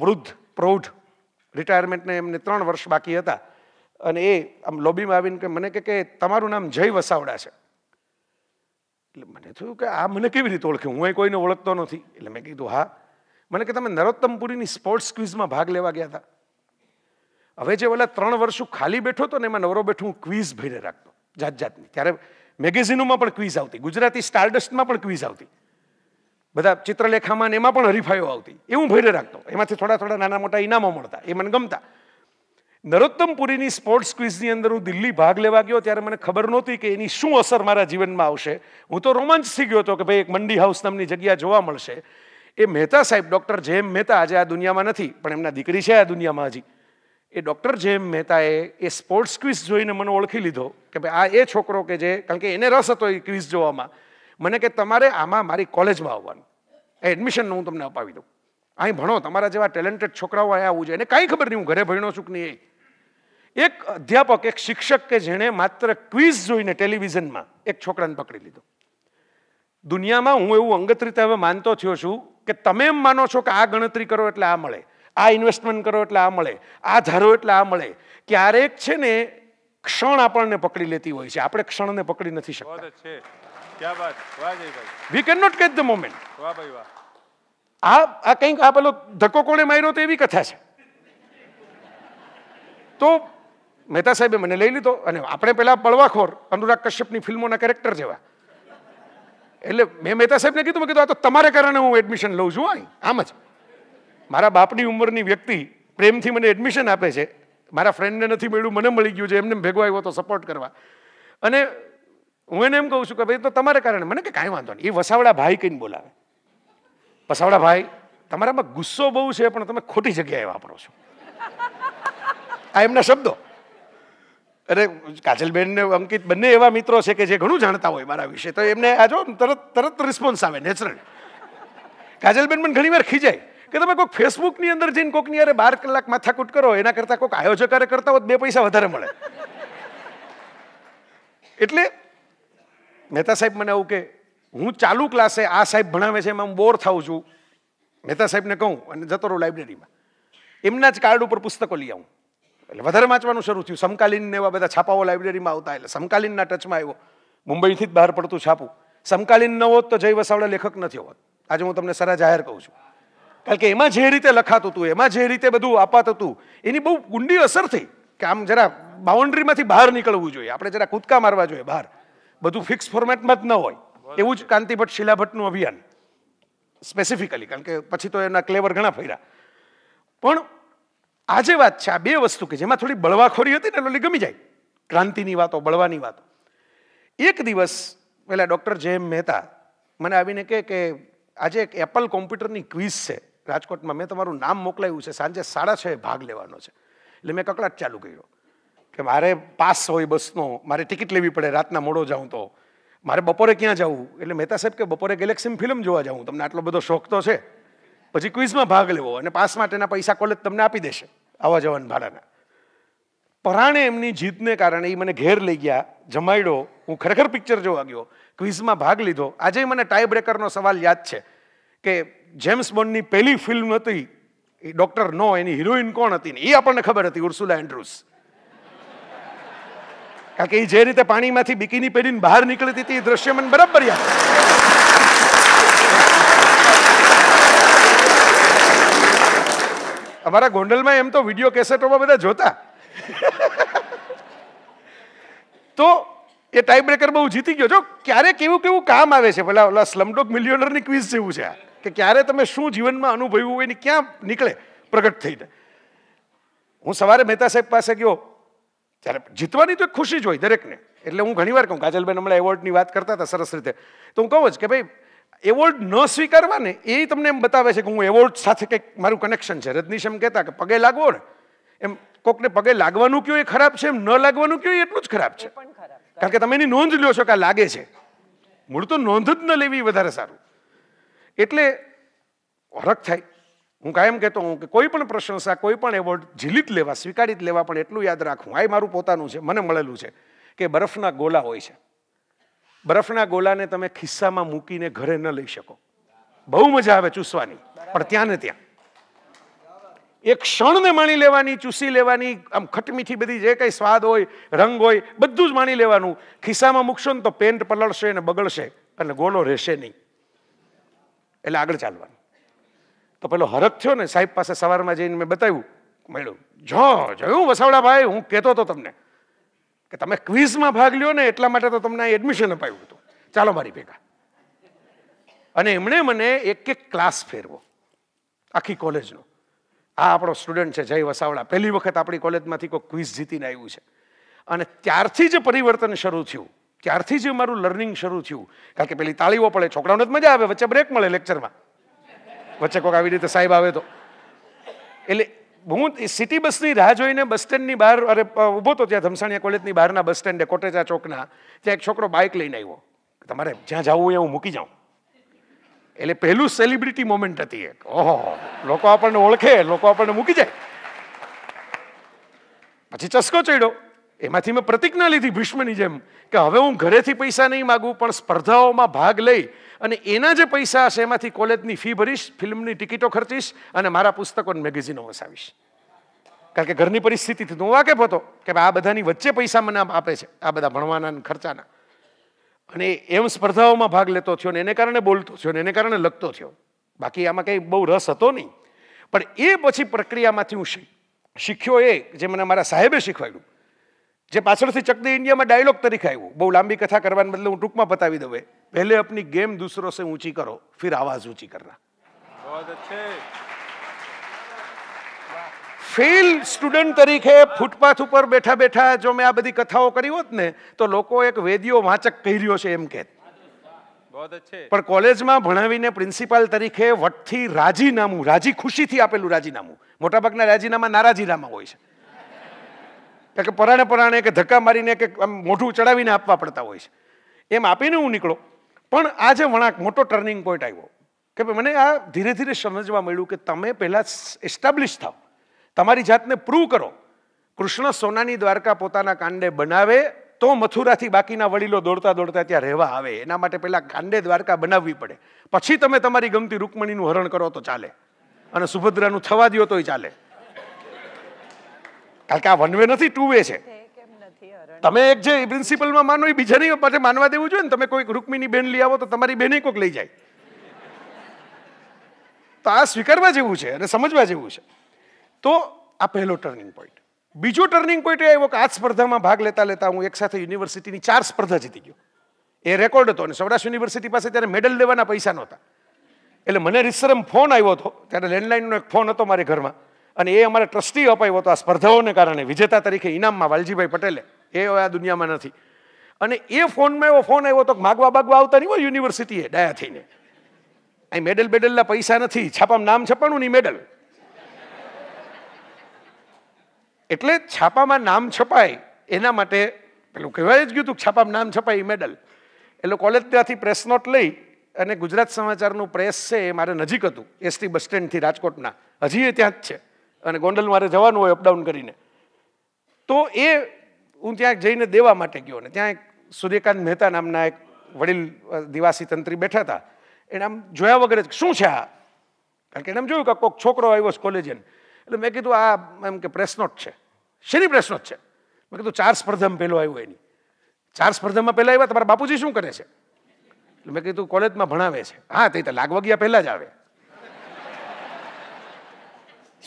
[SPEAKER 4] વૃદ્ધ પ્રૌઢ રિટાયરમેન્ટને એમને ત્રણ વર્ષ બાકી હતા અને એ આમ લોબીમાં આવીને કે મને કે તમારું નામ જય વસાવડા છે એટલે મને થયું કે આ મને કેવી રીતે ઓળખે હું એ કોઈને ઓળખતો નથી એટલે મેં કીધું હા મને કે તમે નરોત્તમપુરીની સ્પોર્ટ્સ ક્વિઝમાં ભાગ લેવા ગયા હતા હવે જે ઓલા ત્રણ વર્ષ હું ખાલી બેઠો હતો ને એમાં નવરો બેઠો હું ક્વિઝ ભરીને રાખતો જાત જાતની ત્યારે મેગેઝિનોમાં પણ ક્વિઝ આવતી ગુજરાતી સ્ટારડસ્ટમાં પણ ક્વિઝ આવતી બધા ચિત્રલેખામાં ને એમાં પણ હરીફાઈઓ આવતી એ હું ભરે રાખતો એમાંથી થોડા થોડા નાના મોટા ઇનામો મળતા એ મને ગમતા નરોત્તમપુરીની સ્પોર્ટ્સ ક્વિઝની અંદર હું દિલ્હી ભાગ લેવા ગયો ત્યારે મને ખબર નહોતી કે એની શું અસર મારા જીવનમાં આવશે હું તો રોમાંચ થઈ ગયો હતો કે ભાઈ એક મંડી હાઉસ નામની જગ્યા જોવા મળશે એ મહેતા સાહેબ ડૉક્ટર જેમ મહેતા આજે આ દુનિયામાં નથી પણ એમના દીકરી છે આ દુનિયામાં હજી એ ડૉક્ટર જેમ મહેતાએ એ સ્પોર્ટ્સ ક્વિઝ જોઈને મને ઓળખી લીધો કે ભાઈ આ એ છોકરો કે જે કારણ કે એને રસ હતો એ ક્વિઝ જોવામાં મને કે તમારે આમાં મારી કોલેજમાં આવવાનું એ એડમિશનનું હું તમને અપાવી દઉં અહીં ભણો તમારા જેવા ટેલેન્ટેડ છોકરાઓ અહીંયા આવવું જોઈએ એને કાંઈ ખબર નહીં હું ઘરે ભણ્યો છું કે નહીં એક અધ્યાપક એક શિક્ષક કે જેણે માત્ર ક્વિઝ જોઈને ટેલિવિઝનમાં એક છોકરાને પકડી લીધો દુનિયામાં હું એવું અંગત રીતે હવે માનતો થયો છું કે તમે એમ માનો છો કે આ ગણતરી કરો એટલે આ મળે આ ઇન્વેસ્ટમેન્ટ કરો એટલે આ મળે આ ધારો એટલે આ મળે ક્યારેક છે ને ક્ષણ આપણને પકડી લેતી હોય છે આપણે ક્ષણને પકડી નથી
[SPEAKER 1] શકતા ક્યા વાત વાહ Jaybhai
[SPEAKER 4] we can not get the moment વાહ ભાઈ વાહ આ આ કંઈક આ પેલો ધક્કો કોણે માર્યો તો એવી કથા છે તો મહેતા સાહેબે મને લઈ લીધો અને આપણે પહેલાં પળવાખોર અનુરાગ કશ્યપની ફિલ્મોના કેરેક્ટર જેવા એટલે મેં મહેતા સાહેબને કીધું મેં કીધું આ તો તમારે કારણે હું એડમિશન લઉં છું અહીં આમ જ મારા બાપની ઉંમરની વ્યક્તિ પ્રેમથી મને એડમિશન આપે છે મારા ફ્રેન્ડને નથી મળ્યું મને મળી ગયું છે એમને ભેગો આવ્યો તો સપોર્ટ કરવા અને હું એને એમ કહું છું કે ભાઈ તો તમારે કારણે મને કે કાંઈ વાંધો નહીં એ વસાવડા ભાઈ કહીને બોલાવે વસાવડા ભાઈ તમારામાં ગુસ્સો બહુ છે પણ તમે ખોટી જગ્યાએ વાપરો છો આ એમના શબ્દો અરે કાજલબેન ને અંકિત બંને એવા મિત્રો છે કે જે ઘણું જાણતા હોય મારા વિશે તો એમને આ જો તરત તરત રિસ્પોન્સ આવે નેચરલ કાજલબેન પણ ઘણીવાર ખીજાય કે તમે કોઈક ફેસબુકની અંદર જઈને કોકની અરે બાર કલાક માથાકૂટ કરો એના કરતાં કોઈક આયોજકારે કરતા હોત બે પૈસા વધારે મળે એટલે મહેતા સાહેબ મને એવું કે હું ચાલુ ક્લાસે આ સાહેબ ભણાવે છે એમાં હું બોર થાઉં છું મહેતા સાહેબને કહું અને જતો રહું લાઇબ્રેરીમાં એમના જ કાર્ડ ઉપર પુસ્તકો લઈ આવું એટલે વધારે વાંચવાનું શરૂ થયું સમકાલીન એવા બધા છાપાઓ લાઇબ્રેરીમાં આવતા એટલે સમકાલીનના ટચમાં આવ્યો મુંબઈથી જ બહાર પડતું છાપું સમકાલીન ન હોત તો જય વસાવડા લેખક નથી હોત આજે હું તમને સરા જાહેર કહું છું કારણ કે એમાં જે રીતે લખાતું હતું એમાં જે રીતે બધું અપાતું હતું એની બહુ ગુંડી અસર થઈ કે આમ જરા બાઉન્ડ્રીમાંથી બહાર નીકળવું જોઈએ આપણે જરા કૂદકા મારવા જોઈએ બહાર બધું ફિક્સ ફોર્મેટમાં જ ન હોય એવું જ કાંતિભટ્ટ શિલાભટ્ટનું અભિયાન સ્પેસિફિકલી કારણ કે પછી તો એના ક્લેવર ઘણા ફર્યા પણ આજે વાત છે આ બે વસ્તુ કે જેમાં થોડી બળવાખોરી હતી ને એટલે ગમી જાય ક્રાંતિની વાતો બળવાની વાતો એક દિવસ પહેલાં ડૉક્ટર જે મહેતા મને આવીને કહે કે આજે એક એપલ કોમ્પ્યુટરની ક્વિઝ છે રાજકોટમાં મેં તમારું નામ મોકલાયું છે સાંજે સાડા છ ભાગ લેવાનો છે એટલે મેં કકડાટ ચાલુ કર્યો કે મારે પાસ હોય બસનો મારે ટિકિટ લેવી પડે રાતના મોડો જાઉં તો મારે બપોરે ક્યાં જવું એટલે મહેતા સાહેબ કે બપોરે ગેલેક્સીમ ફિલ્મ જોવા જાઉં તમને આટલો બધો શોખ તો છે પછી ક્વિઝમાં ભાગ લેવો અને પાસ માટેના પૈસા કોલેજ તમને આપી દેશે આવવા જવાના ભાડાના પરાણે એમની જીતને કારણે એ મને ઘેર લઈ ગયા જમાડ્યો હું ખરેખર પિક્ચર જોવા ગયો ક્વિઝમાં ભાગ લીધો આજે મને ટાઈ બ્રેકરનો સવાલ યાદ છે કે જેમ્સ બોન્ડની પહેલી ફિલ્મ હતી એ ડૉક્ટર નો એની હિરોઈન કોણ હતી ને એ આપણને ખબર હતી ઉર્સુલા એન્ડ્રુસ કારણ કે એ જે રીતે પાણીમાંથી બિકીની પહેરીને બહાર નીકળતી હતી એ દ્રશ્ય મને બરાબર યાદ અમારા ગોંડલમાં એમ તો વિડીયો કેસેટોમાં બધા જોતા તો એ ટાઈપ બ્રેકર બહુ જીતી ગયો જો ક્યારે કેવું કેવું કામ આવે છે પેલા ઓલા સ્લમડોક મિલિયોનરની ક્વિઝ જેવું છે કે ક્યારે તમે શું જીવનમાં અનુભવ્યું હોય ને ક્યાં નીકળે પ્રગટ થઈને હું સવારે મહેતા સાહેબ પાસે ગયો જ્યારે જીતવાની તો ખુશી જ હોય દરેકને એટલે હું ઘણીવાર કહું કાજલબેન હમણાં એવોર્ડની વાત કરતા હતા સરસ રીતે તો હું કહું જ કે ભાઈ એવોર્ડ ન સ્વીકારવાને એ તમને એમ બતાવે છે કે હું એવોર્ડ સાથે કંઈક મારું કનેક્શન છે રજનીશ એમ કહેતા કે પગે લાગવો ને એમ કોકને પગે લાગવાનું કયો એ ખરાબ છે એમ ન લાગવાનું કયો એટલું જ ખરાબ છે કારણ કે તમે એની નોંધ લ્યો છો કે આ લાગે છે મૂળ તો નોંધ જ ન લેવી વધારે સારું એટલે હરખ થાય હું કાયમ કહેતો હું કે કોઈ પણ પ્રશંસા કોઈ પણ એવોર્ડ ઝીલી લેવા સ્વીકારી લેવા પણ એટલું યાદ રાખવું આ મારું પોતાનું છે મને મળેલું છે કે બરફના ગોલા હોય છે બરફના ગોલાને તમે ખિસ્સામાં મૂકીને ઘરે ન લઈ શકો બહુ મજા આવે ચૂસવાની પણ ત્યાં ને ત્યાં એ ક્ષણને માણી લેવાની ચૂસી લેવાની આમ ખટમીઠી બધી જે કંઈ સ્વાદ હોય રંગ હોય બધું જ માણી લેવાનું ખિસ્સામાં મૂકશો ને તો પેન્ટ પલળશે ને બગડશે અને ગોલો રહેશે નહીં એટલે આગળ ચાલવાનું તો પેલો હરખ થયો ને સાહેબ પાસે સવારમાં જઈને મેં બતાવ્યું મળ્યું જો જોયું વસાવડાભાઈ હું કહેતો હતો તમને કે તમે ક્વિઝમાં ભાગ લ્યો ને એટલા માટે તો તમને એડમિશન અપાયું હતું ચાલો મારી ભેગા અને એમણે મને એક એક ક્લાસ ફેરવો આખી કોલેજનો આ આપણો સ્ટુડન્ટ છે જય વસાવડા પહેલી વખત આપણી કોલેજમાંથી કોઈ ક્વિઝ જીતીને આવ્યું છે અને ત્યારથી જ પરિવર્તન શરૂ થયું ત્યારથી જ મારું લર્નિંગ શરૂ થયું કારણ કે પેલી તાળીઓ પડે છોકરાઓને જ મજા આવે વચ્ચે બ્રેક મળે લેક્ચરમાં વચ્ચે કોઈક આવી રીતે સાહેબ આવે તો એટલે હું સિટી બસની રાહ જોઈને બસ સ્ટેન્ડની બહાર અરે ઊભો તો ત્યાં ધમસાણીયા કોલેજની બહારના બસ સ્ટેન્ડે કોટેચા ચોકના ત્યાં એક છોકરો બાઇક લઈને આવ્યો તમારે જ્યાં જવું હોય હું મૂકી જાઉં એટલે પહેલું સેલિબ્રિટી મોમેન્ટ હતી એક ઓહો લોકો આપણને ઓળખે લોકો આપણને મૂકી જાય પછી ચસ્કો ચડ્યો એમાંથી મેં પ્રતિજ્ઞા લીધી ભીષ્મની જેમ કે હવે હું ઘરેથી પૈસા નહીં માગું પણ સ્પર્ધાઓમાં ભાગ લઈ અને એના જે પૈસા હશે એમાંથી કોલેજની ફી ભરીશ ફિલ્મની ટિકિટો ખર્ચીશ અને મારા પુસ્તકો મેગેઝિનો વસાવીશ કારણ કે ઘરની પરિસ્થિતિથી હું વાકેફ હતો કે આ બધાની વચ્ચે પૈસા મને આપે છે આ બધા ભણવાના અને ખર્ચાના અને એમ સ્પર્ધાઓમાં ભાગ લેતો થયો ને એને કારણે બોલતો થયો ને એને કારણે લખતો થયો બાકી આમાં કંઈ બહુ રસ હતો નહીં પણ એ પછી પ્રક્રિયામાંથી હું શીખ્યો એ જે મને મારા સાહેબે શીખવાડ્યું જે પાછળથી ચકદી ઇન્ડિયામાં ડાયલોગ તરીકે આવ્યું બહુ લાંબી કથા કરવાને બદલે હું ટૂંકમાં બતાવી દઉં પહેલે અપની ગેમ દૂસરો સે ઊંચી કરો ફિર આવાજ ઊંચી
[SPEAKER 1] કરના
[SPEAKER 4] ફિલ સ્ટુડન્ટ તરીકે ફૂટપાથ ઉપર બેઠા બેઠા જો મેં આ બધી કથાઓ કરી હોત ને તો લોકો એક વેદીઓ વાચક કહી રહ્યો છે એમ કહેત પણ કોલેજમાં ભણાવીને પ્રિન્સિપાલ તરીકે વટથી રાજીનામું રાજી ખુશીથી આપેલું રાજીનામું મોટાભાગના રાજીનામા નારાજીનામા હોય છે કારણ કે પરાણે પરાણે કે ધક્કા મારીને કે આમ મોઢું ચડાવીને આપવા પડતા હોય છે એમ આપીને હું નીકળો પણ આજે જે મોટો ટર્નિંગ પોઈન્ટ આવ્યો કે ભાઈ મને આ ધીરે ધીરે સમજવા મળ્યું કે તમે પહેલાં એસ્ટાબ્લિશ થાઓ તમારી જાતને પ્રૂવ કરો કૃષ્ણ સોનાની દ્વારકા પોતાના કાંડે બનાવે તો મથુરાથી બાકીના વડીલો દોડતા દોડતા ત્યાં રહેવા આવે એના માટે પહેલાં કાંડે દ્વારકા બનાવવી પડે પછી તમે તમારી ગમતી રૂકમણીનું હરણ કરો તો ચાલે અને સુભદ્રાનું થવા દો તોય ચાલે કારણ કે આ વન વે નથી ટુ વે છે તમે એક જે પ્રિન્સિપલમાં માનો એ બીજા નહીં પાસે માનવા દેવું જોઈએ ને તમે કોઈ રૂકમિની બેન લઈ આવો તો તમારી બેને કોઈક લઈ જાય તો આ સ્વીકારવા જેવું છે અને સમજવા જેવું છે તો આ પહેલો ટર્નિંગ પોઈન્ટ બીજો ટર્નિંગ પોઈન્ટ એ આવ્યો કે આ સ્પર્ધામાં ભાગ લેતા લેતા હું એક સાથે યુનિવર્સિટીની ચાર સ્પર્ધા જીતી ગયો એ રેકોર્ડ હતો અને સૌરાષ્ટ્ર યુનિવર્સિટી પાસે ત્યારે મેડલ લેવાના પૈસા નહોતા એટલે મને રીસરમ ફોન આવ્યો હતો ત્યારે લેન્ડલાઇનનો એક ફોન હતો મારી ઘરમાં અને એ અમારે ટ્રસ્ટી અપાયો હતો આ સ્પર્ધાઓને કારણે વિજેતા તરીકે ઇનામમાં વાલજીભાઈ પટેલે એ આ દુનિયામાં નથી અને એ ફોનમાં એવો ફોન આવ્યો તો માગવા બાગવા આવતા નહીં હોય યુનિવર્સિટીએ ડાયા થઈને અહીં મેડલ બેડલના પૈસા નથી છાપામાં નામ છપાણું નહીં મેડલ એટલે છાપામાં નામ છપાય એના માટે પેલું કહેવાય જ ગયું હતું છાપામાં નામ છપાય એ મેડલ એટલે કોલેજ ત્યાંથી પ્રેસ નોટ લઈ અને ગુજરાત સમાચારનું પ્રેસ છે એ મારે નજીક હતું એસટી બસ સ્ટેન્ડથી રાજકોટના હજી એ ત્યાં જ છે અને ગોંડલ મારે જવાનું હોય અપડાઉન કરીને તો એ હું ત્યાં જઈને દેવા માટે ગયો ને ત્યાં એક સૂર્યકાંત મહેતા નામના એક વડીલ દિવાસી તંત્રી બેઠા હતા એણે આમ જોયા વગર જ શું છે આ કારણ કે એને આમ જોયું કે કોઈક છોકરો આવ્યો છે કોલેજન એટલે મેં કીધું આ એમ કે પ્રેસ નોટ છે શેની પ્રેસ નોટ છે મેં કીધું ચાર સ્પર્ધામાં પહેલો આવ્યો એની ચાર સ્પર્ધામાં પહેલાં આવ્યા તમારા બાપુજી શું કરે છે એટલે મેં કીધું કોલેજમાં ભણાવે છે હા તે લાગવા ગયા પહેલાં જ આવે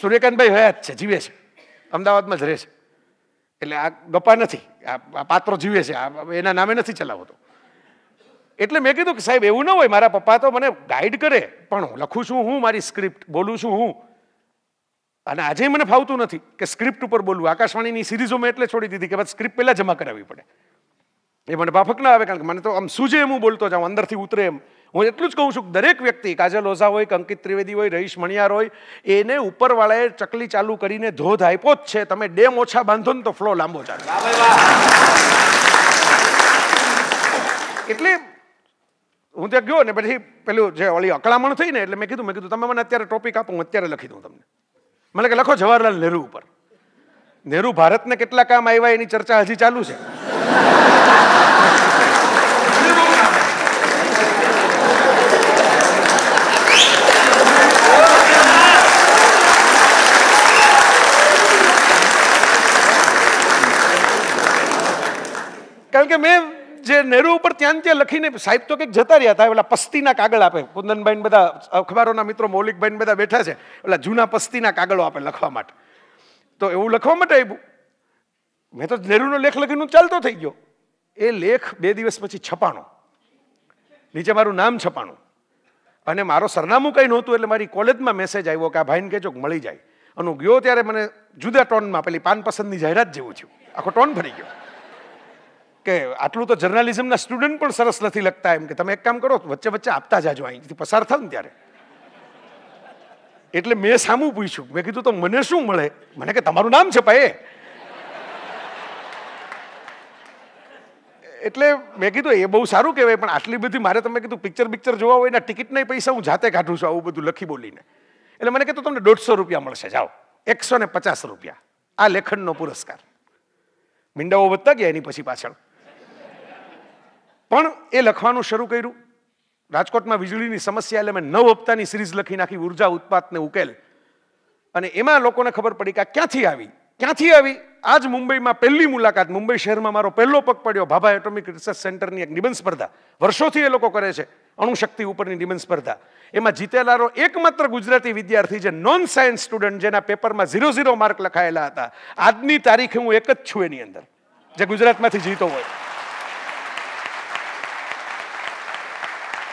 [SPEAKER 4] સૂર્યકાંતભાઈ હયા જ છે જીવે છે અમદાવાદમાં જ રહે છે એટલે આ ગપ્પા નથી આ પાત્રો જીવે છે એના નામે નથી ચલાવતો એટલે મેં કીધું કે સાહેબ એવું ન હોય મારા પપ્પા તો મને ગાઈડ કરે પણ હું લખું છું હું મારી સ્ક્રિપ્ટ બોલું છું હું અને આજે મને ફાવતું નથી કે સ્ક્રિપ્ટ ઉપર બોલવું આકાશવાણીની સિરીઝો મેં એટલે છોડી દીધી કે બસ સ્ક્રિપ્ટ પહેલાં જમા કરાવવી પડે એ મને બાફક ના આવે કારણ કે મને તો આમ સૂજે એમ હું બોલતો જાઉં અંદરથી ઉતરે એમ હું એટલું જ કહું છું કે દરેક વ્યક્તિ કાજલ ઓઝા હોય કે અંકિત ત્રિવેદી હોય રહીશ મણિયાર હોય એને ઉપરવાળાએ ચકલી ચાલુ કરીને ધોધ આપ્યો જ છે તમે ડેમ ઓછા બાંધો ને તો ફ્લો લાંબો ચાલે એટલે હું ત્યાં ગયો ને પછી પેલું જે ઓલી અકળામણ થઈ ને એટલે મેં કીધું મેં કીધું તમે મને અત્યારે ટોપિક આપો હું અત્યારે લખી દઉં તમને મને કે લખો જવાહરલાલ નહેરુ ઉપર નહેરુ ભારતને કેટલા કામ આવ્યા એની ચર્ચા હજી ચાલુ છે કે મેં જે નહેરુ ઉપર ત્યાં ત્યાં લખીને સાહેબ તો કંઈક જતા રહ્યા હતા પેલા પસ્તીના કાગળ આપે કુંદનભાઈ બધા અખબારોના મિત્રો મૌલિકભાઈ બધા બેઠા છે એટલે જૂના પસ્તીના કાગળો આપે લખવા માટે તો એવું લખવા માટે આવ્યું મેં તો નહેરુનો લેખ લખીને ચાલતો થઈ ગયો એ લેખ બે દિવસ પછી છપાણો નીચે મારું નામ છપાણું અને મારો સરનામું કંઈ નહોતું એટલે મારી કોલેજમાં મેસેજ આવ્યો કે આ ભાઈને કહેજો કે મળી જાય અને હું ગયો ત્યારે મને જુદા ટોનમાં પેલી પાન પસંદની જાહેરાત જેવું થયું આખો ટોન ભરી ગયો કે આટલું તો જર્નાલિઝમના સ્ટુડન્ટ પણ સરસ નથી લખતા એમ કે તમે એક કામ કરો વચ્ચે વચ્ચે આપતા જાજો અહીંથી પસાર થાવ ને ત્યારે એટલે મેં સામું પૂછ્યું મેં કીધું તો મને શું મળે મને કે તમારું નામ છે પાએ એટલે મેં કીધું એ બહુ સારું કહેવાય પણ આટલી બધી મારે તમે કીધું પિક્ચર પિક્ચર જોવા હોય એના ટિકિટના પૈસા હું જાતે કાઢું છું આવું બધું લખી બોલીને એટલે મને કીધું તમને દોઢસો રૂપિયા મળશે જાઓ એકસો ને પચાસ રૂપિયા આ લેખનનો પુરસ્કાર મીંડાઓ વધતા ગયા એની પછી પાછળ પણ એ લખવાનું શરૂ કર્યું રાજકોટમાં વીજળીની સમસ્યા એટલે મેં નવ હપ્તાની સિરીઝ લખી નાખી ઉર્જા ઉત્પાદને ઉકેલ અને એમાં લોકોને ખબર પડી કે આ ક્યાંથી આવી ક્યાંથી આવી આજ મુંબઈમાં પહેલી મુલાકાત મુંબઈ શહેરમાં મારો પહેલો પગ પડ્યો ભાભા એટોમિક રિસર્ચ સેન્ટરની એક નિબંધ સ્પર્ધા વર્ષોથી એ લોકો કરે છે અણુશક્તિ ઉપરની નિબંધ સ્પર્ધા એમાં જીતેલારો એકમાત્ર ગુજરાતી વિદ્યાર્થી જે નોન સાયન્સ સ્ટુડન્ટ જેના પેપરમાં ઝીરો ઝીરો માર્ક લખાયેલા હતા આજની તારીખે હું એક જ છું એની અંદર જે ગુજરાતમાંથી જીતો હોય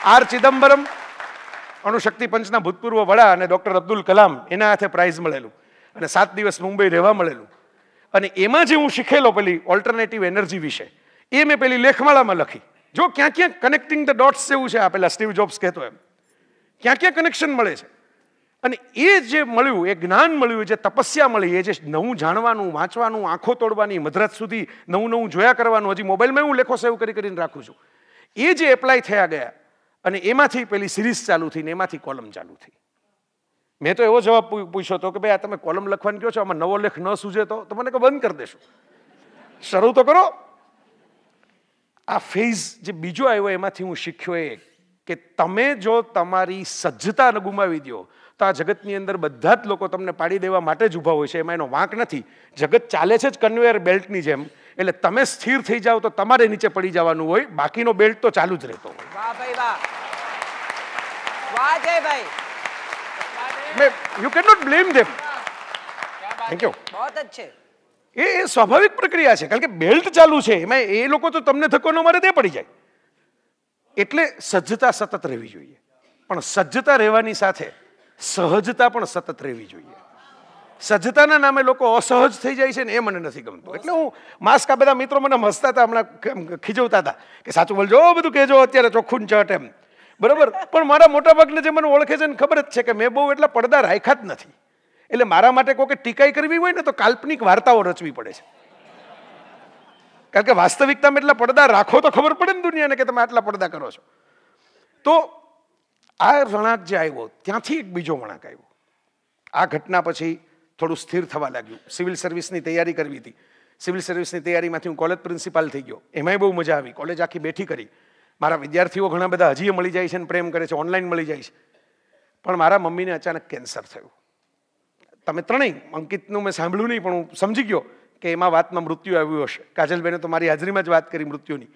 [SPEAKER 4] આર ચિદમ્બરમ અણુશક્તિ પંચના ભૂતપૂર્વ વડા અને ડૉક્ટર અબ્દુલ કલામ એના હાથે પ્રાઇઝ મળેલું અને સાત દિવસ મુંબઈ રહેવા મળેલું અને એમાં જે હું શીખેલો પેલી ઓલ્ટરનેટિવ એનર્જી વિશે એ મેં પેલી લેખમાળામાં લખી જો ક્યાં ક્યાં કનેક્ટિંગ ધ ડોટ્સ જેવું છે આ પેલા સ્ટીવ જોબ્સ કહેતો એમ ક્યાં ક્યાં કનેક્શન મળે છે અને એ જે મળ્યું એ જ્ઞાન મળ્યું જે તપસ્યા મળી એ જે નવું જાણવાનું વાંચવાનું આંખો તોડવાની મધરાત સુધી નવું નવું જોયા કરવાનું હજી મોબાઈલમાં હું લેખો સેવ કરી કરીને રાખું છું એ જે એપ્લાય થયા ગયા અને એમાંથી પેલી સિરીઝ ચાલુ થઈ ને એમાંથી કોલમ ચાલુ થઈ મેં તો એવો જવાબ પૂછ્યો હતો કે ભાઈ આ તમે કોલમ લખવાનું કહો છો આમાં નવો લેખ ન સૂજે તો મને કે બંધ કરી દેશો શરૂ તો કરો આ ફેઝ જે બીજો આવ્યો એમાંથી હું શીખ્યો એ કે તમે જો તમારી સજ્જતા ગુમાવી દો તો આ જગતની અંદર બધા જ લોકો તમને પાડી દેવા માટે જ ઊભા હોય છે એમાં એનો વાંક નથી જગત ચાલે છે જ કન્વેયર બેલ્ટની જેમ એટલે તમે સ્થિર થઈ જાઓ તો તમારે નીચે પડી જવાનું હોય બાકીનો બેલ્ટ તો ચાલુ જ રહેતો હોય you can not blame them thank you એ સ્વાભાવિક પ્રક્રિયા છે કારણ કે બેલ્ટ ચાલુ છે એમાં એ લોકો તો તમને ધક્કો ન મારે તે પડી જાય એટલે સજ્જતા સતત રહેવી જોઈએ પણ સજ્જતા રહેવાની સાથે સહજતા પણ સતત રહેવી જોઈએ સજ્જતાના નામે લોકો અસહજ થઈ જાય છે ને એ મને નથી ગમતું એટલે હું માસ્ક આ બધા મિત્રો મને હસતા હતા હમણાં ખીજવતા હતા કે સાચું બોલજો બધું કહેજો અત્યારે ચોખ્ખું ચટ એમ બરાબર પણ મારા મોટાભાગને જે મને ઓળખે છે ને ખબર જ છે કે મેં બહુ એટલા પડદા રાખ્યા જ નથી એટલે મારા માટે કોઈક ટીકાઈ કરવી હોય ને તો કાલ્પનિક વાર્તાઓ રચવી પડે છે કારણ કે વાસ્તવિકતામાં એટલા પડદા રાખો તો ખબર પડે ને દુનિયાને કે તમે આટલા પડદા કરો છો તો આ વણાક જે આવ્યો ત્યાંથી એક બીજો વણાક આવ્યો આ ઘટના પછી થોડું સ્થિર થવા લાગ્યું સિવિલ સર્વિસની તૈયારી કરવી હતી સિવિલ સર્વિસની તૈયારીમાંથી હું કોલેજ પ્રિન્સિપાલ થઈ ગયો એમાંય બહુ મજા આવી કોલેજ આખી બેઠી કરી મારા વિદ્યાર્થીઓ ઘણા બધા હજીએ મળી જાય છે અને પ્રેમ કરે છે ઓનલાઈન મળી જાય છે પણ મારા મમ્મીને અચાનક કેન્સર થયું તમે ત્રણેય અંકિતનું મેં સાંભળ્યું નહીં પણ હું સમજી ગયો કે એમાં વાતમાં મૃત્યુ આવ્યું હશે કાજલબેને તો મારી હાજરીમાં જ વાત કરી મૃત્યુની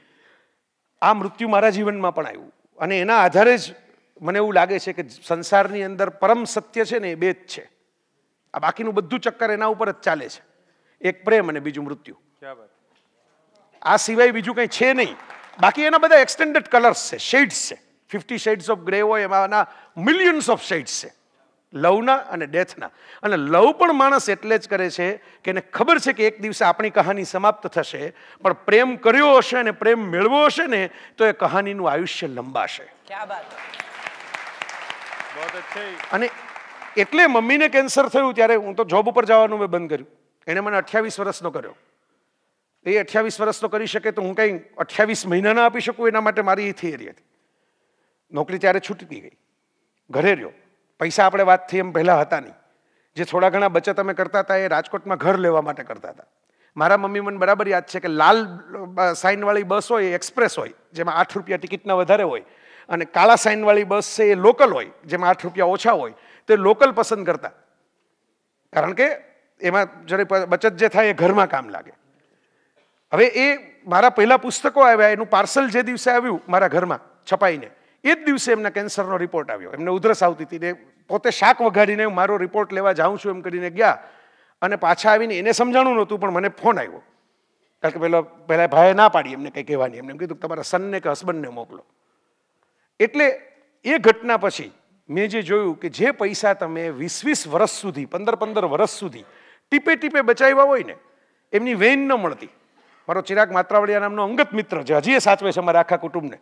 [SPEAKER 4] આ મૃત્યુ મારા જીવનમાં પણ આવ્યું અને એના આધારે જ મને એવું લાગે છે કે સંસારની અંદર પરમ સત્ય છે ને એ બે જ છે આ બાકીનું બધું ચક્કર એના ઉપર જ ચાલે છે એક પ્રેમ અને બીજું મૃત્યુ આ સિવાય બીજું કંઈ છે નહીં બાકી એના બધા એક્સટેન્ડેડ કલર્સ છે શેડ્સ છે ફિફ્ટી શેડ્સ ઓફ ગ્રે હોય એના મિલિયન્સ ઓફ શેડ્સ છે લવના અને ડેથના અને લવ પણ માણસ એટલે જ કરે છે કે એને ખબર છે કે એક દિવસે આપણી કહાની સમાપ્ત થશે પણ પ્રેમ કર્યો હશે અને પ્રેમ મેળવ્યો હશે ને તો એ કહાનીનું આયુષ્ય લંબાશે અને એટલે મમ્મીને કેન્સર થયું ત્યારે હું તો જોબ ઉપર જવાનું મેં બંધ કર્યું એણે મને અઠ્યાવીસ વર્ષનો કર્યો એ અઠ્યાવીસ વર્ષનો કરી શકે તો હું કંઈ અઠ્યાવીસ મહિનાના આપી શકું એના માટે મારી એ થિયરી હતી નોકરી ત્યારે છૂટતી ગઈ ઘરે રહ્યો પૈસા આપણે વાત થઈ એમ પહેલાં હતા નહીં જે થોડા ઘણા બચત અમે કરતા હતા એ રાજકોટમાં ઘર લેવા માટે કરતા હતા મારા મમ્મી મને બરાબર યાદ છે કે લાલ સાઇનવાળી બસ હોય એક્સપ્રેસ હોય જેમાં આઠ રૂપિયા ટિકિટના વધારે હોય અને કાળા સાઇનવાળી બસ છે એ લોકલ હોય જેમાં આઠ રૂપિયા ઓછા હોય તે લોકલ પસંદ કરતા કારણ કે એમાં જ્યારે બચત જે થાય એ ઘરમાં કામ લાગે હવે એ મારા પહેલાં પુસ્તકો આવ્યા એનું પાર્સલ જે દિવસે આવ્યું મારા ઘરમાં છપાઈને એ જ દિવસે એમના કેન્સરનો રિપોર્ટ આવ્યો એમને ઉધરસ આવતી હતી ને પોતે શાક વઘાડીને હું મારો રિપોર્ટ લેવા જાઉં છું એમ કરીને ગયા અને પાછા આવીને એને સમજાણું નહોતું પણ મને ફોન આવ્યો કારણ કે પેલો પહેલાં ભાઈએ ના પાડી એમને કંઈ કહેવાની એમને કીધું તમારા સનને કે હસબન્ડને મોકલો એટલે એ ઘટના પછી મેં જે જોયું કે જે પૈસા તમે વીસ વીસ વર્ષ સુધી પંદર પંદર વર્ષ સુધી ટીપે ટીપે બચાવ્યા હોય ને એમની વેન ન મળતી મારો ચિરાગ માત્રાવળિયા નામનો અંગત મિત્ર જે હજી એ સાચવે છે મારા આખા કુટુંબને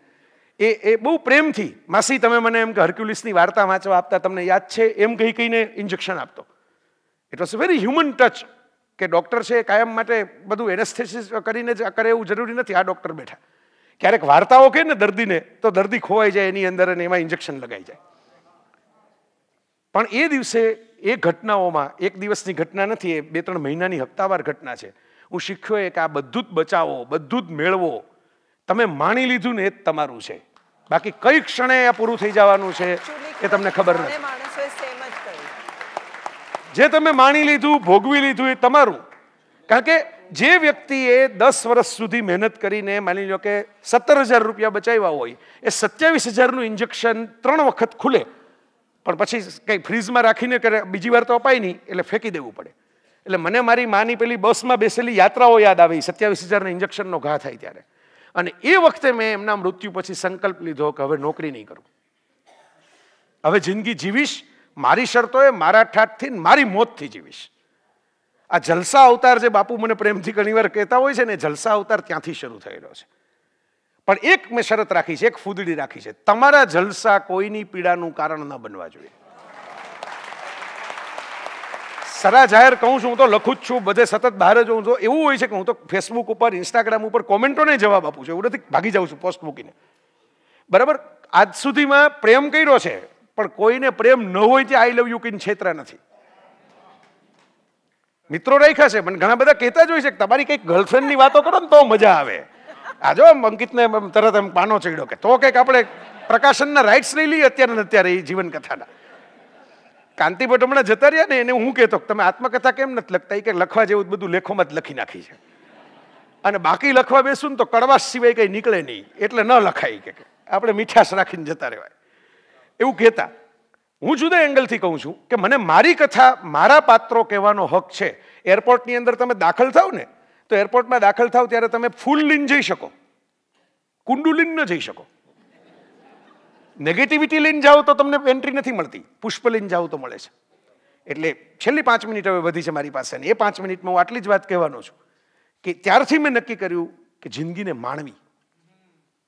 [SPEAKER 4] એ એ બહુ પ્રેમથી માસી તમે મને એમ કે હર્ક્યુલિસની વાર્તા વાંચવા આપતા તમને યાદ છે એમ કહી કહીને ઇન્જેક્શન આપતો it was very human touch કે ડૉક્ટર છે કાયમ માટે બધું એનેસ્થેસિસ કરીને જ કરે એવું જરૂરી નથી આ ડૉક્ટર બેઠા ક્યારેક વાર્તાઓ કે ને દર્દીને તો દર્દી ખોવાઈ જાય એની અંદર અને એમાં ઇન્જેક્શન લગાઈ જાય પણ એ દિવસે એ ઘટનાઓમાં એક દિવસની ઘટના નથી એ બે ત્રણ મહિનાની હપ્તાવાર ઘટના છે હું શીખ્યો એ કે આ બધું જ બચાવો બધું જ મેળવો તમે માણી લીધું ને એ જ તમારું છે બાકી કઈ ક્ષણે આ પૂરું થઈ જવાનું છે એ તમને ખબર
[SPEAKER 3] નથી
[SPEAKER 4] જે તમે માણી લીધું ભોગવી લીધું એ તમારું કારણ કે જે વ્યક્તિએ દસ વર્ષ સુધી મહેનત કરીને માની લો કે સત્તર હજાર રૂપિયા બચાવ્યા હોય એ સત્યાવીસ હજારનું ઇન્જેક્શન ત્રણ વખત ખુલે પણ પછી કંઈ ફ્રીજમાં રાખીને કરે બીજી વાર તો અપાય નહીં એટલે ફેંકી દેવું પડે એટલે મને મારી માની પેલી બસમાં બેસેલી યાત્રાઓ યાદ આવી સત્યાવીસ હજારના ઇન્જેક્શનનો ઘા થાય ત્યારે અને એ વખતે મેં એમના મૃત્યુ પછી સંકલ્પ લીધો કે હવે નોકરી નહીં કરું હવે જિંદગી જીવીશ મારી શરતોએ મારા ઠાઠથી મારી મોતથી જીવીશ આ જલસા અવતાર જે બાપુ મને પ્રેમથી ઘણીવાર કહેતા હોય છે ને જલસા અવતાર ત્યાંથી શરૂ થયેલો છે પણ એક મેં શરત રાખી છે એક ફૂદડી રાખી છે તમારા જલસા કોઈની પીડાનું કારણ ન બનવા જોઈએ સરા જાહેર કહું છું હું તો લખું જ છું બધે સતત બહાર જ હોઉં છું એવું હોય છે કે હું તો ફેસબુક ઉપર ઇન્સ્ટાગ્રામ ઉપર કોમેન્ટોને જવાબ આપું છું એવું નથી ભાગી જાઉં છું પોસ્ટ મૂકીને બરાબર આજ સુધીમાં પ્રેમ કર્યો છે પણ કોઈને પ્રેમ ન હોય ત્યાં આઈ લવ યુ કિન છેતરા નથી મિત્રો રાખ્યા છે પણ ઘણા બધા કહેતા જ હોય છે કે તમારી કંઈક ગર્લફ્રેન્ડની વાતો કરો ને તો મજા આવે આ જો અંકિતને તરત એમ પાનો ચડ્યો કે તો કંઈક આપણે પ્રકાશનના રાઇટ્સ લઈ લઈએ અત્યારે અત્યારે એ જીવન કથાના કાંતિભટ્ટ હમણાં જતા રહ્યા ને એને હું કહેતો તમે આત્મકથા કેમ નથી લખતા એ કે લખવા જેવું બધું લેખોમાં જ લખી નાખી છે અને બાકી લખવા બેસું ને તો કડવાશ સિવાય કંઈ નીકળે નહીં એટલે ન લખાય કે આપણે મીઠાશ રાખીને જતા રહેવાય એવું કહેતા હું જુદા એંગલથી કહું છું કે મને મારી કથા મારા પાત્રો કહેવાનો હક છે એરપોર્ટની અંદર તમે દાખલ થાવ ને તો એરપોર્ટમાં દાખલ થાવ ત્યારે તમે ફૂલ લઈને જઈ શકો કુંડુ ન જઈ શકો નેગેટિવિટી લઈને જાઓ તો તમને એન્ટ્રી નથી મળતી પુષ્પ લઈને જાઓ તો મળે છે એટલે છેલ્લી પાંચ મિનિટ હવે વધી છે મારી પાસે એ પાંચ મિનિટમાં હું આટલી જ વાત કહેવાનો છું કે ત્યારથી મેં નક્કી કર્યું કે જિંદગીને માણવી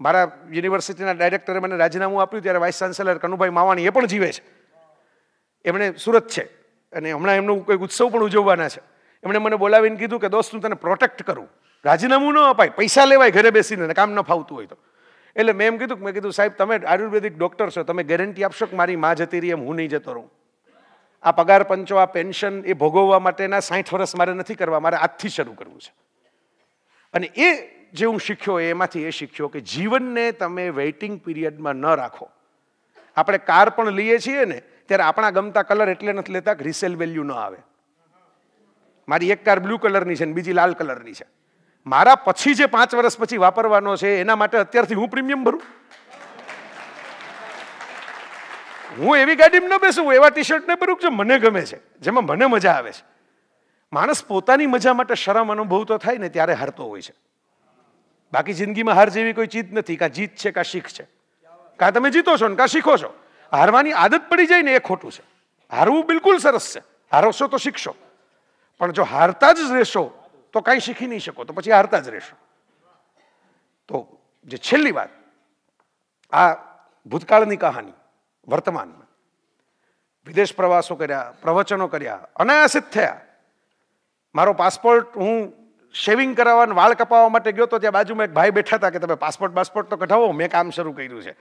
[SPEAKER 4] મારા યુનિવર્સિટીના ડાયરેક્ટરે મને રાજીનામું આપ્યું ત્યારે વાઇસ ચાન્સેલર કનુભાઈ માવાણી એ પણ જીવે છે એમણે સુરત છે અને હમણાં એમનું કોઈક ઉત્સવ પણ ઉજવવાના છે એમણે મને બોલાવીને કીધું કે દોસ્ત હું તને પ્રોટેક્ટ કરું રાજીનામું ન અપાય પૈસા લેવાય ઘરે બેસીને કામ ન ફાવતું હોય તો એટલે મેં એમ કીધું મેં કીધું સાહેબ તમે આયુર્વેદિક ડૉક્ટર છો તમે ગેરંટી આપશો કે મારી માં જતી રહી એમ હું નહીં જતો રહું આ પગાર પંચો આ પેન્શન એ ભોગવવા માટેના સાઠ વર્ષ મારે નથી કરવા મારે આજથી શરૂ કરવું છે અને એ જે હું શીખ્યો એમાંથી એ શીખ્યો કે જીવનને તમે વેઇટિંગ પીરિયડમાં ન રાખો આપણે કાર પણ લઈએ છીએ ને ત્યારે આપણા ગમતા કલર એટલે નથી લેતા કે રિસેલ વેલ્યુ ન આવે મારી એક કાર બ્લુ કલરની છે ને બીજી લાલ કલરની છે મારા પછી જે પાંચ વર્ષ પછી વાપરવાનો છે એના માટે અત્યારથી હું પ્રીમિયમ ભરું હું એવી ગાડીમાં ન બેસું એવા ટી શર્ટને ભરું જે મને ગમે છે જેમાં મને મજા આવે છે માણસ પોતાની મજા માટે શરમ અનુભવ તો થાય ને ત્યારે હારતો હોય છે બાકી જિંદગીમાં હાર જેવી કોઈ ચીજ નથી કાં જીત છે કાં શીખ છે કાં તમે જીતો છો ને કાં શીખો છો હારવાની આદત પડી જાય ને એ ખોટું છે હારવું બિલકુલ સરસ છે હારવશો તો શીખશો પણ જો હારતા જ રહેશો તો કાંઈ શીખી નહીં શકો તો પછી હારતા જ રહેશો તો જે છેલ્લી વાત આ ભૂતકાળની કહાની વર્તમાનમાં વિદેશ પ્રવાસો કર્યા પ્રવચનો કર્યા અનાયાસિત થયા મારો પાસપોર્ટ હું શેવિંગ કરાવવા વાળ કપાવવા માટે ગયો તો ત્યાં બાજુમાં એક ભાઈ બેઠા હતા કે તમે પાસપોર્ટ પાસપોર્ટ તો કઢાવો મેં કામ શરૂ કર્યું છે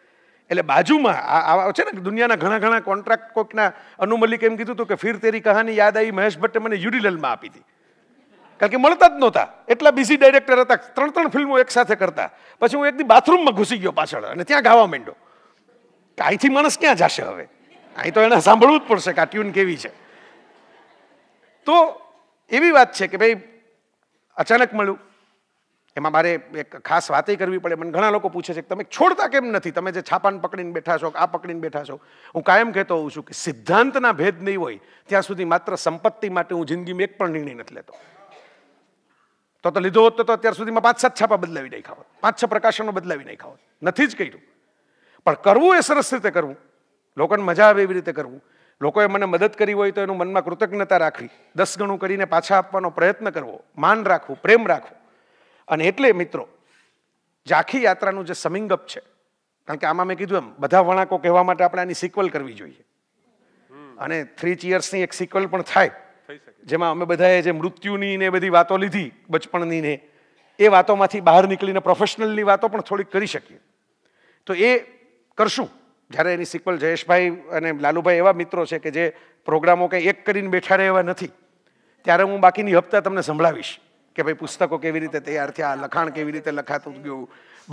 [SPEAKER 4] એટલે બાજુમાં આ છે ને દુનિયાના ઘણા ઘણા કોન્ટ્રાક્ટ કોકના અનુ મલિક એમ કીધું હતું કે ફીર તેરી કહાની યાદ આવી મહેશ ભટ્ટે મને યુડીલલમાં આપી હતી કારણ કે મળતા જ નહોતા એટલા બિઝી ડાયરેક્ટર હતા ત્રણ ત્રણ ફિલ્મો એકસાથે કરતા પછી હું એકદી બાથરૂમમાં ઘૂસી ગયો પાછળ અને ત્યાં ગાવા માંડ્યો કે અહીંથી માણસ ક્યાં જશે હવે અહીં તો એને સાંભળવું જ પડશે કે આ ટ્યુન કેવી છે તો એવી વાત છે કે ભાઈ અચાનક મળ્યું એમાં મારે એક ખાસ વાતે કરવી પડે મને ઘણા લોકો પૂછે છે કે તમે છોડતા કેમ નથી તમે જે છાપાને પકડીને બેઠા છો આ પકડીને બેઠા છો હું કાયમ કહેતો હોઉં છું કે સિદ્ધાંતના ભેદ નહીં હોય ત્યાં સુધી માત્ર સંપત્તિ માટે હું જિંદગીમાં એક પણ નિર્ણય નથી લેતો તો તો લીધો હોત તો અત્યાર સુધીમાં પાંચ સાત છાપા બદલાવી નાખ્યા હોત પાંચ છ પ્રકાશનો બદલાવી નાખ્યા હોત નથી જ કર્યું પણ કરવું એ સરસ રીતે કરવું લોકોને મજા આવે એવી રીતે કરવું લોકોએ મને મદદ કરી હોય તો એનું મનમાં કૃતજ્ઞતા રાખવી દસ ગણું કરીને પાછા આપવાનો પ્રયત્ન કરવો માન રાખવું પ્રેમ રાખવું અને એટલે મિત્રો ઝાંખી યાત્રાનું જે સમિંગ અપ છે કારણ કે આમાં મેં કીધું એમ બધા વણાકો કહેવા માટે આપણે આની સિક્વલ કરવી જોઈએ અને થ્રી ચિયર્સની એક સિક્વલ પણ થાય જેમાં અમે બધાએ જે મૃત્યુની ને બધી વાતો લીધી બચપણની ને એ વાતોમાંથી બહાર નીકળીને પ્રોફેશનલની વાતો પણ થોડીક કરી શકીએ તો એ કરશું જ્યારે એની સિક્વલ જયેશભાઈ અને લાલુભાઈ એવા મિત્રો છે કે જે પ્રોગ્રામો કંઈ એક કરીને બેઠા રહે એવા નથી ત્યારે હું બાકીની હપ્તા તમને સંભળાવીશ કે ભાઈ પુસ્તકો કેવી રીતે તૈયાર થયા લખાણ કેવી રીતે લખાતું ગયું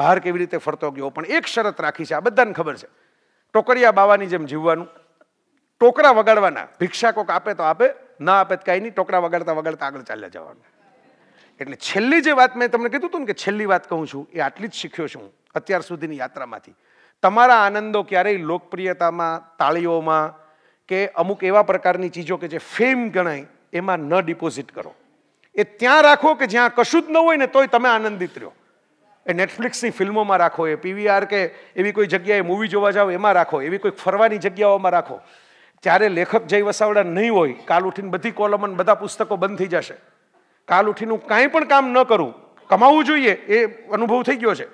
[SPEAKER 4] બહાર કેવી રીતે ફરતો ગયો પણ એક શરત રાખી છે આ બધાને ખબર છે ટોકરિયા બાવાની જેમ જીવવાનું ટોકરા વગાડવાના ભિક્ષા કોક આપે તો આપે ના આપે તો કાંઈ નહીં ટોકરા વગાડતા વગાડતા આગળ ચાલ્યા જવાનું એટલે છેલ્લી જે વાત મેં તમને કીધું હતું ને કે છેલ્લી વાત કહું છું એ આટલી જ શીખ્યો છું અત્યાર સુધીની યાત્રામાંથી તમારા આનંદો ક્યારેય લોકપ્રિયતામાં તાળીઓમાં કે અમુક એવા પ્રકારની ચીજો કે જે ફેમ ગણાય એમાં ન ડિપોઝિટ કરો એ ત્યાં રાખો કે જ્યાં કશું જ ન હોય ને તોય તમે આનંદિત રહ્યો એ નેટફ્લિક્સની ફિલ્મોમાં રાખો એ પીવીઆર કે એવી કોઈ જગ્યાએ મૂવી જોવા જાઓ એમાં રાખો એવી કોઈ ફરવાની જગ્યાઓમાં રાખો ત્યારે લેખક જય વસાવડા નહીં હોય કાલ ઉઠીને બધી કોલમ અને બધા પુસ્તકો બંધ થઈ જશે કાલ ઉઠીને હું કાંઈ પણ કામ ન કરું કમાવવું જોઈએ એ અનુભવ થઈ ગયો છે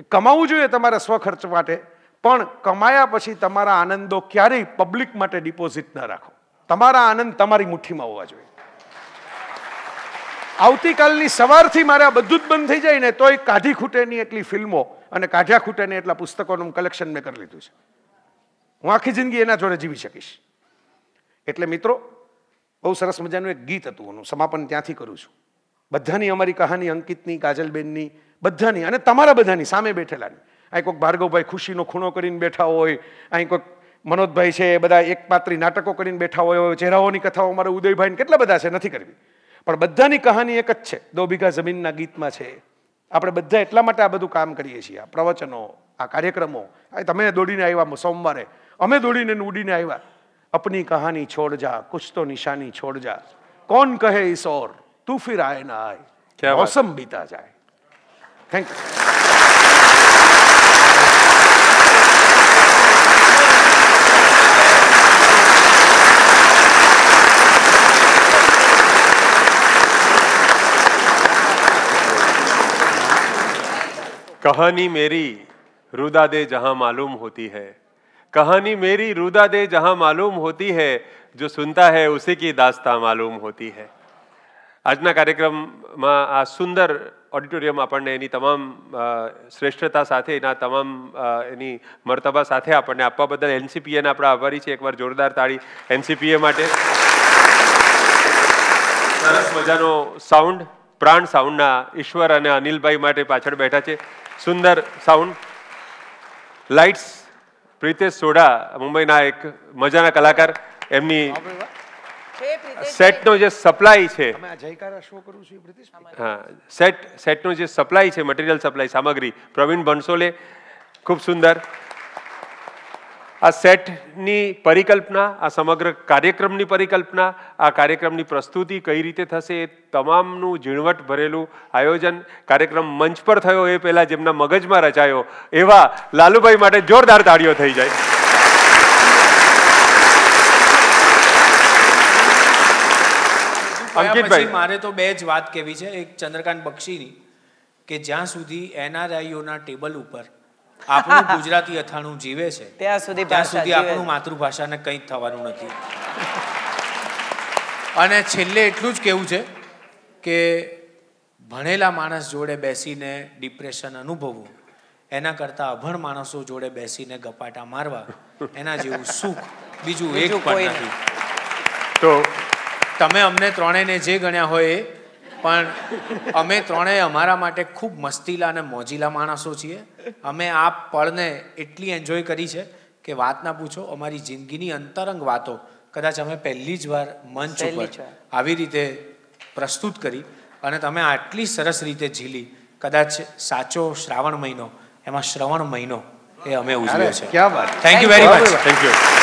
[SPEAKER 4] એ કમાવવું જોઈએ તમારા સ્વખર્ચ માટે પણ કમાયા પછી તમારા આનંદો ક્યારેય પબ્લિક માટે ડિપોઝિટ ન રાખો તમારા આનંદ તમારી મુઠ્ઠીમાં હોવા જોઈએ આવતીકાલની સવારથી મારે આ બધું જ બંધ થઈ જાય ને તોય કાઢી ખૂટેની એટલી ફિલ્મો અને કાઢ્યા ખૂટેની એટલા પુસ્તકોનું કલેક્શન મેં કરી લીધું છે હું આખી જિંદગી એના જોડે જીવી શકીશ એટલે મિત્રો બહુ સરસ મજાનું એક ગીત હતું એનું સમાપન ત્યાંથી કરું છું બધાની અમારી કહાની અંકિતની કાજલબેનની બધાની અને તમારા બધાની સામે બેઠેલાની અહીં કોઈક ભાર્ગવભાઈ ખુશીનો ખૂણો કરીને બેઠા હોય અહીં કોઈક મનોજભાઈ છે એ બધા પાત્રી નાટકો કરીને બેઠા હોય ચહેરાઓની કથાઓ અમારા ઉદયભાઈને કેટલા બધા છે નથી કરવી પણ બધાની કહાની એક જ છે દો બીઘા જમીનના ગીતમાં છે આપણે બધા એટલા માટે આ બધું કામ કરીએ છીએ આ પ્રવચનો આ કાર્યક્રમો તમે દોડીને આવ્યા સોમવારે અમે દોડીને ઉડીને આવ્યા અપની કહાની છોડ જા કુછ તો નિશાની છોડ જા કોણ કહે ઇસ ઓર તું ફિર આય ના આય મોસમ
[SPEAKER 1] બીતા જાય થેન્ક યુ કહાની મેરી રુદા દે जहां માલુમ હોતી હૈ કહાની મેરી રુદા દે जहां માલુમ હોતી હૈ જો સુનતા હૈ ઉસી કી દાસ્તા માલુમ હોતી હે આજના કાર્યક્રમમાં આ સુંદર ઓડિટોરિયમ આપણને એની તમામ શ્રેષ્ઠતા સાથે એના તમામ એની મરતબા સાથે આપણને આપવા બદલ એનસીપીએને આપણે આભારી છે એકવાર જોરદાર તાળી એનસીપીએ માટે સરસ મજાનો સાઉન્ડ પ્રાણ સાઉન્ડના ઈશ્વર અને અનિલભાઈ માટે પાછળ બેઠા છે સુંદર સાઉન્ડ લાઇટ્સ પ્રિતેશ સોડા મુંબઈના એક મજાના કલાકાર એમની
[SPEAKER 4] સેટનો જે સપ્લાય છે
[SPEAKER 1] હા સેટ સેટનો જે સપ્લાય છે મટીરિયલ સપ્લાય સામગ્રી પ્રવીણ ભણસોલે ખૂબ સુંદર આ સેટની પરિકલ્પના આ સમગ્ર કાર્યક્રમની પરિકલ્પના આ કાર્યક્રમની પ્રસ્તુતિ કઈ રીતે થશે એ તમામનું ઝીણવટ ભરેલું આયોજન કાર્યક્રમ મંચ પર થયો એ પહેલાં જેમના મગજમાં રચાયો એવા લાલુભાઈ માટે જોરદાર તાળીઓ થઈ જાય અંકિતભાઈ
[SPEAKER 2] મારે તો બે જ વાત કહેવી છે એક ચંદ્રકાંત બક્ષીની કે જ્યાં સુધી એનઆરઆઈઓના ટેબલ ઉપર આપણું ગુજરાતી અથાણું જીવે છે
[SPEAKER 3] ત્યાં સુધી ત્યાં સુધી આપણું
[SPEAKER 2] માતૃભાષાને કંઈ થવાનું નથી અને છેલ્લે એટલું જ કેવું છે કે ભણેલા માણસ જોડે બેસીને ડિપ્રેશન અનુભવવું એના કરતા અભણ માણસો જોડે બેસીને ગપાટા મારવા એના જેવું સુખ બીજું એક પણ નથી તો તમે અમને ત્રણેયને જે ગણ્યા હોય એ પણ અમે ત્રણેય અમારા માટે ખૂબ મસ્તીલા અને મોજીલા માણસો છીએ અમે આ પળને એટલી એન્જોય કરી છે કે વાત ના પૂછો અમારી જિંદગીની અંતરંગ વાતો કદાચ અમે પહેલી જ વાર મંચ ઉપર આવી રીતે પ્રસ્તુત કરી અને તમે આટલી સરસ રીતે ઝીલી કદાચ સાચો શ્રાવણ મહિનો એમાં શ્રવણ મહિનો એ અમે ઉજવ્યો છે thank you very much thank you